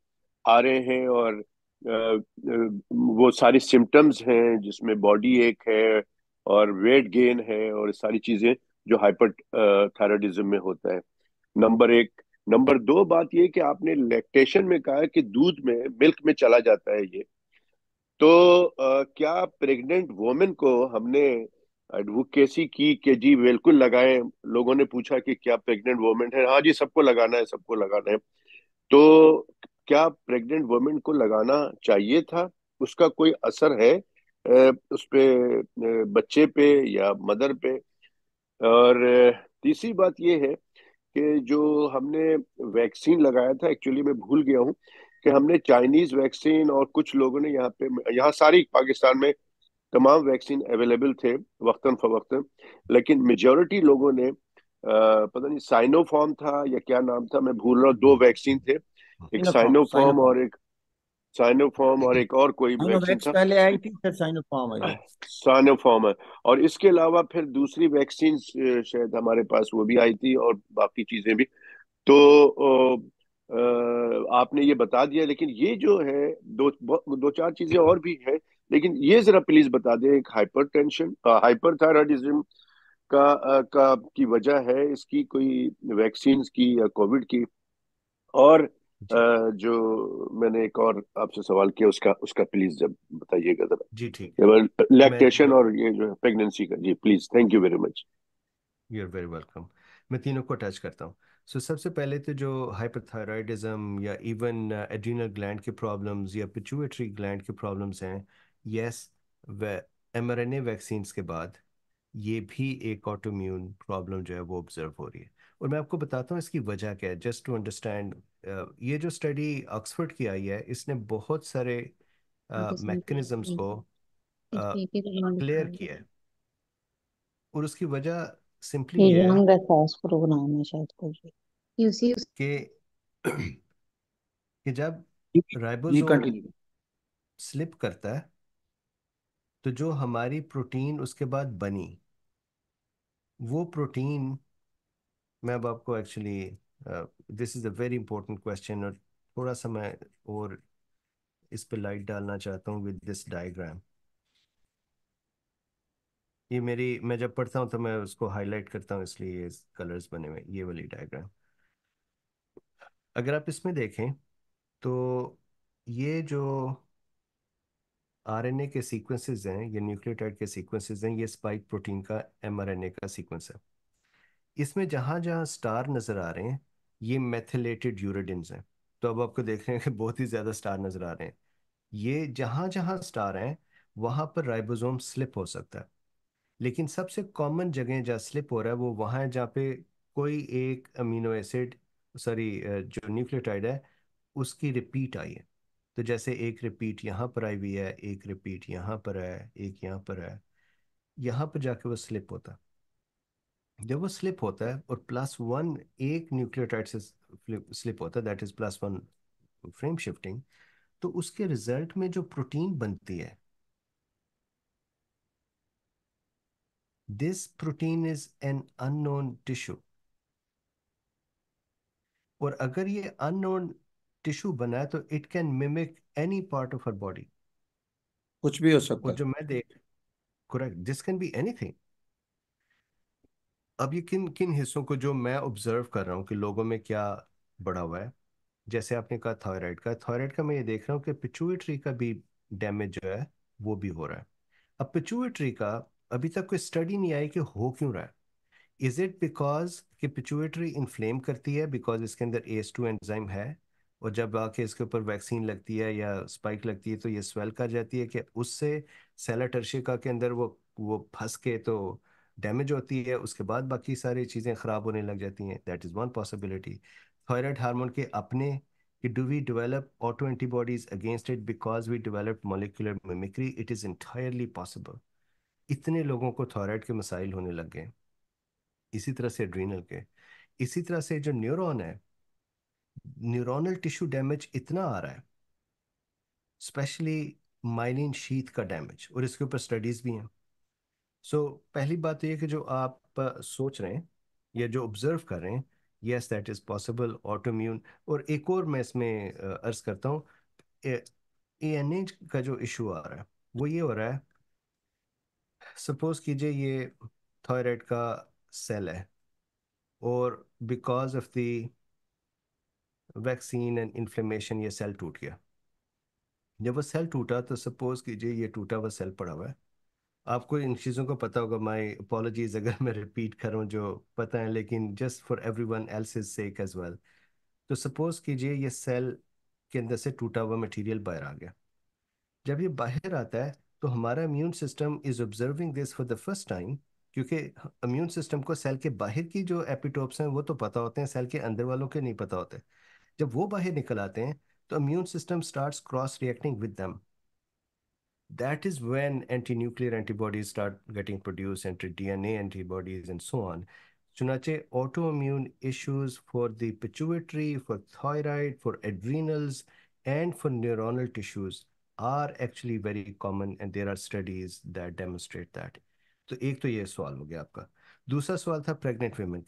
आ रहे हैं और वो सारी सिम्टम्स हैं जिसमें बॉडी एक है और वेट गेन है और सारी चीजें जो हाइपर थायराइडिज्म में होता है नंबर एक नंबर दो बात ये कि आपने लैक्टेशन में कहा कि दूध में मिल्क में चला जाता है ये तो आ, क्या प्रेग्नेंट वोमेन को हमने एडवोकेसी की कि जी बिल्कुल लगाएं लोगों ने पूछा कि क्या प्रेग्नेंट वोमेन है हाँ जी सबको लगाना है सबको लगाना है तो क्या प्रेग्नेंट वुमेन को लगाना चाहिए था उसका कोई असर है उस पर बच्चे पे या मदर पे और तीसरी बात ये है कि जो हमने वैक्सीन लगाया था एक्चुअली मैं भूल गया हूँ कि हमने चाइनीज वैक्सीन और कुछ लोगों ने यहाँ पे यहाँ सारी पाकिस्तान में तमाम वैक्सीन अवेलेबल थे वक्ता फवक्ता लेकिन मेजोरिटी लोगों ने आ, पता नहीं साइनोफॉर्म था या क्या नाम था मैं भूल रहा हूँ दो वैक्सीन हम्म। थे एक साइनोफॉर्म और एक साइनोफॉर्म और एक और कोई वैक्सीन था पहले आई थी फिर साइनोफॉर्म आई साइनोफॉर्म है और इसके अलावा फिर दूसरी वैक्सीन शायद हमारे पास वो भी आई थी और बाकी चीजें भी तो आपने ये बता दिया लेकिन ये जो है दो दो चार चीजें और भी है लेकिन ये जरा प्लीज बता दें एक हाइपर टेंशन हाइपरथायराइडिज्म का का की वजह है इसकी कोई वैक्सीन की या कोविड की और जो मैंने एक और आपसे सवाल किया उसका उसका प्लीज जब बताइएगा जरा जी ठीक लैक्टेशन और ये जो प्रेगनेंसी का जी please thank you very much you are very welcome मैं तीनों को अटैच करता हूँ सो so, सबसे पहले तो जो हाइपरथायराइडिज्म या इवन एड्रीनल ग्लैंड के प्रॉब्लम्स या पिचुएटरी ग्लैंड के प्रॉब्लम्स हैं yes we M R N A vaccines के बाद ये भी एक ऑटोम्यून प्रॉब्लम जो है वो ऑब्जर्व हो रही है और मैं आपको बताता हूँ इसकी वजह क्या है जस्ट टू अंडरस्टैंड ये जो स्टडी ऑक्सफोर्ड की आई है इसने बहुत सारे मैकेनिज्म्स को तो क्लियर किया है और उसकी वजह सिंपली ये है प्रोग्राम है शायद कोई यूसी के कि जब राइबोसोम स्लिप करता है तो जो हमारी प्रोटीन उसके बाद बनी वो प्रोटीन मैं अब आपको actually this is a very important question और थोड़ा सा मैं और इस पर लाइट डालना चाहता हूँ विद दिस डायग्राम ये मेरी मैं जब पढ़ता हूँ तो मैं उसको हाईलाइट करता हूँ इसलिए ये कलर्स बने हुए ये वाली डायग्राम अगर आप इसमें देखें तो ये जो आरएनए के सीक्वेंसेस हैं ये न्यूक्लियोटाइड के सीक्वेंसेस हैं ये स्पाइक प्रोटीन का एमआरएनए का सीक्वेंस है इसमें जहां जहां स्टार नजर आ रहे हैं ये मेथिलेटेड यूरेडिन्स हैं तो अब आपको देख रहे हैं कि बहुत ही ज्यादा स्टार नजर आ रहे हैं ये जहां जहां स्टार हैं वहां पर राइबोसोम स्लिप हो सकता है लेकिन सबसे कॉमन जगह जहाँ स्लिप हो रहा है वो वहाँ है जहाँ पे कोई एक अमीनो एसिड सॉरी जो न्यूक्लियोटाइड है उसकी रिपीट आई है तो जैसे एक रिपीट यहाँ पर आई हुई है एक रिपीट यहाँ पर है एक यहाँ पर है यहाँ पर जाके वो स्लिप होता है जब वो स्लिप होता है और प्लस वन एक न्यूक्लियोटाइड से स्लिप होता है that is plus one frame shifting तो उसके रिजल्ट में जो प्रोटीन बनती है this protein is an unknown tissue और अगर ये अननोन टिश्यू बना है तो it can mimic any part of her body कुछ भी हो सकता है जो मैं देख correct this can be anything अब ये किन किन हिस्सों को जो मैं ऑब्जर्व कर रहा हूँ कि लोगों में क्या बढ़ा हुआ है जैसे आपने कहा थायराइड का थायराइड का मैं ये देख रहा हूँ कि पिचुएट्री का भी डैमेज जो है वो भी हो रहा है अब पिचुएट्री का अभी तक कोई स्टडी नहीं आई कि हो क्यों रहा है इज इट बिकॉज कि पिचुएट्री इन्फ्लेम करती है बिकॉज इसके अंदर एस टू एंजाइम है और जब आके इसके ऊपर वैक्सीन लगती है या स्पाइक लगती है तो ये स्वेल कर जाती है कि उससे सेलाटर्शिका के अंदर वो वो फंस के तो डैमेज होती है उसके बाद बाकी सारी चीज़ें ख़राब होने लग जाती हैं that is one possibility thyroid hormone के अपने कि do we develop autoantibodies against it because we develop molecular mimicry it is entirely possible इतने लोगों को थायराइड के मसाइल होने लग गए इसी तरह से एड्रीनल के इसी तरह से जो न्यूरोन है न्यूरोनल टिश्यू डैमेज इतना आ रहा है स्पेशली माइलिन शीथ का डैमेज और इसके ऊपर स्टडीज भी हैं सो so, पहली बात तो यह कि जो आप सोच रहे हैं या जो ऑब्जर्व कर रहे हैं yes that is possible autoimmune और एक और मैं इसमें अर्ज करता हूँ ए एन का जो इशू आ रहा है वो ये हो रहा है सपोज कीजिए ये थायराइड का सेल है और because of the vaccine and inflammation ये सेल टूट गया जब वो सेल टूटा तो सपोज कीजिए ये टूटा हुआ सेल पड़ा हुआ है आपको इन चीज़ों को पता होगा माई अपोलॉजीज अगर मैं रिपीट करूँ जो पता है लेकिन just for everyone else is sake as well तो सपोज कीजिए ये सेल के अंदर से टूटा हुआ मटेरियल बाहर आ गया जब ये बाहर आता है तो हमारा immune system is observing this for the first time क्योंकि इम्यून सिस्टम को सेल के बाहर की जो एपिटोप्स हैं वो तो पता होते हैं सेल के अंदर वालों के नहीं पता होते जब वो बाहर निकल आते हैं तो immune system start cross reacting with them that is when anti-nuclear antibodies start getting produced, anti-DNA antibodies, and so on. Chunache, autoimmune issues for the pituitary, for thyroid, for adrenals, and for neuronal tissues are actually very common, and there are studies that demonstrate that. So, एक to ये सवाल हो गया Dusa दूसरा pregnant women. Pregnant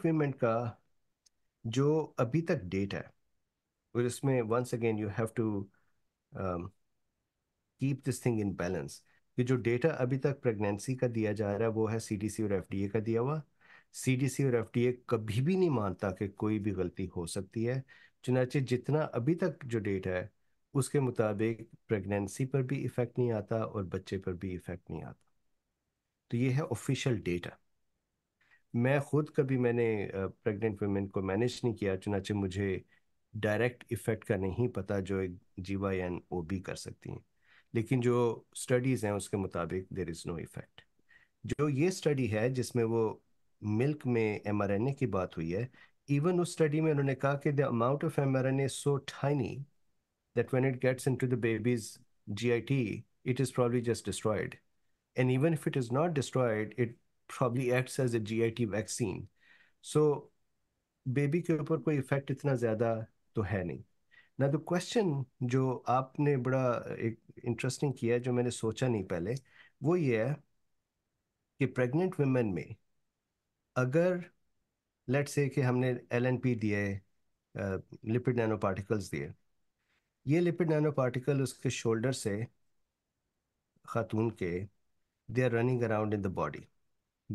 women के साथ pregnant women का जो अभी तक डेट है और keep this thing in balance कि जो डेटा अभी तक प्रेगनेंसी का दिया जा रहा है वो है सीडीसी और एफडीए का दिया हुआ सीडीसी और एफडीए कभी भी नहीं मानता कि कोई भी गलती हो सकती है चुनाचे जितना अभी तक जो डेटा है उसके मुताबिक प्रेगनेंसी पर भी इफ़ेक्ट नहीं आता और बच्चे पर भी इफ़ेक्ट नहीं आता तो ये है ऑफिशियल डेटा मैं खुद कभी मैंने प्रेग्नेंट uh, वुमेन को मैनेज नहीं किया चुनाचे मुझे डायरेक्ट इफेक्ट का नहीं पता जो एक G Y N O B कर सकती हैं लेकिन जो स्टडीज़ हैं उसके मुताबिक देर इज़ नो इफेक्ट जो ये स्टडी है जिसमें वो मिल्क में एम आर एन ए की बात हुई है इवन उस स्टडी में उन्होंने कहा कि the amount of M R N A so tiny that when it gets to the babies G I T it is probably just destroyed and even if it is not destroyed it probably acts as a G I T vaccine so baby के ऊपर कोई effect इतना ज़्यादा तो है नहीं ना तो क्वेश्चन जो आपने बड़ा एक इंटरेस्टिंग किया है जो मैंने सोचा नहीं पहले वो ये है कि प्रेग्नेंट वुमेन में अगर लेट से कि हमने एल एन पी दिए लिपिड नैनो पार्टिकल्स दिए ये लिपिड नैनो पार्टिकल उसके शोल्डर से खातून के they are running around in the body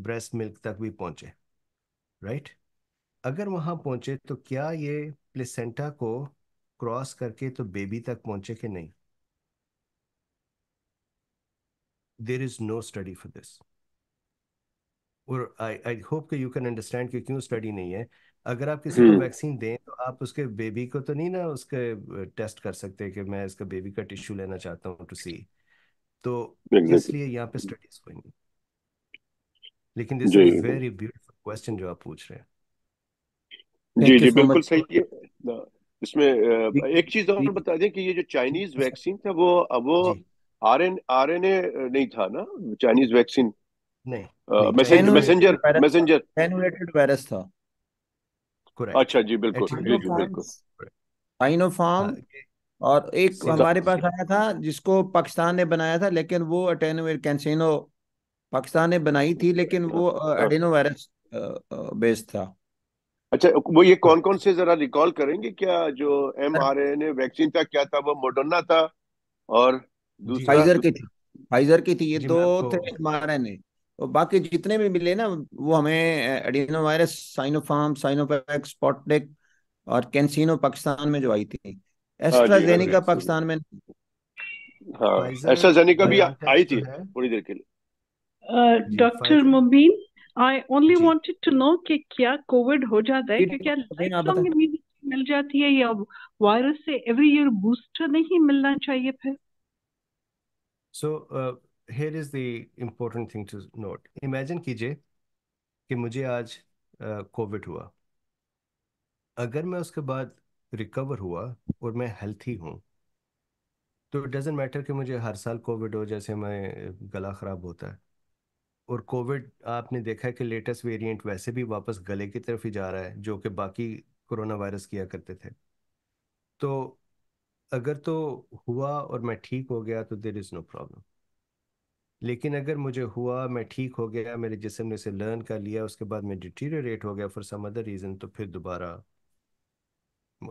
breast milk तक भी पहुँचे राइट right? अगर वहाँ पहुँचे तो क्या ये प्लेसेंटा को क्रॉस करके तो बेबी तक पहुंचे कि नहीं there is no study for this और आई आई होप कि यू कैन अंडरस्टैंड कि क्यों स्टडी नहीं है अगर आप किसी को वैक्सीन hmm. दें तो आप उसके बेबी को तो नहीं ना उसके टेस्ट कर सकते कि मैं इसका बेबी का टिश्यू लेना चाहता हूँ टू सी तो इसलिए यहाँ पे स्टडीज कोई नहीं लेकिन this is very beautiful question जो आप पूछ रहे हैं जी जी बिल्कुल सही है हाँ। इसमें एक चीज और बता दें कि ये जो चाइनीज वैक्सीन था वो वो आर एन नहीं था ना चाइनीज वैक्सीन नहीं मैसेंजर मैसेंजर एनुलेटेड वायरस था अच्छा जी बिल्कुल साइनोफार्म हाँ। और एक हमारे पास आया था जिसको पाकिस्तान ने बनाया था लेकिन वो अटेनोवेट कैंसिनो पाकिस्तान ने बनाई थी लेकिन अच्छा। वो एडेनो वायरस बेस्ड था अच्छा वो ये कौन कौन से जरा रिकॉल करेंगे क्या जो M R N A vaccine था क्या था वो मोडर्ना था और फाइजर की थी फाइजर की थी ये दो तो थे एम आर एन ए और बाकी जितने भी मिले ना वो हमें adenovirus Sinopharm Sinovacs Sputnik और कैंसिनो पाकिस्तान में जो आई थी एस्ट्राजेनिका हाँ हाँ पाकिस्तान में हाँ एस्ट्राजेनिका भी आई थी थोड़ी देर के लिए doctor Mubeen I only wanted to know कि क्या कोविड हो जाता है कि क्या मिल जाती है या वायरस से एवरी ईयर बूस्टर नहीं मिलना चाहिए फिर so here is the important thing to note imagine कीजिए कि मुझे आज कोविड uh, हुआ अगर मैं उसके बाद रिकवर हुआ और मैं हेल्थी हूँ तो इट डजेंट मैटर कि मुझे हर साल कोविड हो जैसे मैं गला ख़राब होता है और कोविड आपने देखा है कि लेटेस्ट वेरिएंट वैसे भी वापस गले की तरफ ही जा रहा है जो कि बाकी कोरोना वायरस किया करते थे तो अगर तो हुआ और मैं ठीक हो गया तो देर इज़ नो प्रॉब्लम लेकिन अगर मुझे हुआ मैं ठीक हो गया मेरे जिसम ने इसे लर्न कर लिया उसके बाद मैं डिटीरियरेट हो गया फॉर सम अदर रीज़न तो फिर दोबारा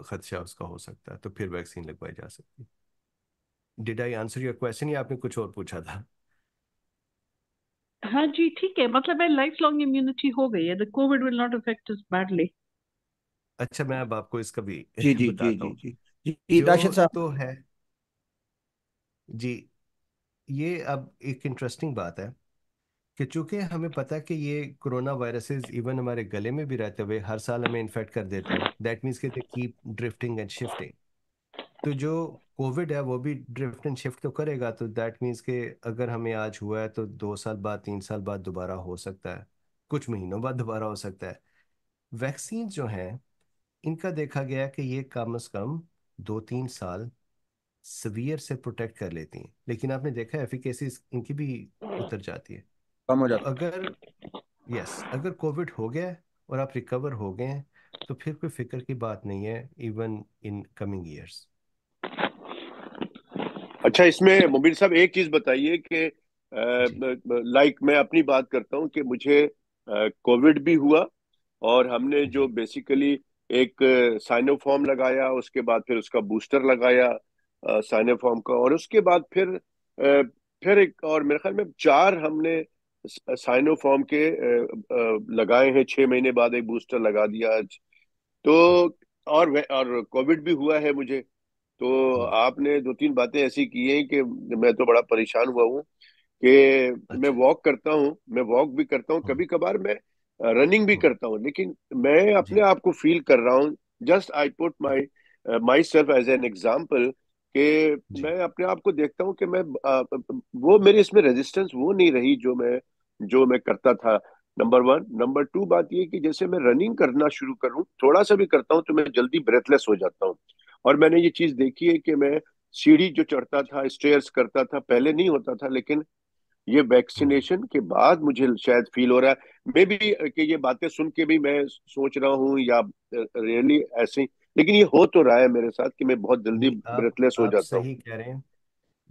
खदशा उसका हो सकता है तो फिर वैक्सीन लगवाई जा सकती did I answer your question या आपने कुछ और पूछा था हाँ जी ठीक है मतलब है लाइफ लॉन्ग इम्यूनिटी हो गई है the COVID will not affect us badly अच्छा मैं अब आपको इसका भी जी जी जी बताता हूँ जी जी जी साहब तो है जी ये अब एक इंटरेस्टिंग बात है कि चूंकि हमें पता है कि ये कोरोना वायरसेस इवन हमारे गले में भी रहते हुए हर साल हमें इन्फेक्ट कर देते हैं दैट मीन्स कि they keep drifting and shifting तो जो कोविड है वो भी ड्रिफ्ट एंड शिफ्ट तो करेगा तो दैट मीन्स के अगर हमें आज हुआ है तो दो साल बाद तीन साल बाद दोबारा हो सकता है कुछ महीनों बाद दोबारा हो सकता है वैक्सीन जो हैं इनका देखा गया कि ये कम अज कम दो तीन साल सवियर से प्रोटेक्ट कर लेती हैं लेकिन आपने देखा है एफिकेसी इनकी भी उतर जाती है कम हो जाती अगर यस अगर कोविड हो गया और आप रिकवर हो गए हैं तो फिर कोई फिक्र की बात नहीं है इवन इन कमिंग ईयर्स अच्छा इसमें मुबीर साहब एक चीज बताइए कि लाइक मैं अपनी बात करता हूँ कि मुझे कोविड भी हुआ और हमने जो बेसिकली हम्म। एक साइनोफॉर्म लगाया उसके बाद फिर उसका बूस्टर लगाया साइनोफॉर्म का और उसके बाद फिर फिर एक और मेरे ख्याल में चार हमने साइनोफॉर्म के लगाए हैं छः महीने बाद एक बूस्टर लगा दिया आज तो और और कोविड भी हुआ है मुझे तो आपने दो तीन बातें ऐसी की हैं कि मैं तो बड़ा परेशान हुआ हूँ कि मैं वॉक अच्छा। करता हूँ मैं वॉक भी करता हूँ हाँ। कभी कभार मैं रनिंग भी हाँ। करता हूँ लेकिन मैं अपने आप को फील कर रहा हूँ just I put my myself as an example कि मैं अपने आप को देखता हूँ कि मैं वो मेरे इसमें रेजिस्टेंस वो नहीं रही जो मैं जो मैं करता था नंबर वन नंबर टू बात ये कि जैसे मैं रनिंग करना शुरू करूँ थोड़ा सा भी करता हूँ तो मैं जल्दी ब्रेथलेस हो जाता हूँ और मैंने ये चीज देखी है कि मैं सीढ़ी जो चढ़ता था स्टेयर्स करता था पहले नहीं होता था लेकिन ये वैक्सीनेशन के बाद मुझे शायद फील हो रहा है मे भी कि ये बातें सुन के भी मैं सोच रहा हूँ या रियली ऐसे लेकिन ये हो तो रहा है मेरे साथ कि मैं बहुत जल्दी ब्रेथलेस हो जाता हूँ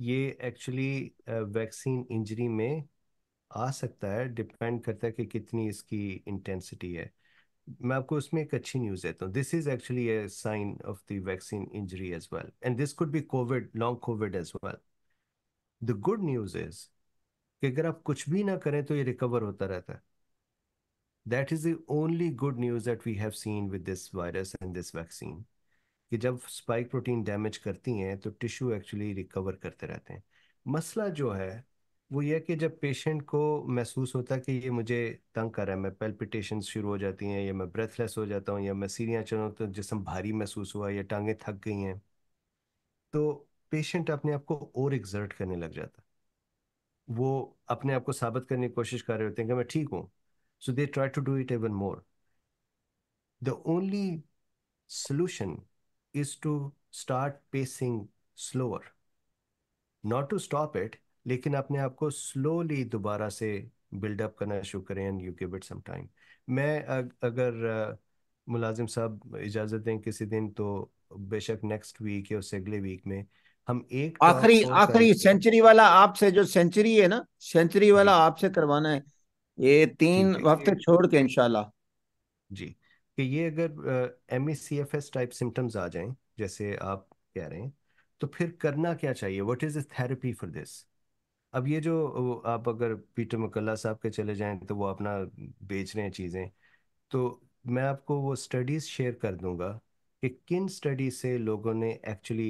ये एक्चुअली वैक्सीन इंजरी में आ सकता है डिपेंड करता है कि कितनी इसकी इंटेंसिटी है मैं आपको उसमें एक अच्छी न्यूज़ देता हूँ this is actually a sign of the vaccine injury as well and this could be COVID long COVID as well the good news is कि अगर आप कुछ भी ना करें तो ये रिकवर होता रहता है that is the only good news that we have seen with this virus and this vaccine कि जब स्पाइक प्रोटीन डैमेज करती हैं तो टिश्यू एक्चुअली रिकवर करते रहते हैं मसला जो है वो ये कि जब पेशेंट को महसूस होता है कि ये मुझे तंग कर रहा है मैं पेल्पिटेशन शुरू हो जाती हैं या मैं ब्रेथलेस हो जाता हूँ या मैं सीढ़ियाँ चलो तो जिसम भारी महसूस हुआ या टांगें थक गई हैं तो पेशेंट अपने आप को ओवर एग्जर्ट करने लग जाता वो अपने आप को साबित करने की कोशिश कर रहे होते हैं कि मैं ठीक हूँ so they try to do it even more the only solution is to start pacing slower not to stop it लेकिन अपने आप को स्लोली दोबारा से बिल्डअप करना शुरू करें and you give it some time मैं अग, अगर मुलाजिम साहब इजाज़त दें किसी दिन तो बेशक नेक्स्ट वीक या उससे अगले वीक में हम एक आखिरी आखिरी सेंचुरी वाला आपसे जो सेंचुरी है ना सेंचुरी वाला आपसे करवाना है ये तीन वक्त छोड़ के इनशाला जी कि ये अगर M E C F S type symptoms आ जाएं जैसे आप कह रहे हैं तो फिर करना क्या चाहिए what is therapy for this अब ये जो आप अगर पीटर मकल्ला साहब के चले जाएं तो वो अपना बेच रहे हैं चीज़ें तो मैं आपको वो स्टडीज़ शेयर कर दूंगा कि किन स्टडी से लोगों ने एक्चुअली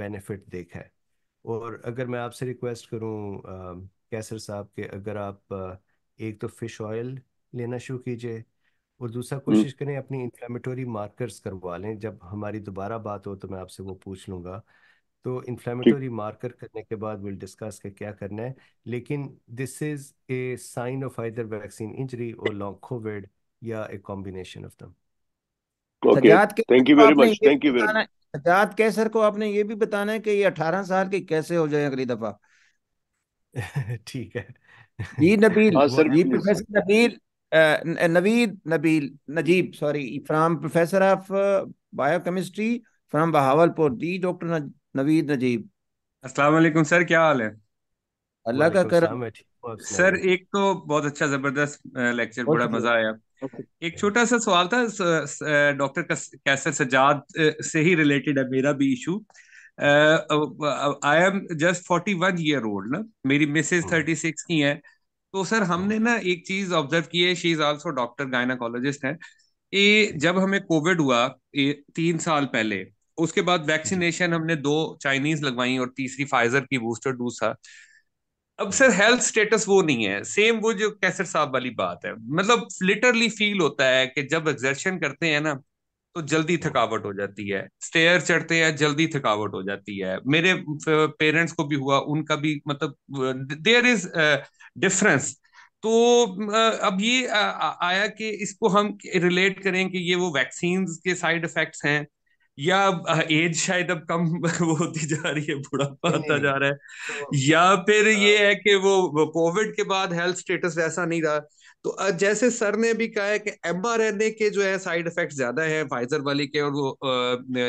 बेनिफिट देखा है और अगर मैं आपसे रिक्वेस्ट करूं कैसर साहब के अगर आप आ, एक तो फिश ऑयल लेना शुरू कीजिए और दूसरा हम्म। कोशिश करें अपनी इंफ्लेमेटोरी मार्कर्स करवा लें जब हमारी दोबारा बात हो तो मैं आपसे वो पूछ लूँगा तो इन्फ्लेमेटरी मार्कर करने के बाद विल डिस्कस के क्या करना है लेकिन this is a sign of either vaccine injury और लॉन्ग कोविड या a combination of them thank you very much thank you very Sajjad Qaiser को आपने ये भी बताना है कि ये अठारह साल के कैसे हो जाए अगली दफा ठीक है जी नबील हाँ, जी professor Nabeel Naveed Nabeel Najeeb sorry from professor of biochemistry from Bahawalpur जी डॉक्टर नवीद नजीब अस्सलाम वालेकुम सर क्या हाल है अल्लाह का करम सर एक तो बहुत अच्छा जबरदस्त लेक्चर बड़ा मजा आया एक छोटा सा सवाल था डॉक्टर कैसर सजाद से ही रिलेटेड है मेरा भी issue I am just forty one year old ना मेरी मिसेज थर्टी सिक्स की है तो सर हमने हम्म। ना एक चीज ऑब्जर्व की है she is also doctor gynaecologist है ये जब हमें कोविड हुआ तीन साल पहले उसके बाद वैक्सीनेशन हमने दो चाइनीज लगवाई और तीसरी फाइजर की बूस्टर डोज था अब सर हेल्थ स्टेटस वो नहीं है सेम वो जो कैसर साहब वाली बात है मतलब लिटरली फील होता है कि जब एग्जर्शन करते हैं ना तो जल्दी थकावट हो जाती है स्टेयर चढ़ते हैं जल्दी थकावट हो जाती है मेरे पेरेंट्स को भी हुआ उनका भी मतलब देयर इज डिफरेंस तो अब ये आया कि इसको हम रिलेट करें कि ये वो वैक्सीन के साइड इफेक्ट्स हैं या एज शायद अब कम वो होती जा रही है बुढ़ापा आता जा रहा है तो, या फिर आ, हाँ। ये है कि वो कोविड के बाद हेल्थ स्टेटस ऐसा नहीं रहा तो जैसे सर ने भी कहा है कि एम आर एन ए के जो है साइड इफेक्ट ज्यादा है फाइजर वाली के और वो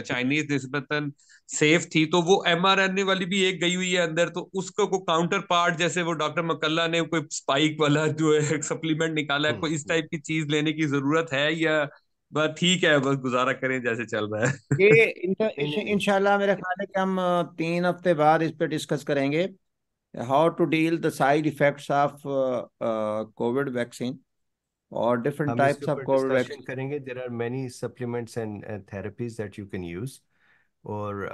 चाइनीज निस्बतन सेफ थी तो वो एम आर एन ए वाली भी एक गई हुई है अंदर तो उसको को काउंटर पार्ट जैसे वो डॉक्टर मकल्ला ने कोई स्पाइक वाला जो है सप्लीमेंट निकाला है हम्म, कोई इस टाइप हम्म। की चीज लेने की जरूरत है या बस ठीक है बस गुजारा करें जैसे चल रहा है ये इंशाल्लाह मेरे ख्याल है कि हम तीन हफ्ते बाद इस पे डिस्कस करेंगे how to deal the side effects of COVID vaccine और different types of COVID vaccine करेंगे there are many supplements and therapies that you can use और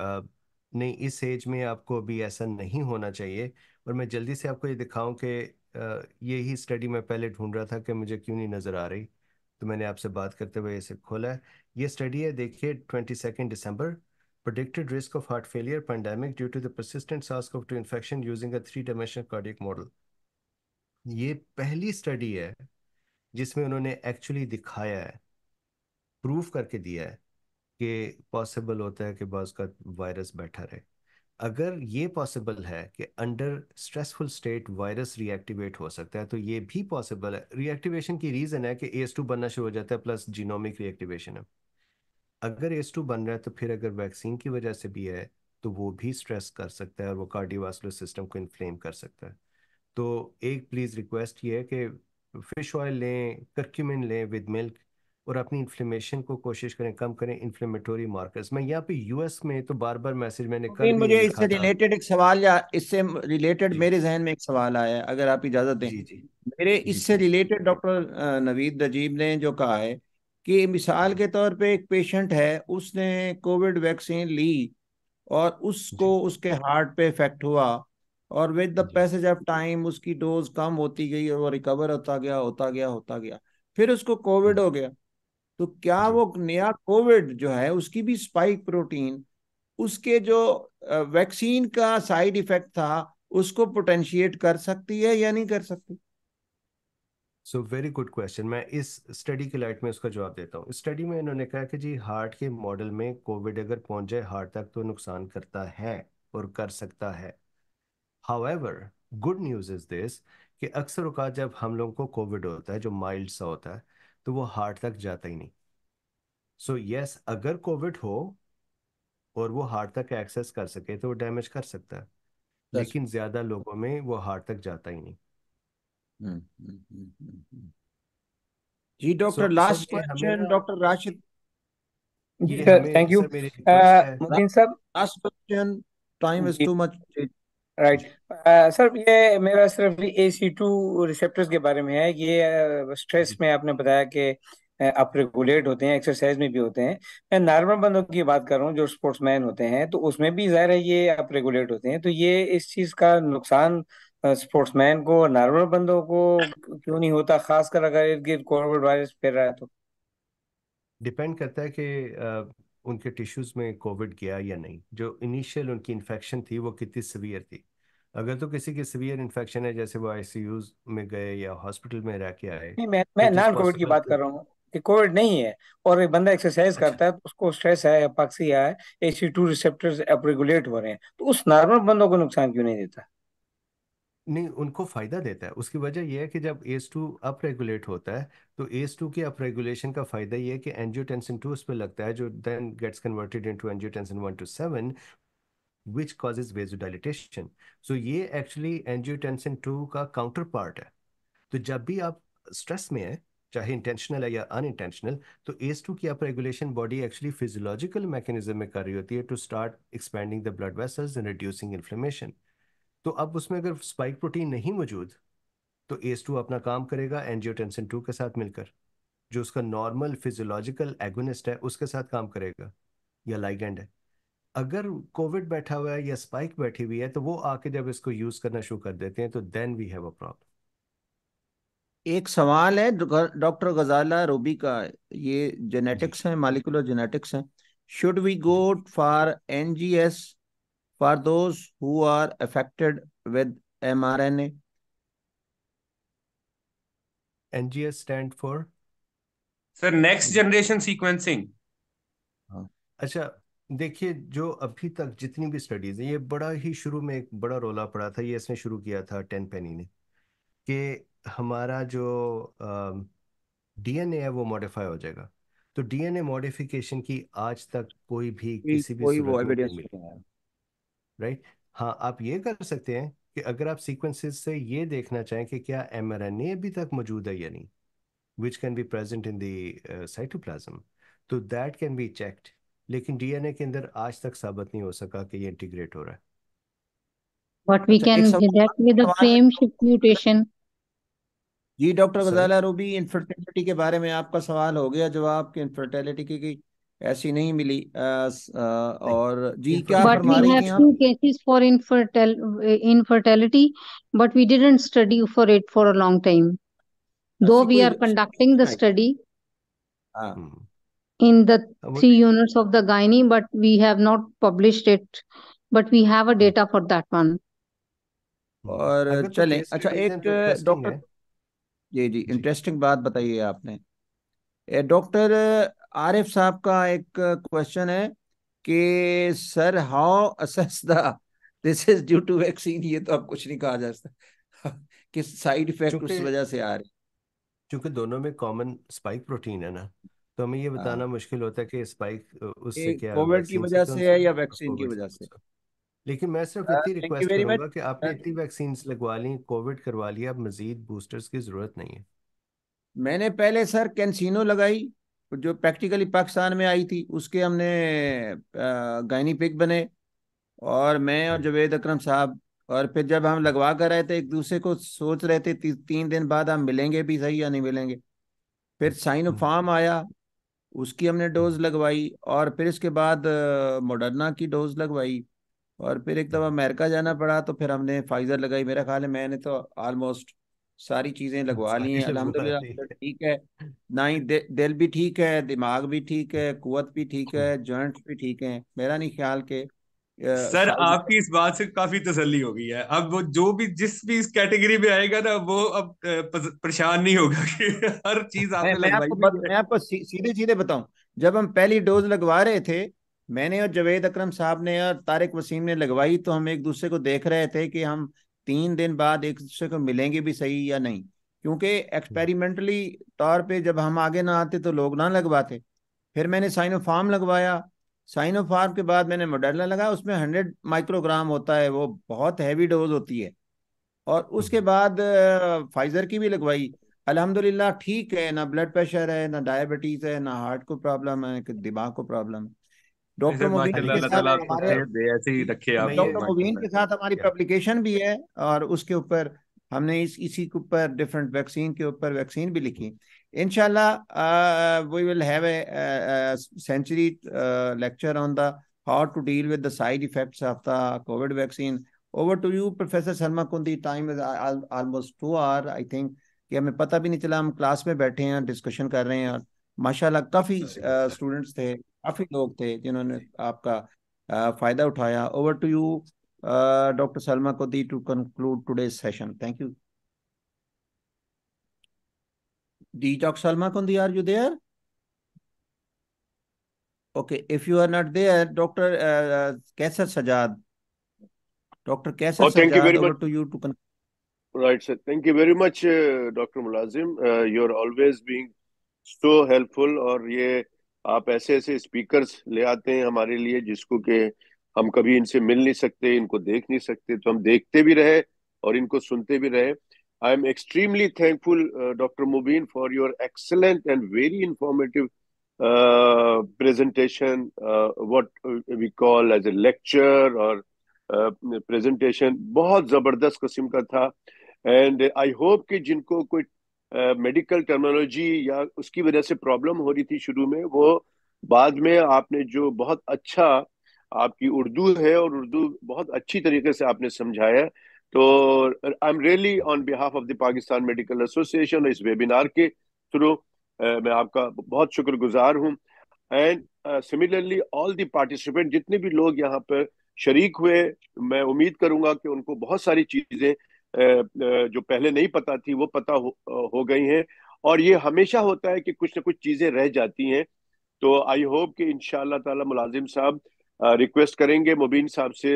नहीं इस एज में आपको अभी ऐसा नहीं होना चाहिए और मैं जल्दी से आपको ये दिखाऊं कि uh, यही स्टडी मैं पहले ढूंढ रहा था कि मुझे क्यों नहीं नजर आ रही तो मैंने आपसे बात करते हुए इसे खोला ये स्टडी है देखिए twenty second December predicted risk of heart failure pandemic due to persistent सास्क of two infection using a three dimensional cardiac model ये पहली स्टडी है जिसमें उन्होंने एक्चुअली दिखाया है प्रूफ करके दिया है कि पॉसिबल होता है कि बस का वायरस बैठा रहे अगर ये पॉसिबल है कि under stressful state virus reactivate हो सकता है तो ये भी पॉसिबल है रिएक्टिवेशन की रीज़न है कि एस टू बनना शुरू हो जाता है प्लस जीनोमिक रिएक्टिवेशन है अगर एस टू बन रहा है तो फिर अगर वैक्सीन की वजह से भी है तो वो भी स्ट्रेस कर सकता है और वो कार्डियोवास्कुलर सिस्टम को इन्फ्लेम कर सकता है तो एक प्लीज़ रिक्वेस्ट ये है कि फिश ऑयल लें कर्क्यूमिन लें विद मिल्क और अपनी इन्फ्लेमेशन को कोशिश करें कम करें इन्फ्लेमेटोरी मार्कर्स मैं यहाँ पे यूएस में तो बार बार मैसेज मैंने तो कर मुझे इससे रिलेटेड एक सवाल या इससे रिलेटेड मेरे जहन में एक सवाल आया अगर आप इजाजत दें जी जी मेरे इससे रिलेटेड डॉक्टर नवीद नजीब ने जो कहा है कि मिसाल के तौर पे एक पेशेंट है उसने कोविड वैक्सीन ली और उसको उसके हार्ट पे इफेक्ट हुआ और with the passage of time उसकी डोज कम होती गई और वो रिकवर होता गया होता गया होता गया फिर उसको कोविड हो गया तो क्या वो नया कोविड जो है उसकी भी स्पाइक प्रोटीन उसके जो वैक्सीन का साइड इफेक्ट था उसको पोटेंशिएट कर सकती है या नहीं कर सकती सो वेरी गुड क्वेश्चन मैं इस स्टडी के लाइट में उसका जवाब देता हूँ स्टडी में इन्होंने कहा कि जी हार्ट के मॉडल में कोविड अगर पहुंच जाए हार्ट तक तो नुकसान करता है और कर सकता है however good news is this कि अक्सर उका जब हम लोगों को कोविड होता है जो माइल्ड सा होता है तो वो हार्ट तक जाता ही नहीं सो so, यस yes, अगर कोविड हो और वो हार्ट तक एक्सेस कर सके तो वो डैमेज कर सकता है लेकिन ज्यादा लोगों में वो हार्ट तक जाता ही नहीं हम्म, हम्म, हम्म, जी doctor last question doctor Rashid thank you Mukeen साहब last question time is too much right sir uh, ये मेरा सिर्फ ए सी टू रिसेप्टर्स के बारे में है ये स्ट्रेस uh, में आपने बताया कि uh, आप रेगुलेट होते हैं एक्सरसाइज में भी होते हैं मैं नॉर्मल बंदों की बात कर रहा हूँ जो स्पोर्ट्समैन होते हैं तो उसमें भी जाहिर है ये आप रेगुलेट होते हैं तो ये इस चीज़ का नुकसान स्पोर्ट्समैन को नॉर्मल बंदों को क्यों नहीं होता खासकर अगर इर्द गिर्द कोविड वायरस फैल रहा है तो डिपेंड करता है कि उनके टिश्यूज में कोविड गया या नहीं जो इनिशियल उनकी इन्फेक्शन थी वो कितनी सीवियर थी अगर तो किसी के सीवियर इन्फेक्शन है जैसे वो आईसीयू में गए या हॉस्पिटल में रह के आए नहीं मैं मैं नॉन तो कोविड की बात कर रहा हूँ कि कोविड नहीं है और एक बंदा एक्सरसाइज अच्छा। करता है तो उसको स्ट्रेस है एपॉक्सिया है एसी टू रिसेप्टर्स रेगुलेट हो रहे हैं तो उस नॉर्मल बंदों को नुकसान क्यों नहीं देता नहीं उनको फायदा देता है उसकी वजह यह है कि जब एस टू अप रेगुलेट होता है तो एस टू के अप रेगुलेशन का फायदा यह है कि एंजियोटेंसिन टू उस पर लगता है जो then gets converted into angiotensin one two seven which causes vasodilatation. So ये एक्चुअली एनजियोटेंसिन टू का काउंटर पार्ट है तो जब भी आप स्ट्रेस में है चाहे इंटेंशनल है या अनइंटेंशनल तो एस टू की आप regulation body actually physiological mechanism में कर रही होती है to start expanding the blood vessels and reducing inflammation तो अब उसमें अगर स्पाइक प्रोटीन नहीं मौजूद तो एस टू अपना काम करेगा एनजियोटेंसिन टू के साथ मिलकर जो उसका नॉर्मल फिजियोलॉजिकल एगोनिस्ट है उसके साथ काम करेगा या लाइगेंड है अगर कोविड बैठा हुआ है या स्पाइक बैठी हुई है तो वो आके जब इसको यूज करना शुरू कर देते हैं तो then we have a problem एक सवाल है डॉक्टर गजाला रूबी का ये जेनेटिक्स है मालिकुलर जेनेटिक्स है should we go for NGS for with who are affected with mRNA NGS stand for sir next generation sequencing हाँ। अच्छा देखिए जो अभी तक जितनी भी स्टडीज़ हैं ये बड़ा ही शुरू में एक बड़ा रोला पड़ा था ये इसने शुरू किया था टेन पेनी ने कि हमारा जो डीएनए है वो मॉडिफाई हो जाएगा तो डीएनए मॉडिफिकेशन की आज तक कोई भी किसी भी कोई वो एविडेंस नहीं है राइट हाँ आप ये कर सकते हैं कि अगर आप सीक्वेंसेस से ये देखना चाहें कि क्या ए अभी तक मौजूद है या नहीं which can be present in the तो दैट कैन बी चेक्ड लेकिन डीएनए के अंदर आज तक साबित नहीं हो सका कि ये इंटीग्रेट हो रहा है what we can can with the same shift mutation जी डॉक्टर गजाला रूबी इनफर्टिलिटी के बारे में आपका सवाल हो गया जो कि इनफर्टिलिटी की, ऐसी नहीं मिली आ, आ, और जी क्या but we have two cases for infertile infertility but we didn't study for it for a long time though we are conducting the study हाँ hmm. in the three units of the gynae, but we have not published it. But we have a data for that one. और तो चले अच्छा एक तो doctor जी जी interesting बात बताइए आपने डॉक्टर आरिफ साहब का एक क्वेश्चन है कि sir how assess the this is due to vaccine ये तो अब कुछ नहीं कहा जा सकता किस साइड इफेक्ट उस वजह से आ रहे क्योंकि दोनों में कॉमन स्पाइक प्रोटीन है ना तो हमें ये बताना हाँ। मुश्किल होता है कि स्पाइक उससे क्या कोविड की वजह से, है या वैक्सीन की वजह से लेकिन मैं सिर्फ हाँ, इतनी रिक्वेस्ट करूंगा कि आपने हाँ। इतनी वैक्सीन लगवा ली कोविड करवा लिया अब मजीद बूस्टर्स की जरूरत नहीं है मैंने पहले सर कैंसिनो लगाई जो प्रैक्टिकली पाकिस्तान में आई थी उसके हमने गायनी पिक बने और मैं और जवेद अकरम हम्म। साहब और फिर जब हम लगवा कर रहे थे एक दूसरे को सोच रहे थे ती, तीन दिन बाद हम मिलेंगे भी सही या नहीं मिलेंगे फिर साइन फॉर्म हम्म। आया उसकी हमने डोज लगवाई और फिर इसके बाद मोडर्ना की डोज लगवाई और फिर एक दफ़ा अमेरिका जाना पड़ा तो फिर हमने फाइजर लगाई मेरा ख्याल है मैंने तो ऑलमोस्ट सारी चीज़ें लगवा ली हैं अलहमदिल्ला ठीक है ना ही दिल भी ठीक है दिमाग भी ठीक है कुत भी ठीक हम्म। है जॉइंट्स भी ठीक है मेरा नहीं ख्याल के सर आपकी इस बात से काफी तसल्ली हो गई है अब वो जो भी जिस भी इस कैटेगरी में आएगा ना वो अब परेशान नहीं होगा कि हर चीज आपने मैं, मैं आपको मैं आपको सीधे सीधे बताऊं जब हम पहली डोज लगवा रहे थे मैंने और जवेद अकरम साहब ने और तारिक वसीम ने लगवाई तो हम एक दूसरे को देख रहे थे कि हम तीन दिन बाद एक दूसरे को मिलेंगे भी सही या नहीं क्योंकि एक्सपेरिमेंटली तौर पे जब हम आगे ना आते तो लोग ना लगवाते फिर मैंने साइनोफार्म लगवाया साइनोफार्म के बाद मैंने मोडर्ला लगाया उसमें हंड्रेड माइक्रोग्राम होता है वो बहुत हैवी डोज होती है और उसके बाद फाइजर की भी लगवाई अल्हम्दुलिल्लाह ठीक है ना ब्लड प्रेशर है ना डायबिटीज है ना हार्ट को प्रॉब्लम है दिमाग को प्रॉब्लम है डॉक्टर मुबीन के साथ हमारी पब्लिकेशन भी है और उसके ऊपर हमने इस इसी के ऊपर डिफरेंट वैक्सीन के ऊपर वैक्सीन भी लिखी Inshallah, uh, we will have a, a, a century uh, lecture on the how to deal with the side effects of the COVID vaccine. Over to you, Professor Sharma Kundi. Time is al almost two hour, I think. कि हमें पता भी नहीं चला हम class में बैठे हैं डिस्कशन कर रहे हैं और माशाल्लाह काफ़ी स्टूडेंट्स थे काफ़ी लोग थे जिन्होंने आपका फ़ायदा उठाया over to you doctor Salma को दी to conclude today session thank you Detox Salma Kundi, are you there? Okay, if you are not there, Dr. Uh, Kaisar Sajad. Dr. Kaisar oh, thank Sajad, you very over much. to you to con- Right, sir. Thank you very much, uh, Dr. Mulazim. Uh, you're always being so helpful और ये आप ऐसे ऐसे speakers ले आते हैं हमारे लिए जिसको के हम कभी इनसे मिल नहीं सकते इनको देख नहीं सकते तो हम देखते भी रहे और इनको सुनते भी रहे I am extremely thankful, uh, Dr. Mubin, for your excellent and very informative uh, presentation, uh, what we call as a lecture or uh, presentation. बहुत ज़बरदस्त कस्म का था एंड आई होप कि जिनको कोई मेडिकल टर्मोलॉजी या उसकी वजह से प्रॉब्लम हो रही थी शुरू में वो बाद में आपने जो बहुत अच्छा आपकी उर्दू है और उर्दू बहुत अच्छी तरीके से आपने समझाया तो I am really on behalf of the Pakistan medical association इस वेबिनार के थ्रू uh, मैं आपका बहुत शुक्रगुजार हूँ and similarly all the participant जितने भी लोग यहाँ पर शरीक हुए मैं उम्मीद करूंगा कि उनको बहुत सारी चीजें uh, uh, जो पहले नहीं पता थी वो पता हो, हो गई हैं और ये हमेशा होता है कि कुछ ना कुछ चीजें रह जाती हैं तो आई होप कि इन ताला मुलाजिम साहब रिक्वेस्ट करेंगे मुबीन साहब से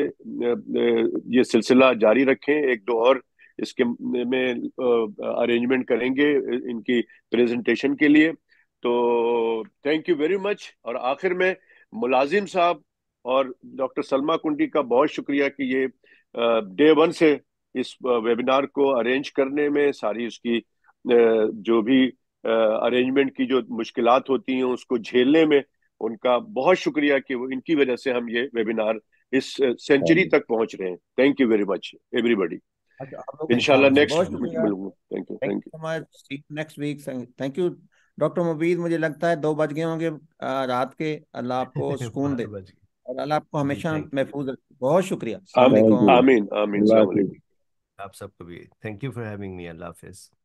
ये सिलसिला जारी रखें एक दो और इसके में अरेंजमेंट करेंगे इनकी प्रेजेंटेशन के लिए तो थैंक यू वेरी मच और आखिर में मुलाजिम साहब और डॉक्टर सलमा कुंडी का बहुत शुक्रिया कि ये डे वन से इस वेबिनार को अरेंज करने में सारी उसकी जो भी अरेंजमेंट की जो मुश्किलात होती हैं उसको झेलने में उनका बहुत शुक्रिया कि वो इनकी वजह से हम ये वेबिनार इस सेंचुरी तक पहुंच रहे हैं thank you very much everybody इनशाला next thank you thank you next week thank you doctor Mubeed मुझे लगता है दो बज गए होंगे रात के अल्लाह आपको सुकून हाँ, दे और अल्लाह आपको हमेशा महफूज रखे बहुत शुक्रिया आमीन आमीन आमीन आप सबको भी thank you for having me अल्लाह हाफिज़